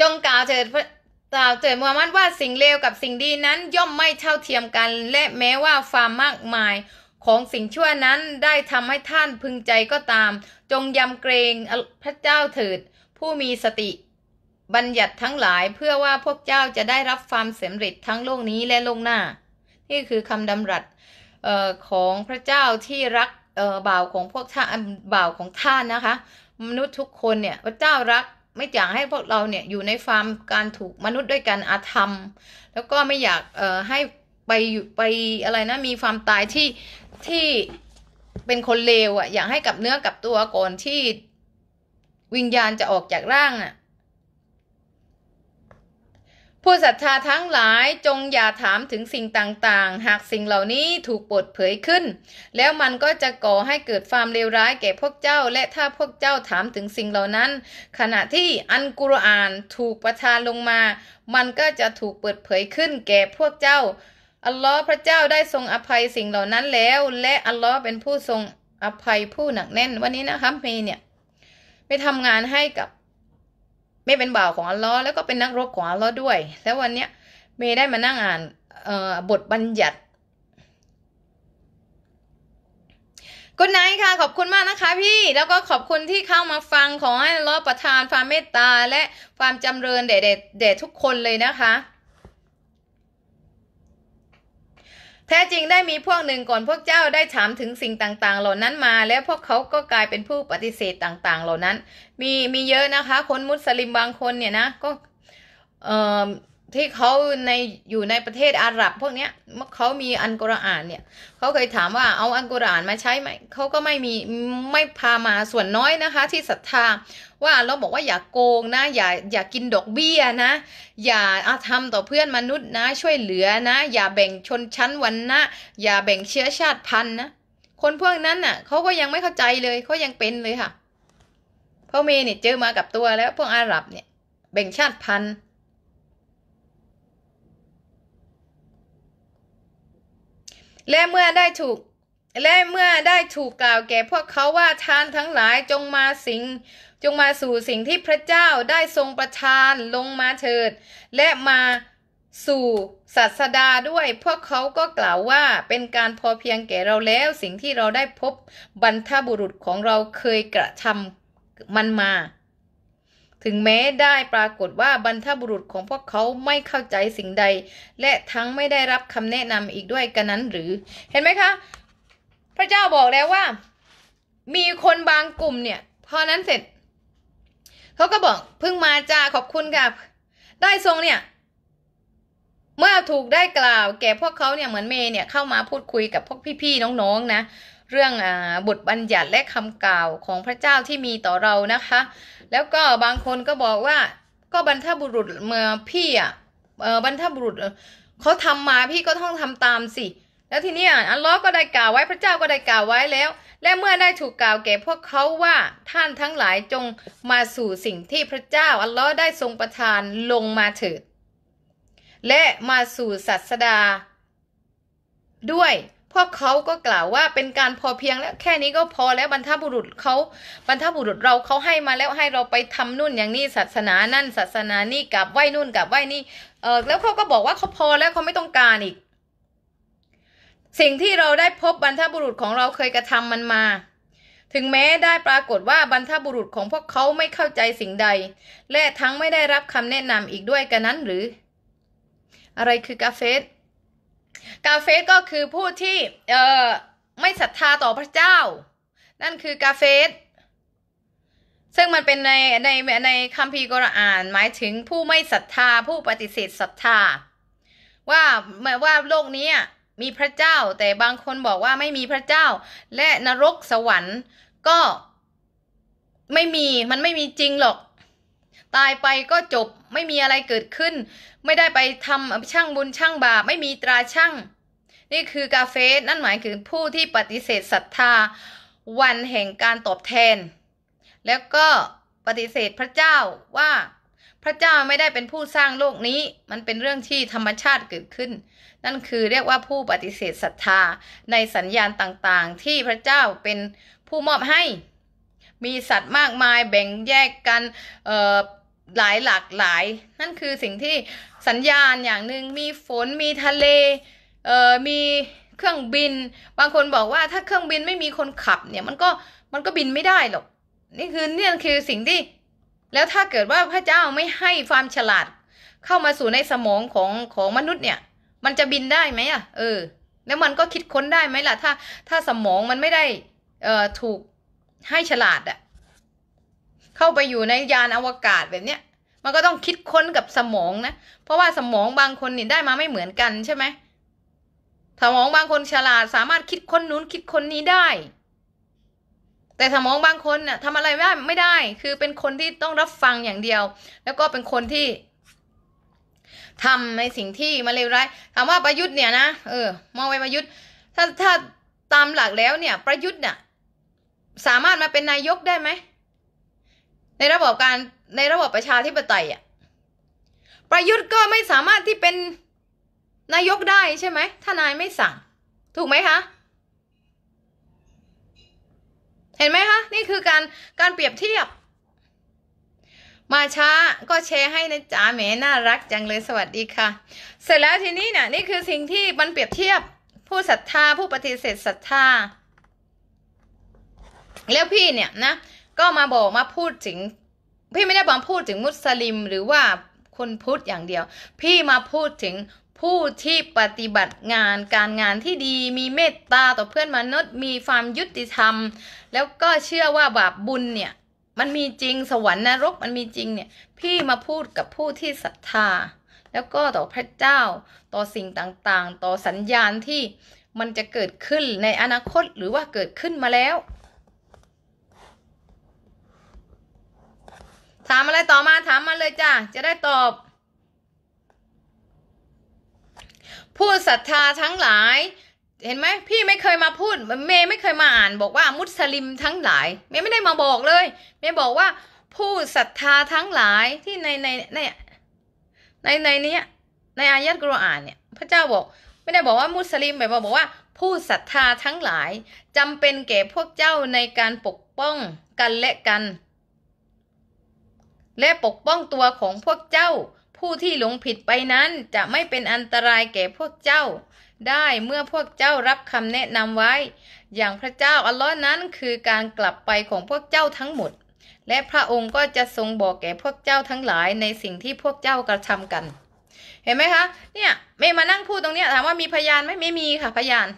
S1: จงกล่าวเถิดต่าวเถอดมัมมันว่าสิ่งเลวกับสิ่งดีนั้นย่อมไม่เท่าเทียมกันและแม้ว่าความมากมายของสิ่งชั่วนั้นได้ทำให้ท่านพึงใจก็ตาม จงยำเกรง พระเจ้าเถิดผู้มีสติบัญญัติทั้งหลายเพื่อว่าพวกเจ้าจะได้รับความเสำริจทั้งโลกนี้และโลกหน้า นี่คือคำดำรัสของพระเจ้าที่รักบ่าวของพวกท่านบ่าวของท่านนะคะ มนุษย์ทุกคนเนี่ยพระเจ้ารักไม่อยากให้พวกเราเนี่ยอยู่ในความการถูกมนุษย์ด้วยกันอาธรรม แล้วก็ไม่อยากเอ่อให้ไปอยู่ไปอะไรนะมีความตายที่ที่เป็นคนเลวอะ่ะอยากให้กับเนื้อกับตัวก่อนที่วิญญาณจะออกจากร่างอะ่ะผู้ศรัทธาทั้งหลายจงอย่าถามถึงสิ่งต่างๆ หากสิ่งเหล่านี้ถูกเปิดเผยขึ้น แล้วมันก็จะก่อให้เกิดความเลวร้ายแก่พวกเจ้า และถ้าพวกเจ้าถามถึงสิ่งเหล่านั้น ขณะที่อันกุรอานถูกประทานลงมา มันก็จะถูกเปิดเผยขึ้น แก่พวกเจ้า อัลลอฮ์พระเจ้าได้ทรงอภัยสิ่งเหล่านั้นแล้ว และอัลลอฮ์เป็นผู้ทรงอภัยผู้หนักแน่น วันนี้นะคะเมเนี่ยไปทำงานให้กับไม่เป็นบ่าวของอัลลอฮ์แล้วก็เป็นนักรบของอัลลอฮ์ด้วย แล้ววันเนี้ยเมย์ได้มานั่งอ่านบทบัญญัติกุณนค่ะขอบคุณมากนะคะพี่แล้วก็ขอบคุณที่เข้ามาฟังขอให้อัลลอฮ์ประทานความเมตตาและความจำเริญเด็ดเด็ดทุกคนเลยนะคะแท้จริงได้มีพวกหนึ่งก่อนพวกเจ้าได้ถามถึงสิ่งต่างๆเหล่านั้นมา แล้วพวกเขาก็กลายเป็นผู้ปฏิเสธต่างๆ เหล่านั้น มีมีเยอะนะคะคนมุสลิมบางคนเนี่ยนะก็ เอ่อที่เขาในอยู่ในประเทศอาหรับพวกเนี้ยเมื่อเขามีอันกุรอานเนี่ย เขาเคยถามว่าเอาอันกุรอานมาใช้ไหมเขาก็ไม่มีไม่พามาส่วนน้อยนะคะ ที่ศรัทธา ว่าเราบอกว่าอย่าโกงนะ อย่าอย่ากินดอกเบี้ยนะ อย่าอาทำต่อเพื่อนมนุษย์นะ ช่วยเหลือนะ อย่าแบ่งชนชั้นวันนะอย่าแบ่งเชื้อชาติพันธุ์นะ คนพวกนั้นน่ะเขาก็ยังไม่เข้าใจเลยเขายังเป็นเลยค่ะพ่อเมย์เนี่ยเจอมากับตัวแล้วพวกอาหรับเนี่ยแบ่งชาติพันธุ์และเมื่อได้ถูกและเมื่อได้ถูกกล่าวแก่พวกเขาว่าทานทั้งหลายจงมาสิงจงมาสู่สิ่งที่พระเจ้าได้ทรงประทานลงมาเถิด และมาสู่ศาสดาด้วย พวกเขาก็กล่าวว่าเป็นการพอเพียงแก่เราแล้ว สิ่งที่เราได้พบบรรทบุรุษของเราเคยกระทำมันมาถึงแม้ได้ปรากฏว่าบรรทบุรุษของพวกเขาไม่เข้าใจสิ่งใด และทั้งไม่ได้รับคำแนะนำอีกด้วยกันนั้นหรือ เห็นไหมคะ พระเจ้าบอกแล้วว่า มีคนบางกลุ่มเนี่ย พอนั้นเสร็จเขาก็บอกเพิ่งมาจ้าขอบคุณคับได้ทรงเนี่ย เมื่อถูกได้กล่าว แก่พวกเขาเนี่ยเหมือนเมย์เนี่ย เข้ามาพูดคุยกับพวกพี่ๆน้องๆนนะเรื่องอบทบัญญัติและคำกล่าวของพระเจ้าที่มีต่อเรานะคะแล้วก็บางคนก็บอกว่า ก็บรรทบุรุษเมื่อพี่อ่ะเออบรรทบุรุษเขาทำมาพี่ก็ต้องทำตามสิ แล้วทีนี้อัลลอฮ์ก็ได้กล่าวไว้พระเจ้าก็ได้กล่าวไว้แล้ว และเมื่อได้ถูกกล่าวแก่พวกเขาว่าท่านทั้งหลายจงมาสู่สิ่งที่พระเจ้าอัลลอฮ์ได้ทรงประทานลงมาเถิดและมาสู่ศาสดา ด้วยพวกเขาก็กล่าวว่าเป็นการพอเพียง แล้วแค่นี้ก็พอแล้วบรรทบุรุษเขาบรรทบุรุษเราเขาให้มาแล้วให้เราไปทำนู่นอย่างนี้ศาสนานั่นศาสนานี่กับไหว้นู่นกับไหว้นี่เออแล้วเขาก็บอกว่าเขาพอแล้วเขาไม่ต้องการอีก สิ่งที่เราได้พบบรรทบุรุษของเราเคยกระทำมันมา ถึงแม้ได้ปรากฏว่าบรรทบุรุษของพวกเขาไม่เข้าใจสิ่งใดและทั้งไม่ได้รับคำแนะนำอีกด้วยกันนั้นหรือ อะไรคือกาเฟสกาเฟสก็คือผู้ที่ เอ่อไม่ศรัทธาต่อพระเจ้า นั่นคือกาเฟสซึ่งมันเป็นในในในคัมภีร์กุรอาน หมายถึงผู้ไม่ศรัทธาผู้ปฏิเสธศรัทธา ว่าหมาว่าโลกนี้มีพระเจ้า แต่บางคนบอกว่าไม่มีพระเจ้า และนรกสวรรค์ ก็ไม่มีมันไม่มีจริงหรอกตายไปก็จบไม่มีอะไรเกิดขึ้น ไม่ได้ไปทำช่างบุญช่างบาปไม่มีตราช่างนี่คือกาเฟสนั่นหมายถึงผู้ที่ปฏิเสธศรัทธาวันแห่งการตอบแทน แล้วก็ปฏิเสธพระเจ้าว่าพระเจ้าไม่ได้เป็นผู้สร้างโลกนี้ มันเป็นเรื่องที่ธรรมชาติเกิดขึ้น นั่นคือเรียกว่าผู้ปฏิเสธศรัทธาในสัญญาณต่างๆ ที่พระเจ้าเป็นผู้มอบให้มีสัตว์มากมายแบ่งแยกกันเหลายหลากหลาย นั่นคือสิ่งที่สัญญาณอย่างหนึ่งมีฝน มีทะเลเอ่อมีเครื่องบิน บางคนบอกว่า ถ้าเครื่องบินไม่มีคนขับเนี่ยมันก็มันก็บินไม่ได้หรอกนี่คือเนี่ยคือสิ่งที่ แล้วถ้าเกิดว่าพระเจ้าไม่ให้ความฉลาด เข้ามาสู่ในสมองของของมนุษย์เนี่ย มันจะบินได้ไหมอ่ะเออ แล้วมันก็คิดค้นได้ไหมล่ะ ถ้าถ้าสมองมันไม่ได้เอ่อถูกให้ฉลาดอ่ะเข้าไปอยู่ในยานอวกาศแบบเนี้ย มันก็ต้องคิดค้นกับสมองนะเพราะว่าสมองบางคนนี่ได้มาไม่เหมือนกันใช่ไหมสมองบางคนฉลาด สามารถคิดค้นนู้นคิดค้นนี้ได้ แต่สมองบางคนน่ะทำอะไรไม่ได้ไม่ได้คือเป็นคนที่ต้องรับฟังอย่างเดียว แล้วก็เป็นคนที่ทำในสิ่งที่มาเลวร้ายถามว่าประยุทธ์เนี่ยนะเออมองไปประยุทธ์ ถ้าถ้าตามหลักแล้วเนี่ย ประยุทธ์เนี่ยสามารถมาเป็นนายกได้ไหมในระบบการในระบบประชาธิปไตยอะประยุทธ์ก็ไม่สามารถที่เป็นนายกได้ใช่ไหมถ้านายไม่สั่ง ถูกไหมคะ เห็นไหมคะ นี่คือการการเปรียบเทียบ มาช้าก็แชร์ให้นะจ๊าแหมน่ารักจังเลยสวัสดีค่ะ เสร็จแล้วทีนี้เนี่ยนี่คือสิ่งที่มันเปรียบเทียบผู้ศรัทธาผู้ปฏิเสธศรัทธา แล้วพี่เนี่ยนะก็มาบอกมาพูดถึงพี่ไม่ได้บอกพูดถึงมุสลิมหรือว่าคนพุทธอย่างเดียว พี่มาพูดถึงผู้ที่ปฏิบัติงาน การงานที่ดี มีเมตตาต่อเพื่อนมนุษย์มีความยุติธรรม แล้วก็เชื่อว่าบาปบุญเนี่ย มันมีจริงสวรรค์นรก มันมีจริงเนี่ยพี่มาพูดกับผู้ที่ศรัทธา แล้วก็ต่อพระเจ้า ต่อสิ่งต่างๆ ต่อสัญญาณที่มันจะเกิดขึ้นในอนาคตหรือว่าเกิดขึ้นมาแล้วถามอะไรต่อมาถามมาเลยจ้าจะได้ตอบผู้ศรัทธาทั้งหลาย เห็นไหมพี่ไม่เคยมาพูด เมย์ไม่เคยมาอ่าน บอกว่า มุสลิมทั้งหลายเมย์ไม่ได้มาบอกเลยเมย์บอกว่าผู้ศรัทธาทั้งหลายที่ในในในในในนี้ในอายัดกุรอานเนี่ย พระเจ้าบอกไม่ได้บอกว่ามุสลิมแบบบอกว่าผู้ศรัทธาทั้งหลาย จำเป็นแก่พวกเจ้าในการปกป้องกันและกันและปกป้องตัวของพวกเจ้า ผู้ที่หลงผิดไปนั้นจะไม่เป็นอันตรายแก่พวกเจ้าได้เมื่อพวกเจ้ารับคำแนะนำไว้ อย่างพระเจ้าอัลลอฮ์นั้นคือการกลับไปของพวกเจ้าทั้งหมด และพระองค์ก็จะทรงบอกแก่พวกเจ้าทั้งหลายในสิ่งที่พวกเจ้ากระทำกัน เห็นไหมคะ เนี่ยไม่มานั่งพูดตรงนี้ถามว่ามีพยานไหมไม่มีค่ะพยาน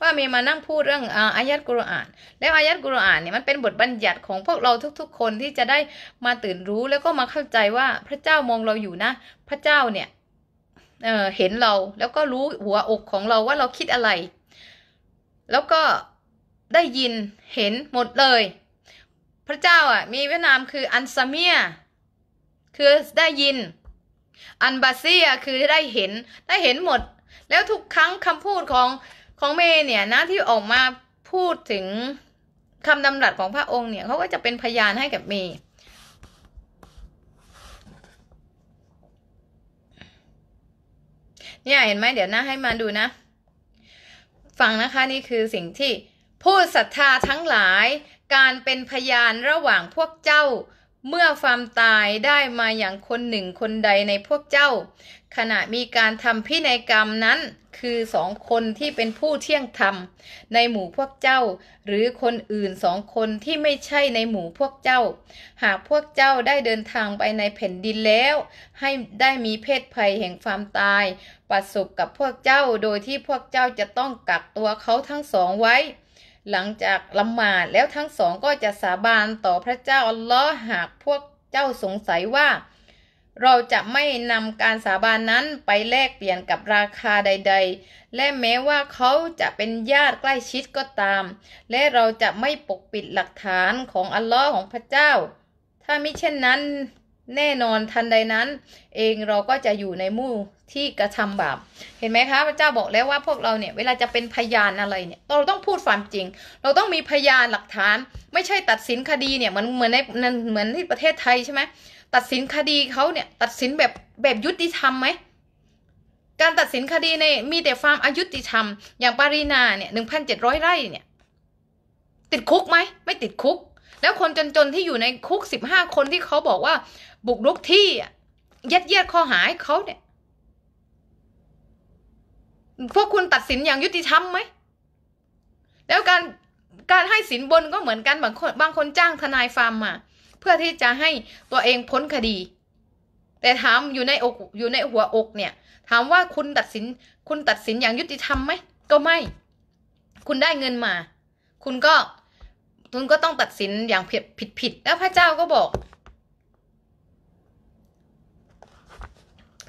S1: ว่ามีมานั่งพูดเรื่องอายัดกุรอาน แล้วอายัดกุรอานเนี่ยมันเป็นบทบัญญัติของพวกเราทุก ๆ คนที่จะได้มาตื่นรู้ แล้วก็มาเข้าใจว่า พระเจ้ามองเราอยู่นะ พระเจ้าเนี่ยเเห็นเราแล้วก็รู้หัวอกของเราว่าเราคิดอะไร แล้วก็ได้ยินเห็นหมดเลย พระเจ้าอ่ะ มีเวียนามคืออันซาเมีย คือได้ยิน อันบาเซียคือได้เห็นได้เห็นหมด แล้วทุกครั้งคำพูดของของเมย์เนี่ยนะที่ออกมาพูดถึงคำดำรัสของพระองค์เนี่ยเขาก็จะเป็นพยานให้กับเมย์เนี่ยเห็นไหมเดี๋ยวนะให้มาดูนะ ฟังนะคะนี่คือสิ่งที่ผู้ศรัทธาทั้งหลายการเป็นพยานระหว่างพวกเจ้าเมื่อความตายได้มาอย่างคนหนึ่งคนใดในพวกเจ้าขณะมีการทำพินัยกรรมนั้น คือสองคนที่เป็นผู้เที่ยงธรรมในหมู่พวกเจ้า หรือคนอื่นสองคนที่ไม่ใช่ในหมู่พวกเจ้า หากพวกเจ้าได้เดินทางไปในแผ่นดินแล้ว ให้ได้มีเพศภัยแห่งความตาย ประสบกับพวกเจ้าโดยที่พวกเจ้าจะต้องกักตัวเขาทั้งสองไว้ หลังจากละหมาดแล้วทั้งสองก็จะสาบานต่อพระเจ้าอัลลอฮ์หากพวกเจ้าสงสัยว่าเราจะไม่นำการสาบานนั้นไปแลกเปลี่ยนกับราคาใดๆ และแม้ว่าเขาจะเป็นญาติใกล้ชิดก็ตาม และเราจะไม่ปกปิดหลักฐานของอัลลอฮ์ของพระเจ้า ถ้ามิเช่นนั้นแน่นอนทันใดนั้น เองเราก็จะอยู่ในมู่ที่กระทำบาป เห็นไหมคะพระเจ้าบอกแล้วว่าพวกเราเนี่ยเวลาจะเป็นพยานอะไรเนี่ยเราต้องพูดความจริง เราต้องมีพยานหลักฐาน ไม่ใช่ตัดสินคดีเนี่ยเหมือนเหมือนในเหมือนที่ประเทศไทยใช่ไหมตัดสินคดีเขาเนี่ย ตัดสินแบบแบบยุติธรรมไหมการตัดสินคดีในมีแต่ความอายุติธรรมอย่างปารีนาเนี่ยหนึ่งพันเจ็ดร้อยไร่เนี่ยติดคุกไหมไม่ติดคุก แล้วคนจนจนที่อยู่ในคุกสิบห้าคนที่เขาบอกว่า บุกรุกที่ยัดเยียดข้อหาให้เขาเนี่ย พวกคุณตัดสินอย่างยุติธรรมไหมแล้วการการให้สินบนก็เหมือนกันบางคนบางคนจ้างทนายฟาร์มมาเพื่อที่จะให้ตัวเองพ้นคดี แต่ถามอยู่ในอกอยู่ในหัวอกเนี่ย ถามว่าคุณตัดสินคุณตัดสินอย่างยุติธรรมไหมก็ไม่ คุณได้เงินมา คุณก็คุณก็ต้องตัดสินอย่างผิดผิดผิดแล้วพระเจ้าก็บอก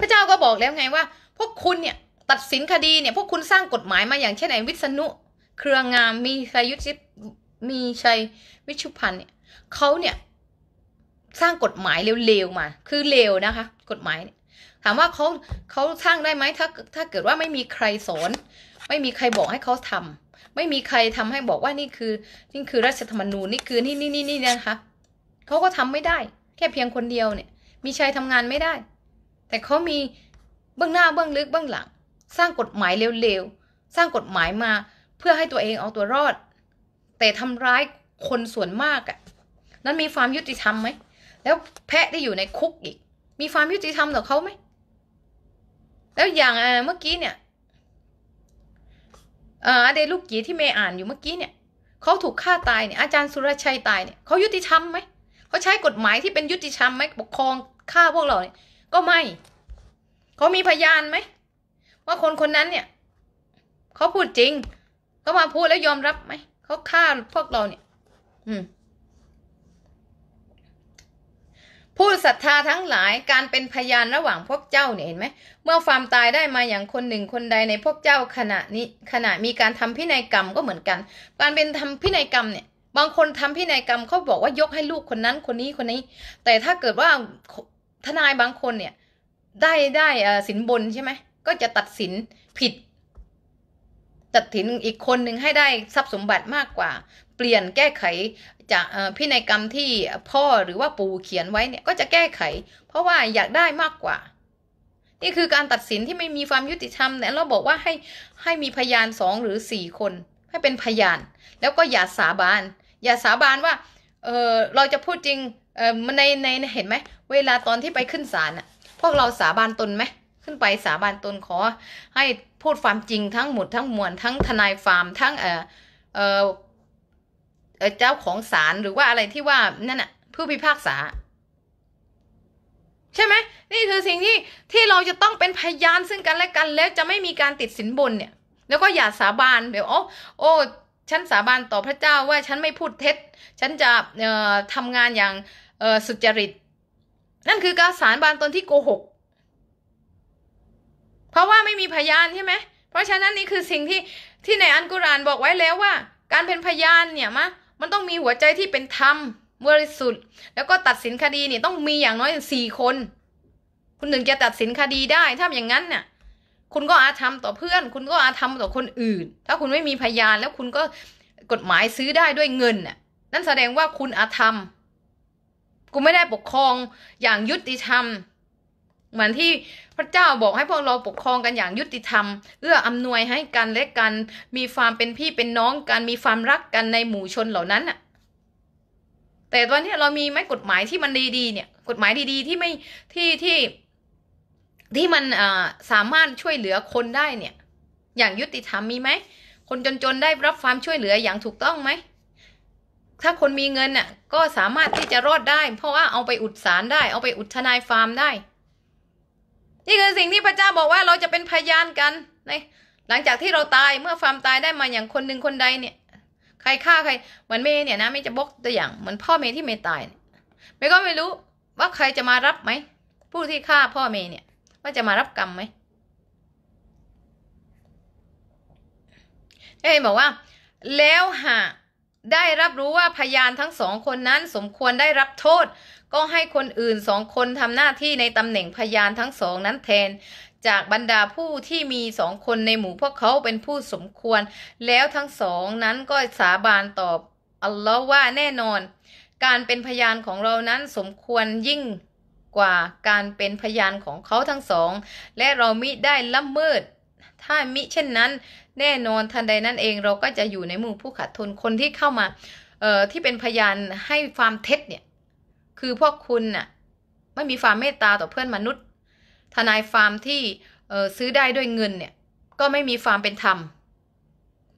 S1: พระเจ้าก็บอกแล้วไงว่า พวกคุณเนี่ย ตัดสินคดีเนี่ย พวกคุณสร้างกฎหมายมาอย่างเช่นไอ้วิษณุ เครืองามมีชัยยุทธิมีชัยวิชุพันธ์เนี่ยเขาเนี่ยสร้างกฎหมายเร็วๆมา คือเร็วนะคะ กฎหมาย ถามว่าเขาเขาสร้างได้ไหมถ้าถ้าเกิดว่าไม่มีใครสอน ไม่มีใครบอกให้เขาทำ ไม่มีใครทำให้บอกว่านี่คือนี่คือรัฐธรรมนูญนี่คือนี่นี่นี่นี่นะคะเขาก็ทำไม่ได้ แค่เพียงคนเดียวเนี่ย มีชายทำงานไม่ได้ แต่เขามีเบื้องหน้าเบื้องลึกเบื้องหลังสร้างกฎหมายเร็วๆ สร้างกฎหมายมาเพื่อให้ตัวเองเอาตัวรอด แต่ทำร้ายคนส่วนมากอะ่ะ นั้นมีความยุติธรรมไหมแล้วแพะที่อยู่ในคุกอีก มีความยุติธรรมต่อเขาไหม แล้วอย่างเมื่อกี้เนี่ยอาเดลูกกีที่เมย์อ่านอยู่เมื่อกี้เนี่ย เขาถูกฆ่าตายเนี่ย อาจารย์สุรชัยตายเนี่ย เขายุติธรรมไหม เขาใช้กฎหมายที่เป็นยุติธรรมไหมปกครองฆ่าพวกเราเนี่ย ก็ไม่ เขามีพยานไหมว่าคนคนนั้นเนี่ยเขาพูดจริงเขามาพูดแล้วยอมรับไหม เขาฆ่าพวกเราเนี่ย อืมผู้ศรัทธาทั้งหลายการเป็นพยานระหว่างพวกเจ้าเนี่ย เห็นไหม เมื่อความตายได้มาอย่างคนหนึ่งคนใดในพวกเจ้าขณะนี้ขณะมีการทำพินัยกรรมก็เหมือนกัน การเป็นทำพินัยกรรมเนี่ย บางคนทำพินัยกรรมเขาบอกว่ายกให้ลูกคนนั้นคนนี้คนนี้ แต่ถ้าเกิดว่าทนายบางคนเนี่ย ได้ได้สินบนใช่ไหม ก็จะตัดสินผิด ตัดสินอีกคนหนึ่งให้ได้ทรัพย์สมบัติมากกว่า เปลี่ยนแก้ไขจะพินัยกรรมที่พ่อหรือว่าปู่เขียนไว้เนี่ยก็จะแก้ไข เพราะว่าอยากได้มากกว่า นี่คือการตัดสินที่ไม่มีความยุติธรรมแี่เราบอกว่าให้ ให้มีพยานสองหรือสี่คน ให้เป็นพยาน แล้วก็อย่าสาบานอย่าสาบานว่าเออเราจะพูดจริงเออในในเห็นไหมเวลาตอนที่ไปขึ้นศาลอะพวกเราสาบานตนไหมขึ้นไปสาบานตนขอ ให้พูดความจริงทั้งหมดทั้งมวลทั้งทนายฟาร์มทั้งเออเออเจ้าของศาลหรือว่าอะไรที่ว่านั่นน่ะผู้พิพากษา ใช่ไหม นี่คือสิ่งที่ที่เราจะต้องเป็นพยานซึ่งกันและกันแล้วจะไม่มีการติดสินบนเนี่ย แล้วก็อย่าสาบานเดี๋ยวโอ้โอ้ ฉันสาบานต่อพระเจ้าว่า ฉันไม่พูดเท็จ ฉันจะเออ่ทำงานอย่างเออสุจริต นั่นคือการสารบานตนที่โกหก เพราะว่าไม่มีพยานใช่ไหมเพราะฉะนั้นนี่คือสิ่งที่ที่ในอันกุรานบอกไว้แล้วว่า การเป็นพยานเนี่ยมะมันต้องมีหัวใจที่เป็นธรรมบริสุทธิ์ แล้วก็ตัดสินคดีเนี่ยต้องมีอย่างน้อยสี่คน คุณถึงจะตัดสินคดีได้ถ้าอย่างนั้นเนี่ย คุณก็อาธรรมต่อเพื่อน คุณก็อาธรรมต่อคนอื่น ถ้าคุณไม่มีพยาน แล้วคุณก็กฎหมายซื้อได้ด้วยเงิน น่ะ นั่นแสดงว่าคุณอาธรรม คุณไม่ได้ปกครองอย่างยุติธรรมเหมือนที่พระเจ้าบอกให้พวกเราปกครองกันอย่างยุติธรรมเอื้ออำนวยให้กันและกันมีความเป็นพี่เป็นน้อง กันมีความรักกันในหมู่ชนเหล่านั้นอะแต่ตอนนี้เรามีไหมกฎหมายที่มันดีๆเนี่ย กฎหมายดีๆที่ไม่ที่ที่ที่มันสามารถช่วยเหลือคนได้เนี่ย อย่างยุติธรรมมีไหมคนจนๆได้รับความช่วยเหลืออย่างถูกต้องไหมถ้าคนมีเงินน่ะก็สามารถที่จะรอดได้ เพราะว่าเอาไปอุดสารได้ เอาไปอุดทนายฟาร์มได้นี่คือสิ่งที่พระเจ้าบอกว่าเราจะเป็นพยานกันในหลังจากที่เราตายเมื่อความตายได้มาอย่างคนหนึ่งคนใดเนี่ย ใครฆ่าใครเหมือนเมย์เนี่ยนะเมย์จะบอกตัวอย่างเหมือนพ่อเมย์ที่เมย์ตายเมย์ก็ไม่รู้ว่าใครจะมารับไหม ผู้ที่ฆ่าพ่อเมย์เนี่ยว่าจะมารับกรรมไหมเอ้บอกว่า แล้วหากได้รับรู้ว่าพยานทั้งสองคนนั้น สมควรได้รับโทษก็ให้คนอื่นสองคนทำหน้าที่ในตำแหน่งพยานทั้งสองนั้นแทนจากบรรดาผู้ที่มีสองคนในหมู่พวกเขาเป็นผู้สมควร แล้วทั้งสองนั้นก็สาบานตอบอัลลอฮ์ว่าแน่นอน การเป็นพยานของเรานั้นสมควรยิ่งกว่าการเป็นพยานของเขาทั้งสอง และเรามิได้ละเมิดถ้ามิเช่นนั้นแน่นอนทันใดนั้นเองเราก็จะอยู่ในหมู่ผู้ขัดทุนคนที่เข้ามาเอ่อที่เป็นพยานให้ความเท็จเนี่ยคือพวกคุณน่ะ ไม่มีความเมตตาต่อเพื่อนมนุษย์ ทนายฟาร์มที่ซื้อได้ด้วยเงินเนี่ย ก็ไม่มีความเป็นธรรม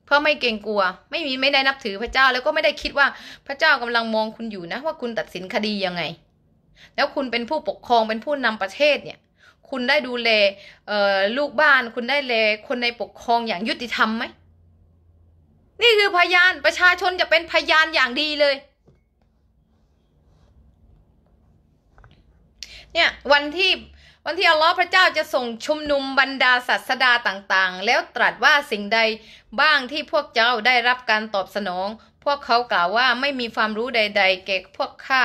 S1: เพราะไม่เกรงกลัว ไม่มีไม่ได้นับถือพระเจ้าแล้วก็ไม่ได้คิดว่า พระเจ้ากำลังมองคุณอยู่นะว่าคุณตัดสินคดียังไง แล้วคุณเป็นผู้ปกครองเป็นผู้นำประเทศเนี่ย คุณได้ดูแลลูกบ้านคุณได้เลคนในปกครองอย่างยุติธรรมไหมนี่คือพยานประชาชนจะเป็นพยานอย่างดีเลยเนี่ย วันที่ วันที่อัลลอฮ์พระเจ้าจะส่งชุมนุมบรรดาศาสดาต่างๆ แล้วตรัสว่าสิ่งใดบ้างที่พวกเจ้าได้รับการตอบสนอง พวกเขากล่าวว่าไม่มีความรู้ใดๆเก่พวกข้า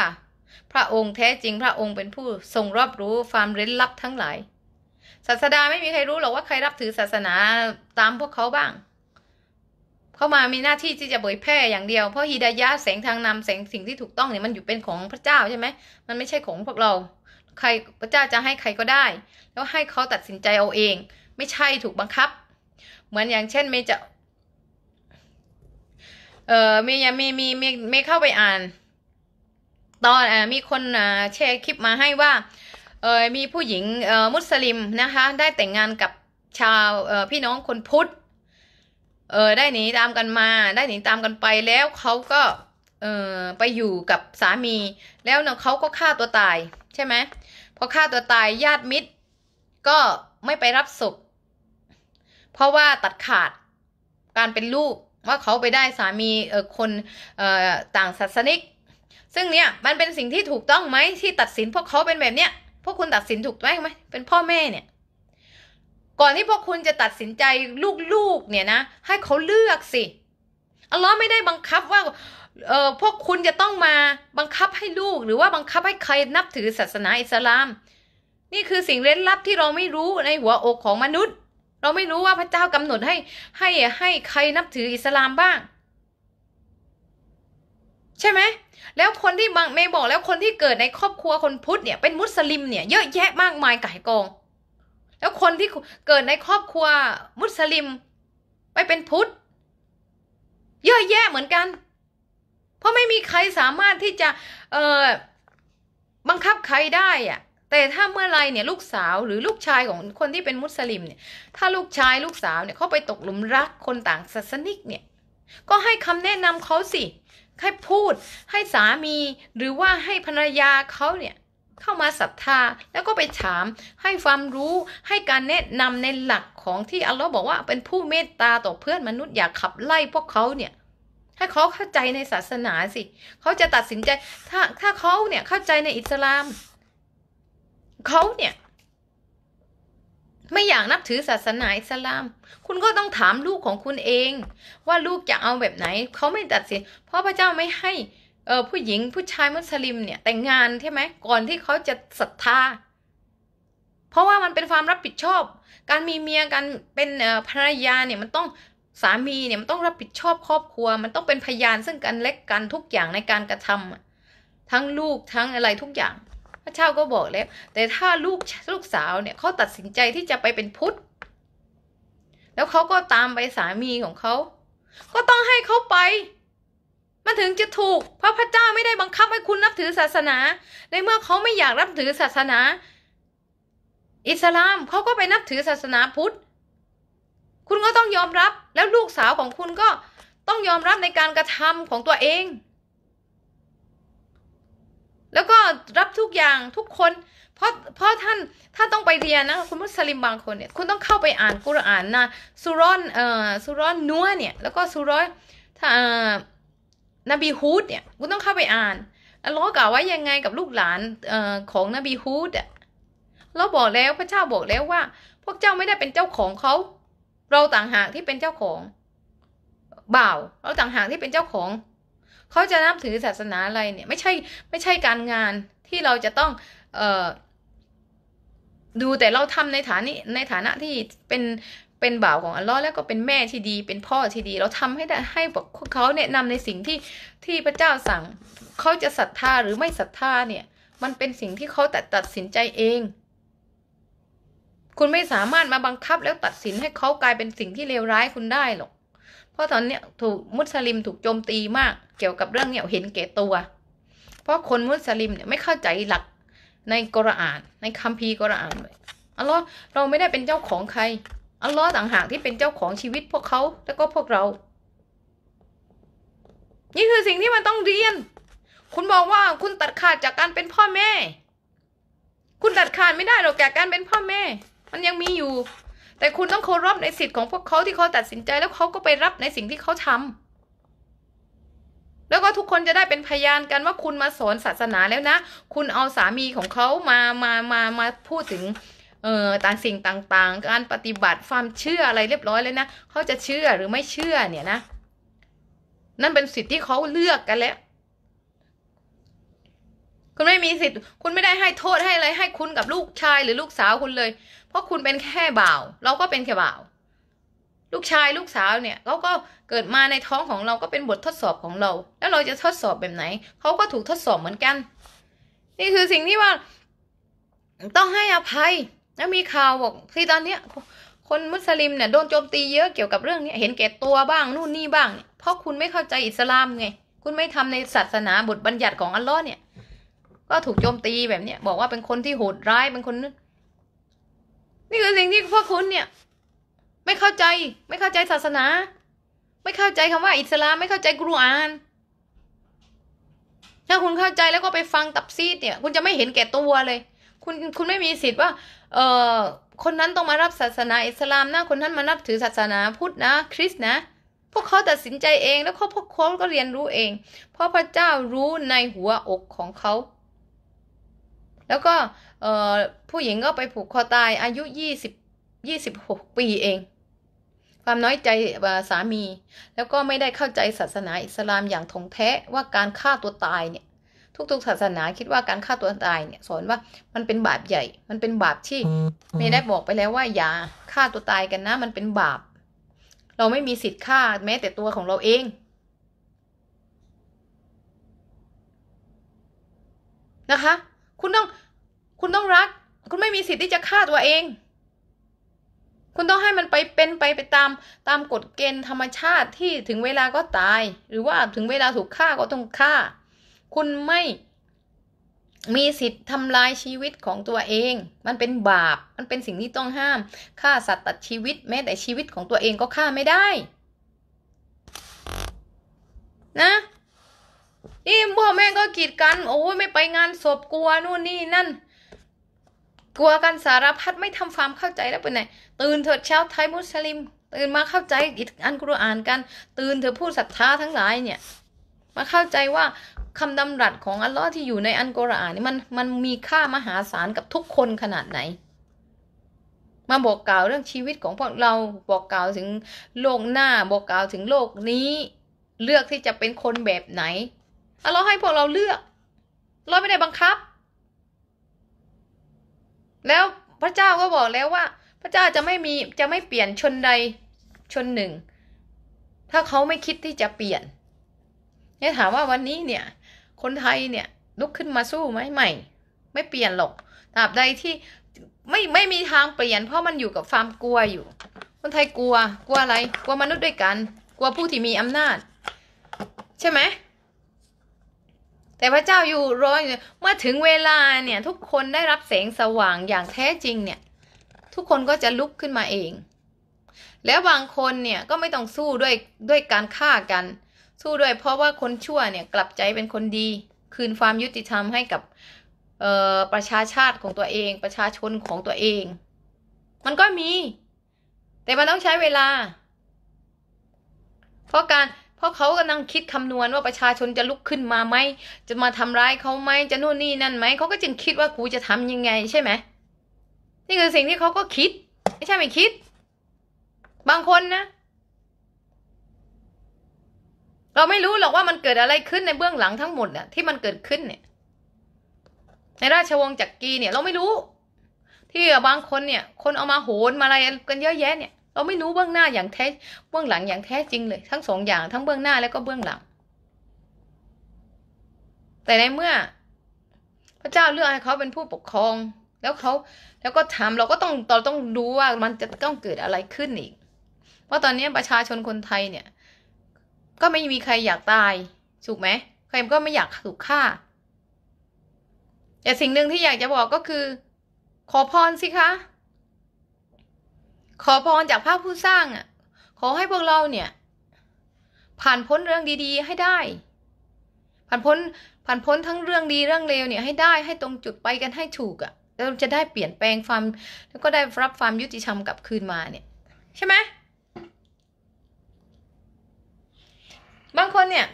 S1: พระองค์แท้จริงพระองค์เป็นผู้ทรงรอบรู้ความเร้นลับทั้งหลายศาสดาไม่มีใครรู้หรอกว่าใครรับถือศาสนาตามพวกเขาบ้าง เข้ามามีหน้าที่ที่จะเผยแพร่อย่างเดียวเพราะฮีดายะแสงทางนำแสงสิ่งที่ถูกต้องเนี่ยมันอยู่เป็นของพระเจ้าใช่ไหมมันไม่ใช่ของพวกเราใครพระเจ้าจะให้ใครก็ได้ แล้วให้เขาตัดสินใจเอาเอง ไม่ใช่ถูกบังคับ เหมือนอย่างเช่นเมจะ เออเมยเมมีเมเมเข้าไปอ่าน ตอนอมีคนแชร์คลิปมาให้ว่า เออมีผู้หญิงเออมุสลิมนะคะ ได้แต่งงานกับชาวเออพี่น้องคนพุทธเออได้หนีตามกันมาได้หนีตามกันไปแล้วเขาก็ เออไปอยู่กับสามี แล้วเนาะเขาก็ฆ่าตัวตาย ใช่ไหมพอฆ่าตัวตายญาติมิตร ก็ไม่ไปรับศพเพราะว่าตัดขาดการเป็นลูกว่าเขาไปได้สามีเออคนเอ่อต่างศาสนิก ซึ่งเนี่ยมันเป็นสิ่งที่ถูกต้องไหมที่ตัดสินพวกเขาเป็นแบบเนี้ยพวกคุณตัดสินถูกไหมไหมเป็นพ่อแม่เนี่ย ก่อนที่พวกคุณจะตัดสินใจลูกๆเนี่ยนะ ให้เขาเลือกสิอัลลอฮ์ไม่ได้บังคับว่าเออพวกคุณจะต้องมาบังคับให้ลูกหรือว่าบังคับให้ใครนับถือศาสนาอิสลาม นี่คือสิ่งเร้นลับที่เราไม่รู้ในหัวอกของมนุษย์ เราไม่รู้ว่าพระเจ้ากำหนดให้ ให้ให้ใครนับถืออิสลามบ้าง ใช่ไหมแล้วคนที่บางเมย์บอกแล้วคนที่เกิดในครอบครัวคนพุทธเนี่ยเป็นมุสลิมเนี่ยเยอะแยะมากมายไก่กอง แล้วคนที่เกิดในครอบครัวมุสลิม ไปเป็นพุทธเยอะแยะเหมือนกันราะไม่มีใครสามารถที่จะเออบังคับใครได้อะแต่ถ้าเมื่อไรเนี่ยลูกสาวหรือลูกชายของคนที่เป็นมุสลิมเนี่ย ถ้าลูกชายลูกสาวเนี่ยเขาไปตกหลุมรักคนต่างศาสนิกเนี่ย ก็ให้คำแนะนำเขาสิ ให้พูดให้สามีหรือว่าให้ภรรยาเขาเนี่ยเข้ามาศรัทธา แล้วก็ไปถามให้ความรู้ให้การแนะนำในหลักของที่อัลลอฮ์บอกว่าเป็นผู้เมตตาต่อเพื่อนมนุษย์อย่าขับไล่พวกเขาเนี่ยถ้าเขาเข้าใจในศาสนาสิ เขาจะตัดสินใจ ถ้าถ้าเขาเนี่ยเข้าใจในอิสลาม เขาเนี่ย ไม่อยากนับถือศาสนาอิสลาม คุณก็ต้องถามลูกของคุณเอง ว่าลูกจะเอาแบบไหน เขาไม่ตัดสิน เพราะพระเจ้าไม่ให้เออผู้หญิงผู้ชายมุสลิมเนี่ย แต่งงานใช่ไหมก่อนที่เขาจะศรัทธา เพราะว่ามันเป็นความรับผิดชอบ การมีเมียการเป็นภรรยาเนี่ยมันต้องสามีเนี่ยมันต้องรับผิดชอบครอบครัว มันต้องเป็นพยานซึ่งกันและกัน ทุกอย่างในการกระทำ ทั้งลูกทั้งอะไรทุกอย่าง พระเจ้าก็บอกแล้ว แต่ถ้าลูกลูกสาวเนี่ยเขาตัดสินใจที่จะไปเป็นพุทธ แล้วเขาก็ตามไปสามีของเขา ก็ต้องให้เขาไป มันถึงจะถูก เพราะพระเจ้าไม่ได้บังคับให้คุณนับถือศาสนาในเมื่อเขาไม่อยากนับถือศาสนา อิสลามเขาก็ไปนับถือศาสนาพุทธคุณก็ต้องยอมรับ แล้วลูกสาวของคุณก็ต้องยอมรับในการกระทำของตัวเอง แล้วก็รับทุกอย่างทุกคน เพราะ เพราะท่านถ้าต้องไปเรียนนะคุณมุสลิมบางคนเนี่ย คุณต้องเข้าไปอ่านกุรอานนะสุรอนเอ่อสุรอนนัวเนี่ย แล้วก็สุรอนถ้าอ่านบีฮูดเนี่ย คุณต้องเข้าไปอ่านอล้วกล่าวว่ายังไงกับลูกหลานเอของนบีฮูดอ่ะเราบอกแล้วพระเจ้าบอกแล้วว่า พวกเจ้าไม่ได้เป็นเจ้าของเขาเราต่างหากที่เป็นเจ้าของ บ่าวเราต่างหากที่เป็นเจ้าของ เขาจะนับถือศาสนาอะไร เนี่ย ไม่ใช่ ไม่ใช่การงานที่เราจะต้อง เออดูแต่เราทำในฐานะในฐานะที่เป็นเป็นบ่าวของอัลลอฮ์แล้วก็เป็นแม่ที่ดีเป็นพ่อที่ดีเราทำให้ได้ให้บอกเขาแนะนำในสิ่งที่ที่พระเจ้าสั่งเขาจะศรัทธา หรือไม่ศรัทธาเนี่ย มันเป็นสิ่งที่เขาตัดตัดสินใจเองคุณไม่สามารถมาบังคับแล้วตัดสินให้เขากลายเป็นสิ่งที่เลวร้ายคุณได้หรอก เพราะตอนเนี้ยถูกมุสลิมถูกโจมตีมากเกี่ยวกับเรื่องเนี้ยเห็นแก่ตัว เพราะคนมุสลิมเนี่ยไม่เข้าใจหลักในกรอานในคัมภีร์กรอานเลยอัลลอฮ์เราไม่ได้เป็นเจ้าของใคร อัลลอฮ์ต่างหากที่เป็นเจ้าของชีวิตพวกเขาแล้วก็พวกเรา นี่คือสิ่งที่มันต้องเรียน คุณบอกว่าคุณตัดขาดจากการเป็นพ่อแม่ คุณตัดขาดไม่ได้หรอกแกกการเป็นพ่อแม่มันยังมีอยู่ แต่คุณต้องเคารพในสิทธิ์ของพวกเขาที่เขาตัดสินใจ แล้วเขาก็ไปรับในสิ่งที่เขาทำ แล้วก็ทุกคนจะได้เป็นพยานกันว่าคุณมาสอนศาสนาแล้วนะ คุณเอาสามีของเขามา มา มา มาพูดถึง เอ่อ ต่างสิ่งต่างๆ การปฏิบัติความเชื่ออะไรเรียบร้อยเลยนะ เขาจะเชื่อหรือไม่เชื่อเนี่ยนะ นั่นเป็นสิทธิ์ที่เขาเลือกกันแล้วคุณไม่มีสิทธิ์ คุณไม่ได้ให้โทษให้อะไร ให้คุณกับลูกชายหรือลูกสาวคุณเลย เพราะคุณเป็นแค่บ่าว เราก็เป็นแค่บ่าว ลูกชายลูกสาวเนี่ยเขาก็เกิดมาในท้องของเราก็เป็นบททดสอบของเรา แล้วเราจะทดสอบแบบไหน เขาก็ถูกทดสอบเหมือนกัน นี่คือสิ่งที่ว่า ต้องให้อภัย แล้วมีข่าวบอก ที่ตอนเนี้ยคนมุสลิมเนี่ยโดนโจมตีเยอะเกี่ยวกับเรื่องนี้ เห็นแก่ตัวบ้างนู่นนี่บ้าง เพราะคุณไม่เข้าใจอิสลามไง คุณไม่ทำในศาสนาบทบัญญัติของอัลลอฮ์เนี่ยก็ถูกโจมตีแบบเนี้ยบอกว่าเป็นคนที่โหดร้ายเป็นคนนนี่คือสิ่งที่พวกคุณเนี่ย ไม่เข้าใจ ไม่เข้าใจศาสนา ไม่เข้าใจคำว่า อิสลามไม่เข้าใจกุรอานถ้าคุณเข้าใจแล้วก็ไปฟังตับซีดเนี่ย คุณจะไม่เห็นแก่ตัวเลย คุณคุณไม่มีสิทธิ์ว่า เอ่อคนนั้นต้องมารับศาสนาอิสลามนะคนนั้นมานับถือศาสนาพุทธนะ คริสต์นะ พวกเขาตัดสินใจเอง แล้วเขาพวกเขาก็เรียนรู้เอง เพราะพระเจ้ารู้ในหัวอกของเขาแล้วก็ผู้หญิงก็ไปผูกคอตายอายุยี่สิบ ยี่สิบหกปีเอง ความน้อยใจสามี แล้วก็ไม่ได้เข้าใจศาสนาอิสลามอย่างถ่องแท้ว่าการฆ่าตัวตายเนี่ย ทุกๆศาสนาคิดว่าการฆ่าตัวตายเนี่ยสอนว่ามันเป็นบาปใหญ่มันเป็นบาปที่ไม่ได้บอกไปแล้วว่าอย่าฆ่าตัวตายกันนะ มันเป็นบาป เราไม่มีสิทธิ์ฆ่าแม้แต่ตัวของเราเอง นะคะคุณต้องคุณต้องรักคุณไม่มีสิทธิ์ที่จะฆ่าตัวเอง คุณต้องให้มันไปเป็นไปไปตามตามกฎเกณฑ์ธรรมชาติที่ถึงเวลาก็ตาย หรือว่าถึงเวลาถูกฆ่าก็ต้องฆ่า คุณไม่มีสิทธิ์ทำลายชีวิตของตัวเอง มันเป็นบาปมันเป็นสิ่งที่ต้องห้ามฆ่าสัตว์ตัดชีวิต แม้แต่ชีวิตของตัวเองก็ฆ่าไม่ได้ นะนี่พ่อแม่ก็กีดกัน โอ้ย ไม่ไปงาน ศพกลัวนู่นนี่นั่น กลัวกันสารพัดไม่ทำความเข้าใจแล้วเป็นไงตื่นเถิดเช้าไทยมุสลิมตื่นมาเข้าใจอิอันกุรอานกัน ตื่นเถอะผู้ศรัทธาทั้งหลายเนี่ย มาเข้าใจว่าคำดำรัสของอัลลอฮ์ที่อยู่ในอันกุรอานนี่มันมันมีค่ามหาศาลกับทุกคนขนาดไหน มาบอกกล่าวเรื่องชีวิตของพวกเรา บอกกล่าวถึงโลกหน้า บอกกล่าวถึงโลกนี้ เลือกที่จะเป็นคนแบบไหนเราให้พวกเราเลือก เราไม่ได้บังคับ แล้วพระเจ้าก็บอกแล้วว่า พระเจ้าจะไม่มีจะไม่เปลี่ยนชนใดชนหนึ่ง ถ้าเขาไม่คิดที่จะเปลี่ยนเนี่ยถามว่าวันนี้เนี่ย คนไทยเนี่ย ลุกขึ้นมาสู้ไหมใหม่ ไม่เปลี่ยนหรอกตราบใดที่ไม่ไม่มีทางเปลี่ยนเพราะมันอยู่กับความกลัวอยู่ คนไทยกลัว กลัวอะไร กลัวมนุษย์ด้วยกัน กลัวผู้ที่มีอำนาจ ใช่ไหมแต่พระเจ้าอยู่ร้อยเมื่อถึงเวลาเนี่ยทุกคนได้รับแสงสว่างอย่างแท้จริง เนี่ย ทุกคนก็จะลุกขึ้นมาเอง แล้วบางคนเนี่ยก็ไม่ต้องสู้ด้วยด้วยการฆ่ากัน สู้ด้วยเพราะว่าคนชั่วเนี่ยกลับใจเป็นคนดี คืนความยุติธรรมให้กับประชาชาติของตัวเอง ประชาชนของตัวเอง มันก็มี แต่มันต้องใช้เวลา เพราะการราะเขากำลังคิดคำนวณว่าประชาชนจะลุกขึ้นมาไหมจะมาทำร้ายเขาไหมจะนู่นนี่นั่นไหมเขาก็จึงคิดว่ากูจะทำยังไงใช่ไหมนี่คือสิ่งที่เขาก็คิดไม่ใช่ไม่คิด บางคนนะเราไม่รู้หรอกว่ามันเกิดอะไรขึ้นในเบื้องหลังทั้งหมดน่ะที่มันเกิดขึ้นเนี่ยในราชวงศ์จักรีเนี่ย เราไม่รู้ ที่บางคนเนี่ย คนเอามาโหนมาอะไรกันเยอะแยะเนี่ยเราไม่รู้เบื้องหน้าอย่างแท้เบื้องหลังอย่างแท้จริงเลย ทั้งสองอย่างทั้งเบื้องหน้าแล้วก็เบื้องหลัง แต่ในเมื่อพระเจ้าเลือกให้เขาเป็นผู้ปกครอง แล้วเขาแล้วก็ทำเราก็ต้องเราต้องรู้ว่ามันจะต้องเกิดอะไรขึ้นอีก เพราะตอนนี้ประชาชนคนไทยเนี่ย ก็ไม่มีใครอยากตายถูกไหมใครก็ไม่อยากถูกฆ่าแต่สิ่งหนึ่งที่อยากจะบอกก็คือ ขอพรสิคะขอพรจากพระผู้สร้างอ่ะขอให้พวกเราเนี่ย ผ่านพ้นเรื่องดีๆ ให้ได้ ผ่านพ้น ผ่านพ้นทั้งเรื่องดีเรื่องเลวเนี่ยให้ได้ให้ตรงจุดไปกันให้ถูกอ่ะเราจะได้เปลี่ยนแปลงความแล้วก็ได้รับความยุติธรรมกลับคืนมาเนี่ย ใช่ไหมบางคนเนี่ย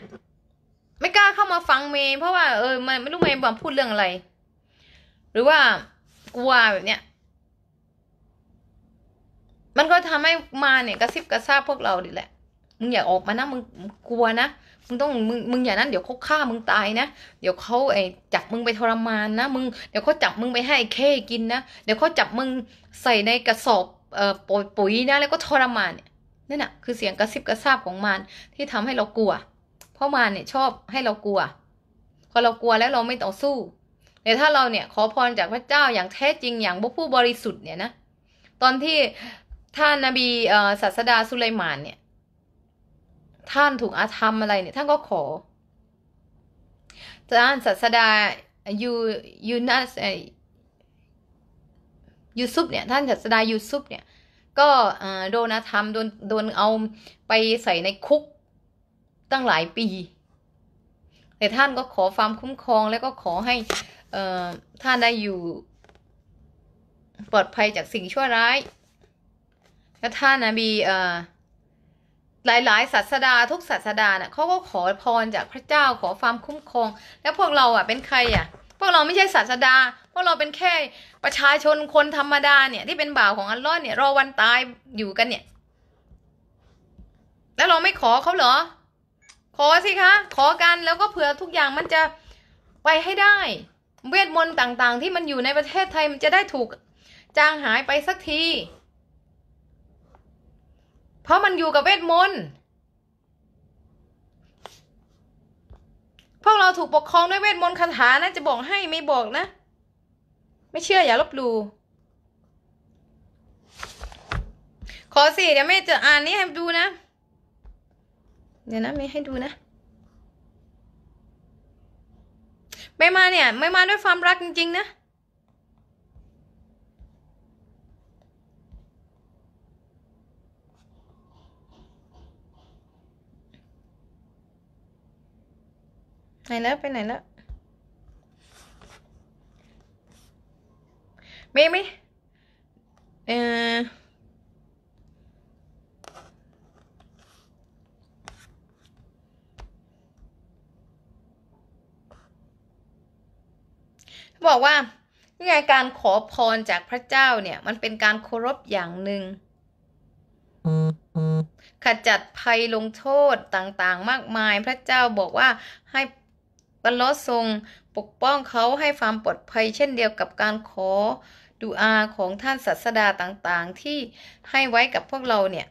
S1: ไม่กล้าเข้ามาฟังเมย์ เพราะว่าเออมันไม่รู้เมย์บอกพูดเรื่องอะไร หรือว่ากลัวแบบเนี้ยมันก็ทำให้มาเนี่ยกระซิบกระซาบพวกเราดิแหละ มึงอย่าออกมานะมึงกลัวนะ มึงต้องมึงมึงอย่านั้นเดี๋ยวเขาฆ่ามึงตายนะ เดี๋ยวเขาไอ้จับมึงไปทรมานนะมึง เดี๋ยวเขาจับมึงไปให้เคกินนะ เดี๋ยวเขาจับมึงใส่ในกระสอบเอ่อปุ๋ยนะแล้วก็ทรมานเนี่ยนั่นนะคือเสียงกระซิบกระซาบของมันที่ทำให้เรากลัว เพราะมันเนี่ยชอบให้เรากลัวพอเรากลัวแล้วเราไม่ต่อสู้แต่ถ้าเราเนี่ยขอพรจากพระเจ้าอย่างแท้จริงอย่างผู้บริสุทธิ์เนี่ยนะ ตอนที่ท่านนบีศาสดาสุไลมาน เนี่ย ท่านถูกอาธรรมอะไรเนี่ยท่านก็ขอท่านศาสดายูยูนัสยูซุปเนี่ยท่านศาสดายูซุปเนี่ย ก็โดนอาธรรมโดนโดนเอาไปใส่ในคุกตั้งหลายปีแต่ท่านก็ขอความคุ้มครอง แล้วก็ขอให้ท่านได้อยู่ ปลอดภัยจากสิ่งชั่วร้ายแลท่านนะบีเอ่อหลาย ๆ ศาสดา ทุกศาสดาเนะ่ะเขาก็ขอพรจากพระเจ้าขอความคุ้มครอง แล้วพวกเราอ่ะเป็นใครอ่ะ พวกเราไม่ใช่ศาสดาพวกเราเป็นแค่ประชาชนคนธรรมดาเนี่ยที่เป็นบ่าวของอัลลอฮ์เนี่ยรอวันตายอยู่กันเนี่ย แล้วเราไม่ขอเขาเหรอขอสิคะขอกันแล้วก็เผื่อทุกอย่างมันจะไปให้ได้ เวทมนต์ต่าง ๆ ที่มันอยู่ในประเทศไทยมันจะได้ถูกจางหายไปสักทีเพราะมันอยู่กับเวทมนต์ พวกเราถูกปกครองด้วยเวทมนต์คาถา นะ จะบอกให้ไม่บอกนะ ไม่เชื่ออย่าลบหลู่ขอสิเดี๋ยวไม่จะอ่านนี้ให้ดูนะ เดี๋ยวนะ ไม่ให้ดูนะ ไม่มาเนี่ย ไม่มาด้วยความรักจริงๆนะไหนแล้ว ไปไหนแล้วมีไม่เออบอกว่านี่ไงการขอพรจากพระเจ้าเนี่ยมันเป็นการเคารพอย่างหนึ่งขจัดภัยลงโทษต่างๆ มากมายพระเจ้าบอกว่าให้บัลลอฮ์ทรงปกป้องเขาให้ความปลอดภัย เช่นเดียวกับการขอดูอาของท่านศาสดาต่างๆ ที่ให้ไว้กับพวกเราเนี่ย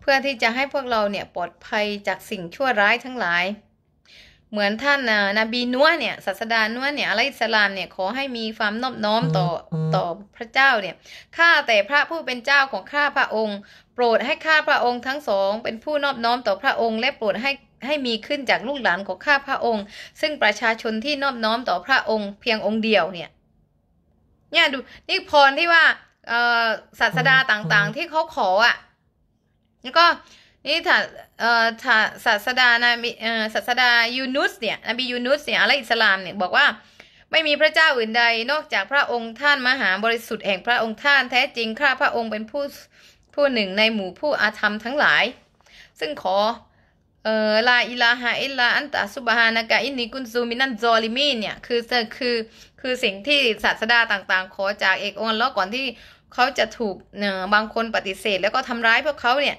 S1: เพื่อที่จะให้พวกเราเนี่ยปลอดภัยจากสิ่งชั่วร้ายทั้งหลาย เหมือนท่านนาบีนัวเนี่ยศาสดานัวเนี่ยอะลัยสลามเนี่ยขอให้มีความนอบน้อมต่อ ต่อพระเจ้าเนี่ยข้าแต่พระผู้เป็นเจ้าของ ข้าพระองค์ โปรดให้ข้าพระองค์ทั้งสอง เป็นผู้นอบน้อมต่อพระองค์และโปรดให้ให้มีขึ้นจากลูกหลานของข้าพระองค์ ซึ่งประชาชนที่นอบน้อมต่อพระองค์เพียงองค์เดียวเนี่ยเนี่ยดู นี่พรที่ว่าศาสดาต่างๆที่เขาขออ่ะแล้วก็นี่ถ้าเอ่อถ้าศาสดานาบีเอ่อศาสดายูนุสเนี่ยนบียูนุสเนี่ยอะไรอิสลามเนี่ยบอกว่าไม่มีพระเจ้าอื่นใดนอกจากพระองค์ท่านมหาบริสุทธิ์แห่งพระองค์ท่านแท้จริงข้าพระองค์เป็นผู้ผู้หนึ่งในหมู่ผู้อาธรรมทั้งหลาย ซึ่งขอเออลาอิลาฮะอิลาอันตะสุบฮานะกะอินนีกุนซูมินันจอลิมีเนี่ยคือคือคือสิ่งที่ศาสดาต่างๆขอจากเอกองค์แล้วก่อนที่เขาจะถูกเนยบางคนปฏิเสธ แล้วก็ทำร้ายพวกเขาเนี่ย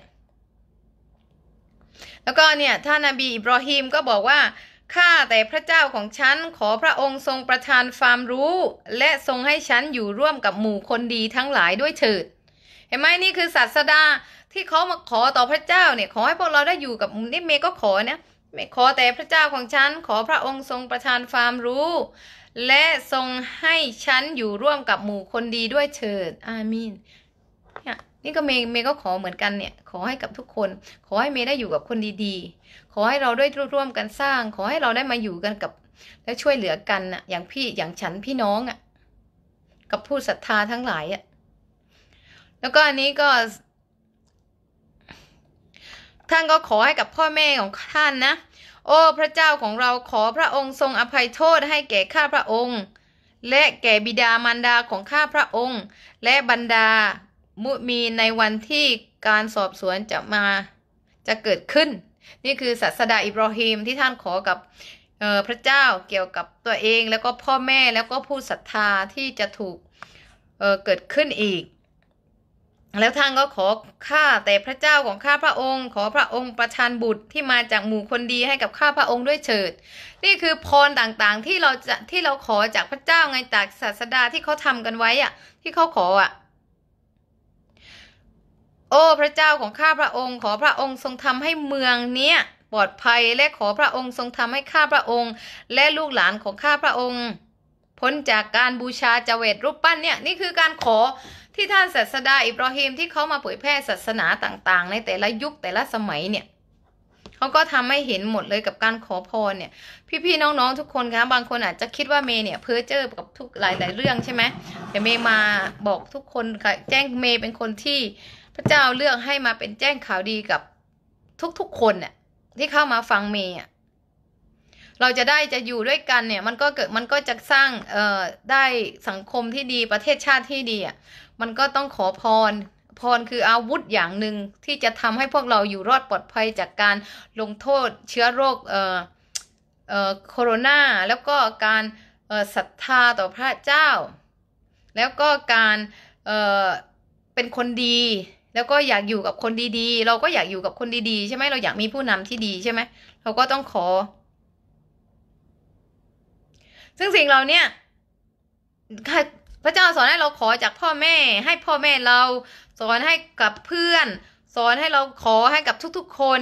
S1: แล้วก็เนี่ยท่านนบีอิบรอฮิมก็บอกว่า ข้าแต่พระเจ้าของฉันขอพระองค์ทรงประทานความรู้ และทรงให้ฉันอยู่ร่วมกับหมู่คนดีทั้งหลายด้วยเถิด เห็นไหมนี่คือศาสดาที่เขามา ขอต่อพระเจ้า เนี่ย ขอให้พวกเราได้อยู่กับนี่เมก็ขอนะไม่ขอแต่พระเจ้าของฉัน ขอพระองค์ทรงประทานความรู้ และทรงให้ ฉัน อยู่ร่วมกับหมู่คนดีด้วยเถิด อามีนเนี่ยนี่ก็เมเมก็ขอเหมือนกันเนี่ย ขอให้กับทุกคน ขอให้เม ได้อยู่กับคนดีๆ ขอให้เราได้ร่วมกันสร้าง ขอให้เราได้มาอยู่กันกับและช่วยเหลือกันนะอย่างพี่อย่างฉันพี่น้องอะกับผู้ศรัทธาทั้งหลายอะ่ะแล้วก็อันนี้ก็ท่านก็ขอให้กับพ่อแม่ของท่านนะ โอ้พระเจ้าของเราขอพระองค์ทรงอภัยโทษให้แก่ข้าพระองค์ และแก่บิดามารดาของข้าพระองค์ และบรรดามุมีในวันที่การสอบสวนจะมาจะเกิดขึ้น นี่คือศาสดาอิบราฮิมที่ท่านขอกับพระเจ้าเกี่ยวกับตัวเองแล้วก็พ่อแม่แล้วก็ผู้ศรัทธาที่จะถูกเเกิดขึ้นอีกแล้วท่านก็ขอข้าแต่พระเจ้าของข้าพระองค์ ขอพระองค์ประทานบุตรที่มาจากหมู่คนดีให้กับข้าพระองค์ด้วยเฉิด นี่คือพรต่างๆที่เราจะที่เราขอจากพระเจ้าไงจากศาสดาที่เขาทำกันไว้อะที่เขาขออ่ะ โอ้ พระเจ้าของข้าพระองค์ ขอพระองค์ทรงทำให้เมืองเนี้ยปลอดภัยและขอพระองค์ทรงทำให้ข้าพระองค์ และลูกหลานของข้าพระองค์พ้นจากการบูชาจเจวิตรูปปั้นเนี่ยนี่คือการขอที่ท่านศาสดาอิบราฮิมที่เขามาเผยแพร่ศาสนาต่าง ๆ ในแต่ละยุคแต่ละสมัยเนี่ยเขาก็ทำให้เห็นหมดเลยกับการขอพรเนี่ย พี่ๆน้องๆทุกคนคะ บางคนอาจจะคิดว่าเมย์เนี่ยเพ้อเจ้อกับทุกหลายๆเรื่องใช่ไหมแต่เมย์มาบอกทุกคนค่ะ แจ้งเมย์เป็นคนที่พระเจ้า เลือกให้มาเป็นแจ้งข่าวดีกับทุกๆคนเนี่ยที่เข้ามาฟังเมย์เราจะได้จะอยู่ด้วยกัน เนี่ย มันก็เกิดมันก็จะสร้างเอ่อได้สังคมที่ดีประเทศชาติที่ดีอ่ะมันก็ต้องขอพร พรคืออาวุธอย่างหนึ่งที่จะทำให้พวกเราอยู่รอดปลอดภัยจากการลงโทษเชื้อโรคเอ่อเอ่อโคโรนาแล้วก็การเอ่อศรัทธาต่อพระเจ้า แล้วก็การเอ่อเป็นคนดี แล้วก็อยากอยู่กับคนดีๆ เราก็อยากอยู่กับคนดีๆใช่ไหมเราอยากมีผู้นำที่ดีใช่ไหมเราก็ต้องขอซึ่งสิ่งเราเนี่ยพระเจ้าสอนให้เราขอจากพ่อแม่ ให้พ่อแม่เรา สอนให้กับเพื่อน สอนให้เราขอให้กับทุกๆคน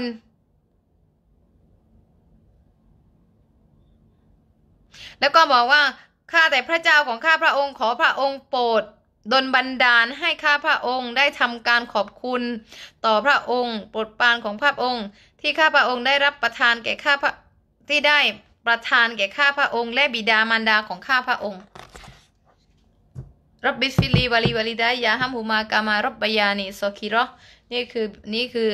S1: แล้วก็บอกว่าข้าแต่พระเจ้าของข้าพระองค์ ขอพระองค์ โปรดดลบันดาลให้ข้าพระองค์ได้ทำการขอบคุณ ต่อพระองค์โปรดปานของพระองค์ ที่ข้าพระองค์ได้รับประทานแก่ข้าพระที่ได้ประทานแก่ข้าพระองค์และบิดามารดาของข้าพระองค์รับบิสฟิลีวาลีวาลีได้ยา้ัมหูมากามารับบยานิโซคิรอนี่คือนี่คือ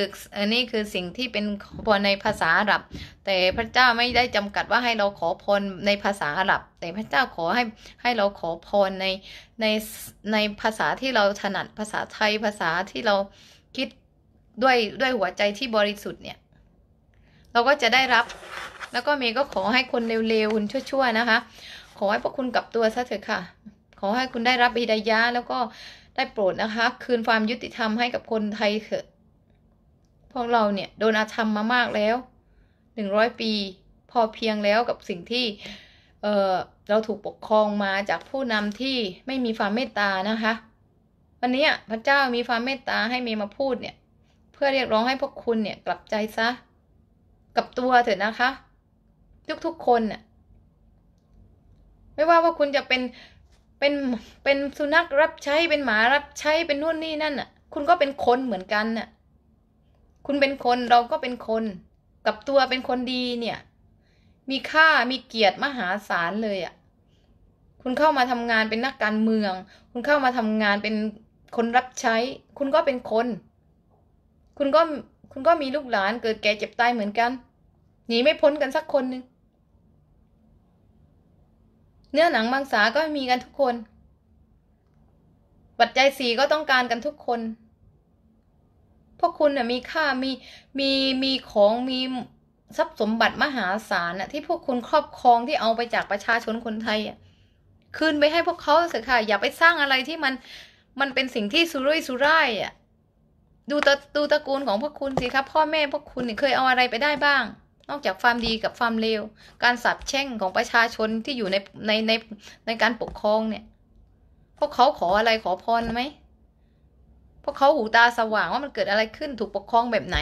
S1: นี่คือสิ่งที่เป็นขอพรในภาษาอาหรับ แต่พระเจ้าไม่ได้จำกัดว่าให้เราขอพรในภาษาอาหรับ แต่พระเจ้าขอให้ให้เราขอพรใน ในในภาษาที่เราถนัดภาษาไทยภาษาที่เราคิดด้วยด้วยหัวใจที่บริสุทธิ์เนี่ย เราก็จะได้รับ แล้วก็เมย์ก็ขอให้คนเร็วๆคนชั่วๆนะคะ ขอให้พวกคุณกลับตัวซะเถอะค่ะขอ ให้คุณได้รับอิดายะแล้วก็ได้โปรดนะคะ คืนความยุติธรรมให้กับคนไทยเถอะพวกเราเนี่ย โดน อาธรรมมามากแล้ว หนึ่งร้อยปีพอเพียงแล้วกับสิ่งที่เเราถูกปกครองมาจากผู้นำที่ไม่มีความเมตตานะคะ วันนี้พระเจ้ามีความเมตตาให้เมย์มาพูดเนี่ย เพื่อเรียกร้องให้พวกคุณเนี่ย กลับใจซะกับตัวเถอะนะคะทุกๆคนน่ะไม่ว่าว่าคุณจะเป็นเป็นเป็นสุนัข รับใช้เป็นหมารับใช้เป็นนู่นนี่นั่นอ่ะ คุณก็เป็นคนเหมือนกันน่ะคุณเป็นคนเราก็เป็นคน กับตัวเป็นคนดีเนี่ย มีค่ามีเกียรติมหาศาลเลยอ่ะคุณเข้ามาทำงานเป็นนักการเมือง คุณเข้ามาทำงานเป็นคนรับใช้ คุณก็เป็นคน คุณก็คุณก็มีลูกหลานเกิดแก่เจ็บตายเหมือนกันหนีไม่พ้นกันสักคนหนึ่งเนื้อหนังมังสาก็มีกันทุกคน ปัจจัยสี่ก็ต้องการกันทุกคน พวกคุณนะ่ะมีค่ามีมีมีของมีทรัพย์สมบัติมหาศาลน่ะที่พวกคุณครอบครองที่เอาไปจากประชาชนคนไทยอ่ะคืนไปให้พวกเขาเถอะค่ะ อย่าไปสร้างอะไรที่มัน มันเป็นสิ่งที่สุรุ่ยสุร่ายอ่ะดูตะดูตระกูลของพวกคุณสิครับ พ่อแม่พวกคุณเคยเอาอะไรไปได้บ้างนอกจากความดีกับความเลว การสาบแช่งของประชาชนที่อยู่ใน ในในในการปกครองเนี่ย พวกเขาขออะไรขอพรไหม พวกเขาหูตาสว่างว่ามันเกิดอะไรขึ้นถูกปกครองแบบไหน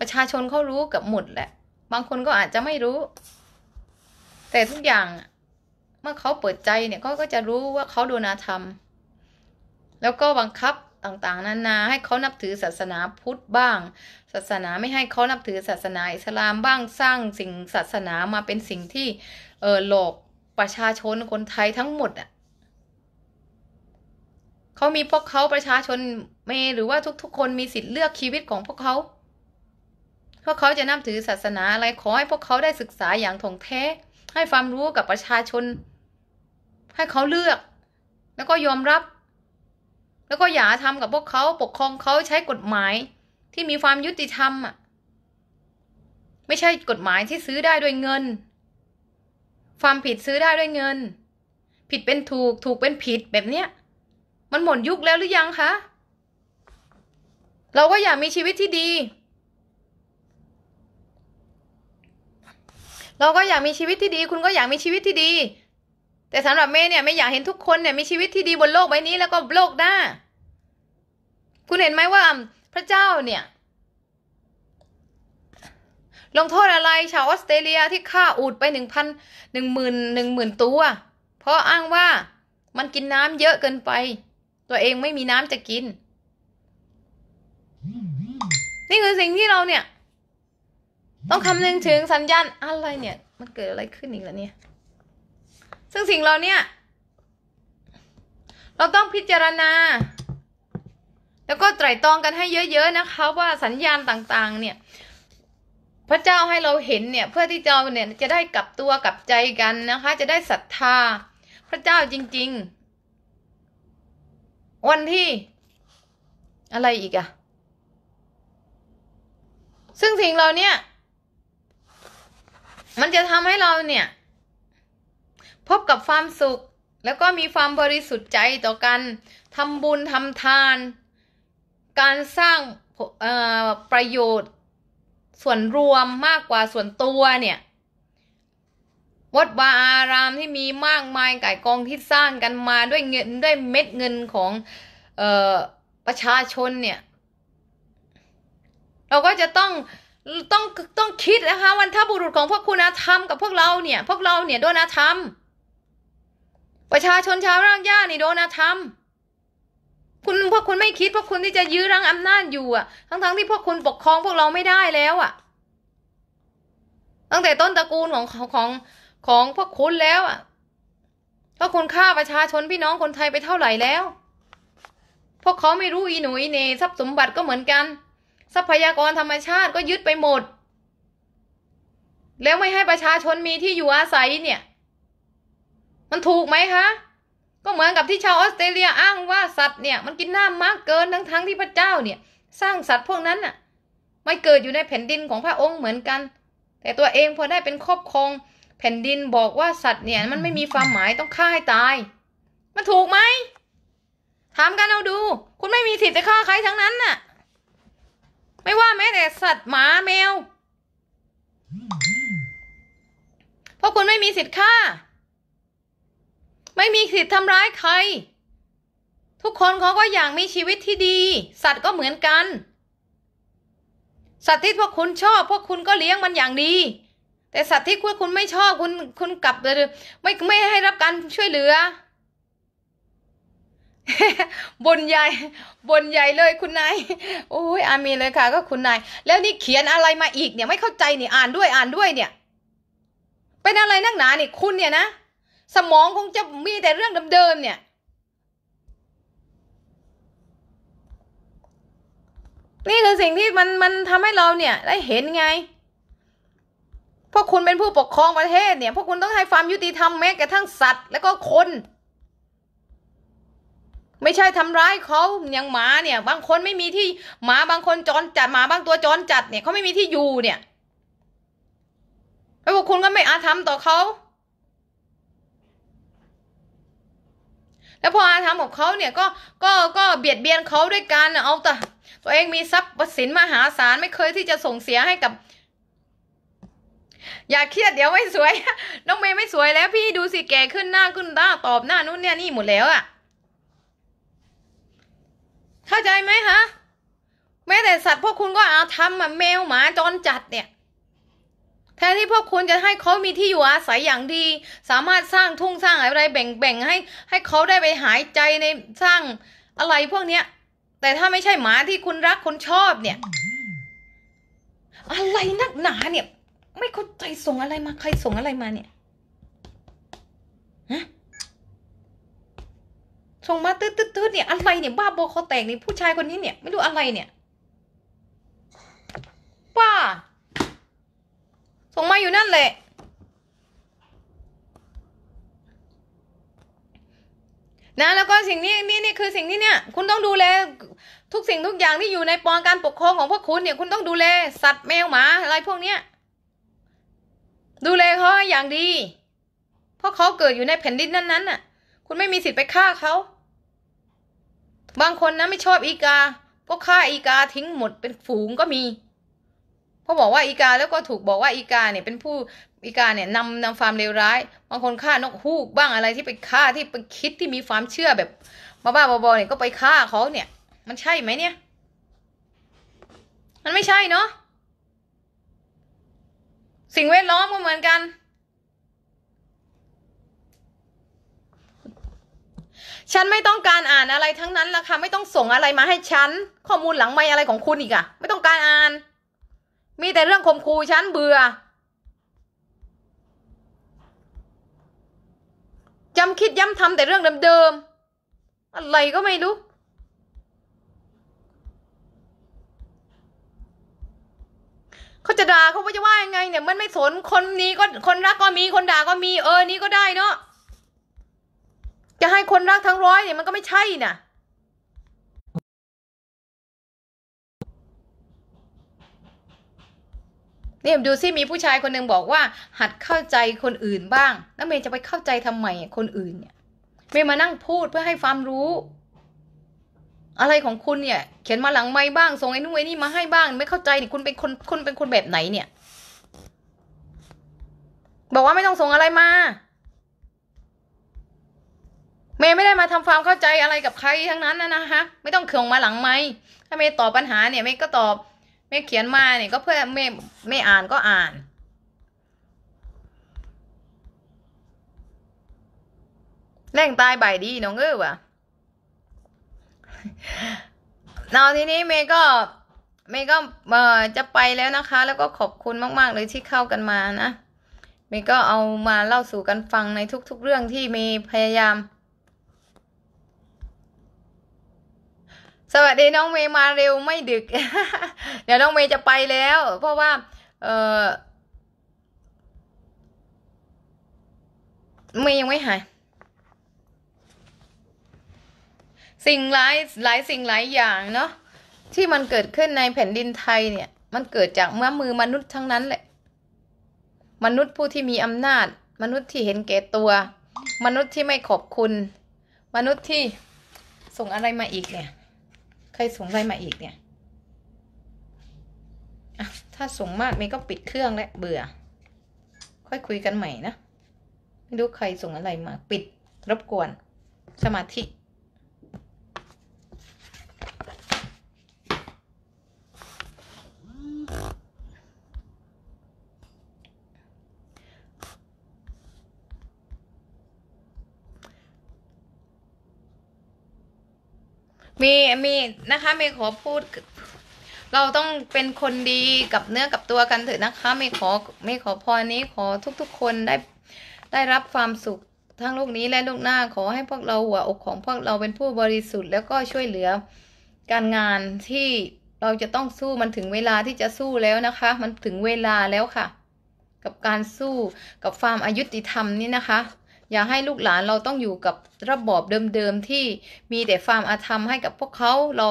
S1: ประชาชนเขารู้กับหมดแหละ บางคนก็อาจจะไม่รู้ แต่ทุกอย่างเมื่อเขาเปิดใจเนี่ยเขาก็จะรู้ว่าเขาโดนอาธรรม แล้วก็บังคับต่างๆนานาให้เขานับถือศาสนาพุทธบ้าง ศาสนาไม่ให้เขานับถือศาสนาอิสลามบ้างสร้างสิ่งศาสนามาเป็นสิ่งที่เออหลอกประชาชนคนไทยทั้งหมดอ่ะเขามีพวกเขาประชาชนเมหรือว่าทุกๆ คนมีสิทธิ์เลือกชีวิตของพวกเขาพวกเขาจะนับถือศาสนาอะไรขอให้พวกเขาได้ศึกษาอย่างถ่องแท้ให้ความรู้กับประชาชนให้เขาเลือก แล้วก็ยอมรับแล้วก็อย่า ทำกับพวกเขาปกครองเขาใช้กฎหมายที่มีความยุติธรรมอ่ะไม่ใช่กฎหมายที่ซื้อได้ด้วยเงินความผิดซื้อได้ด้วยเงิน ผิดเป็นถูกถูกเป็นผิดแบบเนี้ย มันหมดยุคแล้วหรือยังคะ เราก็อยากมีชีวิตที่ดี เราก็อยากมีชีวิตที่ดี คุณก็อยากมีชีวิตที่ดีแต่สำหรับแม่เนี่ยไม่อยากเห็นทุกคนเนี่ยมีชีวิตที่ดีบนโลก ใบนี้แล้วก็โลกหน้า คุณเห็นไหมว่าพระเจ้าเนี่ย ลงโทษอะไรชาวออสเตรเลียที่ฆ่าอูดไปหนึ่งพันหนึ่งหมื่นหนึ่งหมื่นตัว เพราะอ้างว่ามันกินน้ำเยอะเกินไป ตัวเองไม่มีน้ำจะกิน นี่คือสิ่งที่เราเนี่ย ต้องคำนึงถึงสัญญาณอะไรเนี่ย มันเกิดอะไรขึ้นอีกแล้ว เนี่ยซึ่งสิ่งเราเนี่ยเราต้องพิจารณา แล้วก็ไตรตรองกันให้เยอะๆนะคะว่าสัญญาณต่างๆเนี่ย พระเจ้าให้เราเห็นเนี่ย เพื่อที่เราเนี่ยจะได้กลับตัวกลับใจกันนะคะ จะได้ศรัทธา พระเจ้าจริง ๆ วันที่ อะไรอีกอะซึ่งสิ่งเราเนี่ย มันจะทำให้เราเนี่ยพบกับความสุขแล้วก็มีความบริสุทธิ์ใจต่อกันทำบุญทำทาน การสร้างประโยชน์ส่วนรวมมากกว่าส่วนตัวเนี่ยวัดวาอารามที่มีมากมายก่ายกองที่สร้างกันมาด้วยเงินด้วยเม็ดเงินของออประชาชนเนี่ย เราก็จะต้องต้องต้องคิดนะคะวันทบุรุษ ของพวกคุณธรรมกับพวกเราเนี่ย พวกเราเนี่ยโดนธรรมประชาชนชาวรากหญ้านี่โดนธรรม คุณพวกคุณไม่คิด พวกคุณที่จะยื้อรั้งอำนาจอยู่อ่ะ ทั้งๆทที่พวกคุณปกครองพวกเราไม่ได้แล้วอ่ะ ตั้งแต่ต้นตระกูลของของของพวกคุณแล้วอ่ะ พวกคุณฆ่าประชาชนพี่น้องคนไทยไปเท่าไหร่แล้ว พวกเขาไม่รู้อีหนูอีเนทรัพย์สมบัติก็เหมือนกัน ทรัพยากรธรรมชาติก็ยึดไปหมด แล้วไม่ให้ประชาชนมีที่อยู่อาศัยเนี่ยมันถูกไหมคะ ก็เหมือนกับที่ชาวออสเตรเลีย อ้างว่าสัตว์เนี่ยมันกินน้ำมากเกินทั้งทั้งที่พระเจ้าเนี่ย สร้างสัตว์พวกนั้นน่ะ ไม่เกิดอยู่ในแผ่นดินของพระองค์เหมือนกัน แต่ตัวเองพอได้เป็นครอบครองแผ่นดินบอกว่าสัตว์เนี่ยมันไม่มีความหมายต้องฆ่าให้ตาย มันถูกไหมถามกันเอาดู คุณไม่มีสิทธิ์จะฆ่าใครทั้งนั้นน่ะ ไม่ว่าแม้แต่สัตว์หมาแมวเพราะคุณไม่มีสิทธิ์ฆ่าไม่มีสิทธิ์ทำร้ายใคร ทุกคนเขาก็อยากมีชีวิตที่ดี สัตว์ก็เหมือนกัน สัตว์ที่พวกคุณชอบ พวกคุณก็เลี้ยงมันอย่างดี แต่สัตว์ที่พวกคุณไม่ชอบคุณ คุณกลับเลยไม่ไม่ให้รับการช่วยเหลือบนใหญ่บนใหญ่เลย คุณนายโอ้ยอามีเลยค่ะ ก็คุณนาย แล้วนี่เขียนอะไรมาอีกเนี่ย ไม่เข้าใจนี่ อ่านด้วยอ่านด้วยเนี่ย เป็นอะไรนักหนานี่ คุณเนี่ยนะสมองคงจะมีแต่เรื่องเดิมๆ เนี่ย นี่คือสิ่งที่มันมันทำให้เราเนี่ยได้เห็นไง พวกคุณเป็นผู้ปกครองประเทศเนี่ย พวกคุณต้องให้ความยุติธรรมแม้กระทั่งสัตว์แล้วก็คน ไม่ใช่ทำร้ายเขาอย่างหมาเนี่ย บางคนไม่มีที่หมาบางคนจรจัดหมาบางตัวจรจัดเนี่ยเขาไม่มีที่อยู่เนี่ย แล้วพวกคุณก็ไม่อาธรรมต่อเขาแล้วพออาทำของเขาเนี่ยก็ก็ก็เบียดเบียนเขาด้วยการเอาแต่ตัวเองมีทรัพย์สินมหาศาลไม่เคยที่จะส่งเสียให้กับ อย่าเครียดเดี๋ยวไม่สวยน้องเมย์ไม่สวยแล้วพี่ดูสิแก่ขึ้นหน้าขึ้นตาตอบหน้านู้นเนี่ยนี่หมดแล้วอะ่ะ เข้าใจไหมฮะแม้แต่สัตว์ พวกคุณก็เอาทำมาแมวหมาจรจัดเนี่ยแทนที่พวกคุณจะให้เขามีที่อยู่อาศัยอย่างดี สามารถสร้างทุ่งสร้างอะไร แบ่งๆให้ ให้เขาได้ไปหายใจในสร้างอะไรพวกเนี้ยแต่ถ้าไม่ใช่หมาที่คุณรักคุณชอบเนี่ยอะไรนักหนา เนี่ย ไม่เข้าใจส่งอะไรมาใครส่งอะไรมา เนี่ยฮะส่งมาตืดตืดเนี่ยอะไรเนี่ยบ้าบอเขาแตกนี่ ผู้ชายคนนี้เนี่ยไม่รู้อะไรเนี่ยป้าส่งมาอยู่นั่นแหละนะแล้วก็สิ่งนี้นี่นี่คือสิ่งที่เนี่ย คุณต้องดูแล ทุกสิ่งทุกอย่างที่อยู่ในปองการปกครองของพวกคุณเนี่ยคุณต้องดูแล สัตว์แมวหมา อะไรพวกเนี้ย ดูแลเขาอย่างดีเพราะเขาเกิดอยู่ในแผ่นดินนั้นๆน่ะ คุณไม่มีสิทธิ์ไปฆ่าเขาบางคนนะไม่ชอบอีกาก็ฆ่าอีกาทิ้งหมดเป็นฝูงก็มีพะบอกว่า อีกาแล้วก็ถูกบอกว่าอีกาเนี่ยเป็นผู้อีกาเนี่ยนำนำความเลวร้าย บางคนฆ่านกฮูก บ้างอะไรที่ไปฆ่าที่ไปคิดที่มีความเชื่อแบบบ้าบ้าบอเนี่ยก็ไปฆ่าเขาเนี่ย มันใช่ไหมเนี่ยมันไม่ใช่เนาะสิ่งเวทล้อมก็เหมือนกัน ฉันไม่ต้องการอ่านอะไรทั้งนั้นละค่ะ ไม่ต้องส่งอะไรมาให้ฉัน ข้อมูลหลังไม่อะไรของคุณอีกอะไม่ต้องการอ่านมีแต่เรื่องข่มขู่ฉันเบื่อจำคิดย้ำทำแต่เรื่องเดิมๆ อะไรก็ไม่รู้ เขาจะด่าเขาจะว่ายังไงเนี่ยมันไม่สน คนนี้ก็คนรักก็มีคนด่าก็มีเออนี้ก็ได้เนาะ จะให้คนรักทั้งร้อยเนี่ยมันก็ไม่ใช่น่ะเนี่ยดูซิมีผู้ชายคนหนึ่งบอกว่า หัดเข้าใจคนอื่นบ้าง แล้วเมย์จะไปเข้าใจทำไม คนอื่นเนี่ยเมย์มานั่งพูดเพื่อให้ความรู้ อะไรของคุณเนี่ย เขียนมาหลังไม้บ้างส่งไอ้นู่นไอ้นี่มาให้บ้าง ไม่เข้าใจนี่คุณเป็นคนคุณเป็นคนแบบไหนเนี่ย บอกว่าไม่ต้องส่งอะไรมาเมย์ไม่ได้มาทำความเข้าใจอะไรกับใครทั้งนั้นนะนะฮะไม่ต้องเขืองมาหลังไม้ถ้าเมย์ตอบปัญหาเนี่ยเมย์ก็ตอบม่เขียนมาเนี่ยก็เพื่อไม่ไม่อ่านก็อ่าน แรงตายใบดีน้องเอ้อวะเราทีนี้เมย์ก็เมย์ก็เอ่อจะไปแล้วนะคะ แล้วก็ขอบคุณมากๆเลยที่เข้ากันมานะเมย์ก็เอามาเล่าสู่กันฟังในทุกๆเรื่องที่เมย์พยายามสวัสดีน้องเมย์มาเร็วไม่ดึก เดี๋ยวน้องเมย์จะไปแล้ว เพราะว่า เออเมย์ยังไม่หายสิ่งหลาย หลายสิ่งหลายอย่างเนาะที่มันเกิดขึ้นในแผ่นดินไทยเนี่ย มันเกิดจากเมื่อมือมนุษย์ทั้งนั้นแหละ มนุษย์ผู้ที่มีอำนาจ มนุษย์ที่เห็นแก่ตัว มนุษย์ที่ไม่ขอบคุณ มนุษย์ที่ส่งอะไรมาอีกเนี่ยใครส่งอะไรมาอีกเนี่ยถ้าส่งมากเมย์ก็ปิดเครื่องและเบื่อ ค่อยคุยกันใหม่นะ ไม่รู้ใครส่งอะไรมาปิด รบกวนสมาธิมีมีนะคะมีขอพูด เราต้องเป็นคนดีกับเนื้อกับตัวกันเถอะนะคะมีขอไม่ขอพรนี้ขอทุก ๆ คนได้ได้รับความสุขทั้งโลกนี้และโลกหน้าขอ ให้พวกเราหัวอก ของพวกเราเป็นผู้บริสุทธิ์แล้วก็ช่วยเหลือ การงานที่เราจะต้องสู้มันถึงเวลาที่จะสู้แล้วนะคะ มันถึงเวลาแล้วค่ะ กับการสู้กับความอายุติธรรมนี่นะคะอย่าให้ลูกหลานเราต้องอยู่กับระบอบเดิมๆที่มีแต่ความอาธรรมให้กับพวกเขาเรา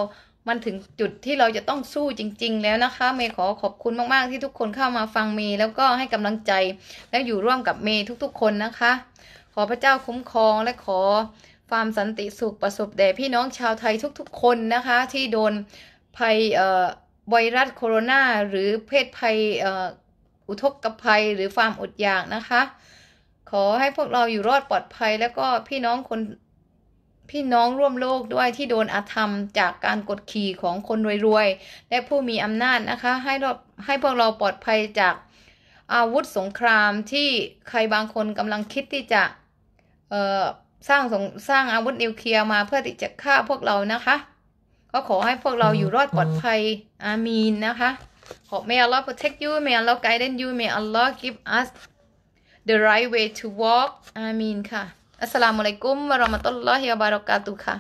S1: มันถึงจุดที่เราจะต้องสู้จริง ๆ แล้วนะคะ เมย์ขอขอบคุณมากๆ ที่ทุกคนเข้ามาฟังเมย์แล้วก็ให้กำลังใจ และอยู่ร่วมกับเมย์ทุก ๆ คนนะคะ ขอพระเจ้าคุ้มครองและขอความสันติสุขประสบแด่พี่น้องชาวไทยทุก ๆ คนนะคะ ที่โดนภัยไวรัสโคโรนาหรือเพศภัยอุทกภัย หรือความอดอยากนะคะขอให้พวกเราอยู่รอดปลอดภัยแล้วก็พี่น้องคนพี่น้องร่วมโลกด้วยที่โดนอาธรรมจากการกดขี่ของคนรวยๆและผู้มีอำนาจนะคะให้รให้พวกเราปลอดภัยจากอาวุธสงครามที่ใครบางคนกำลังคิดที่จะสร้างสร้างอาวุธนิวเคลียร์มาเพื่อที่จะฆ่าพวกเรานะคะ ก็ขอให้พวกเราอยู่รอดปลอดภัยอามีนนะคะ ขอ May Allah protect you May Allah guidance you May Allah give us the right way to walk อามีนค่ะอัสสลามุอะลัยกุมวะราะมะตุลลอฮิวะบารอกาตุค่ะ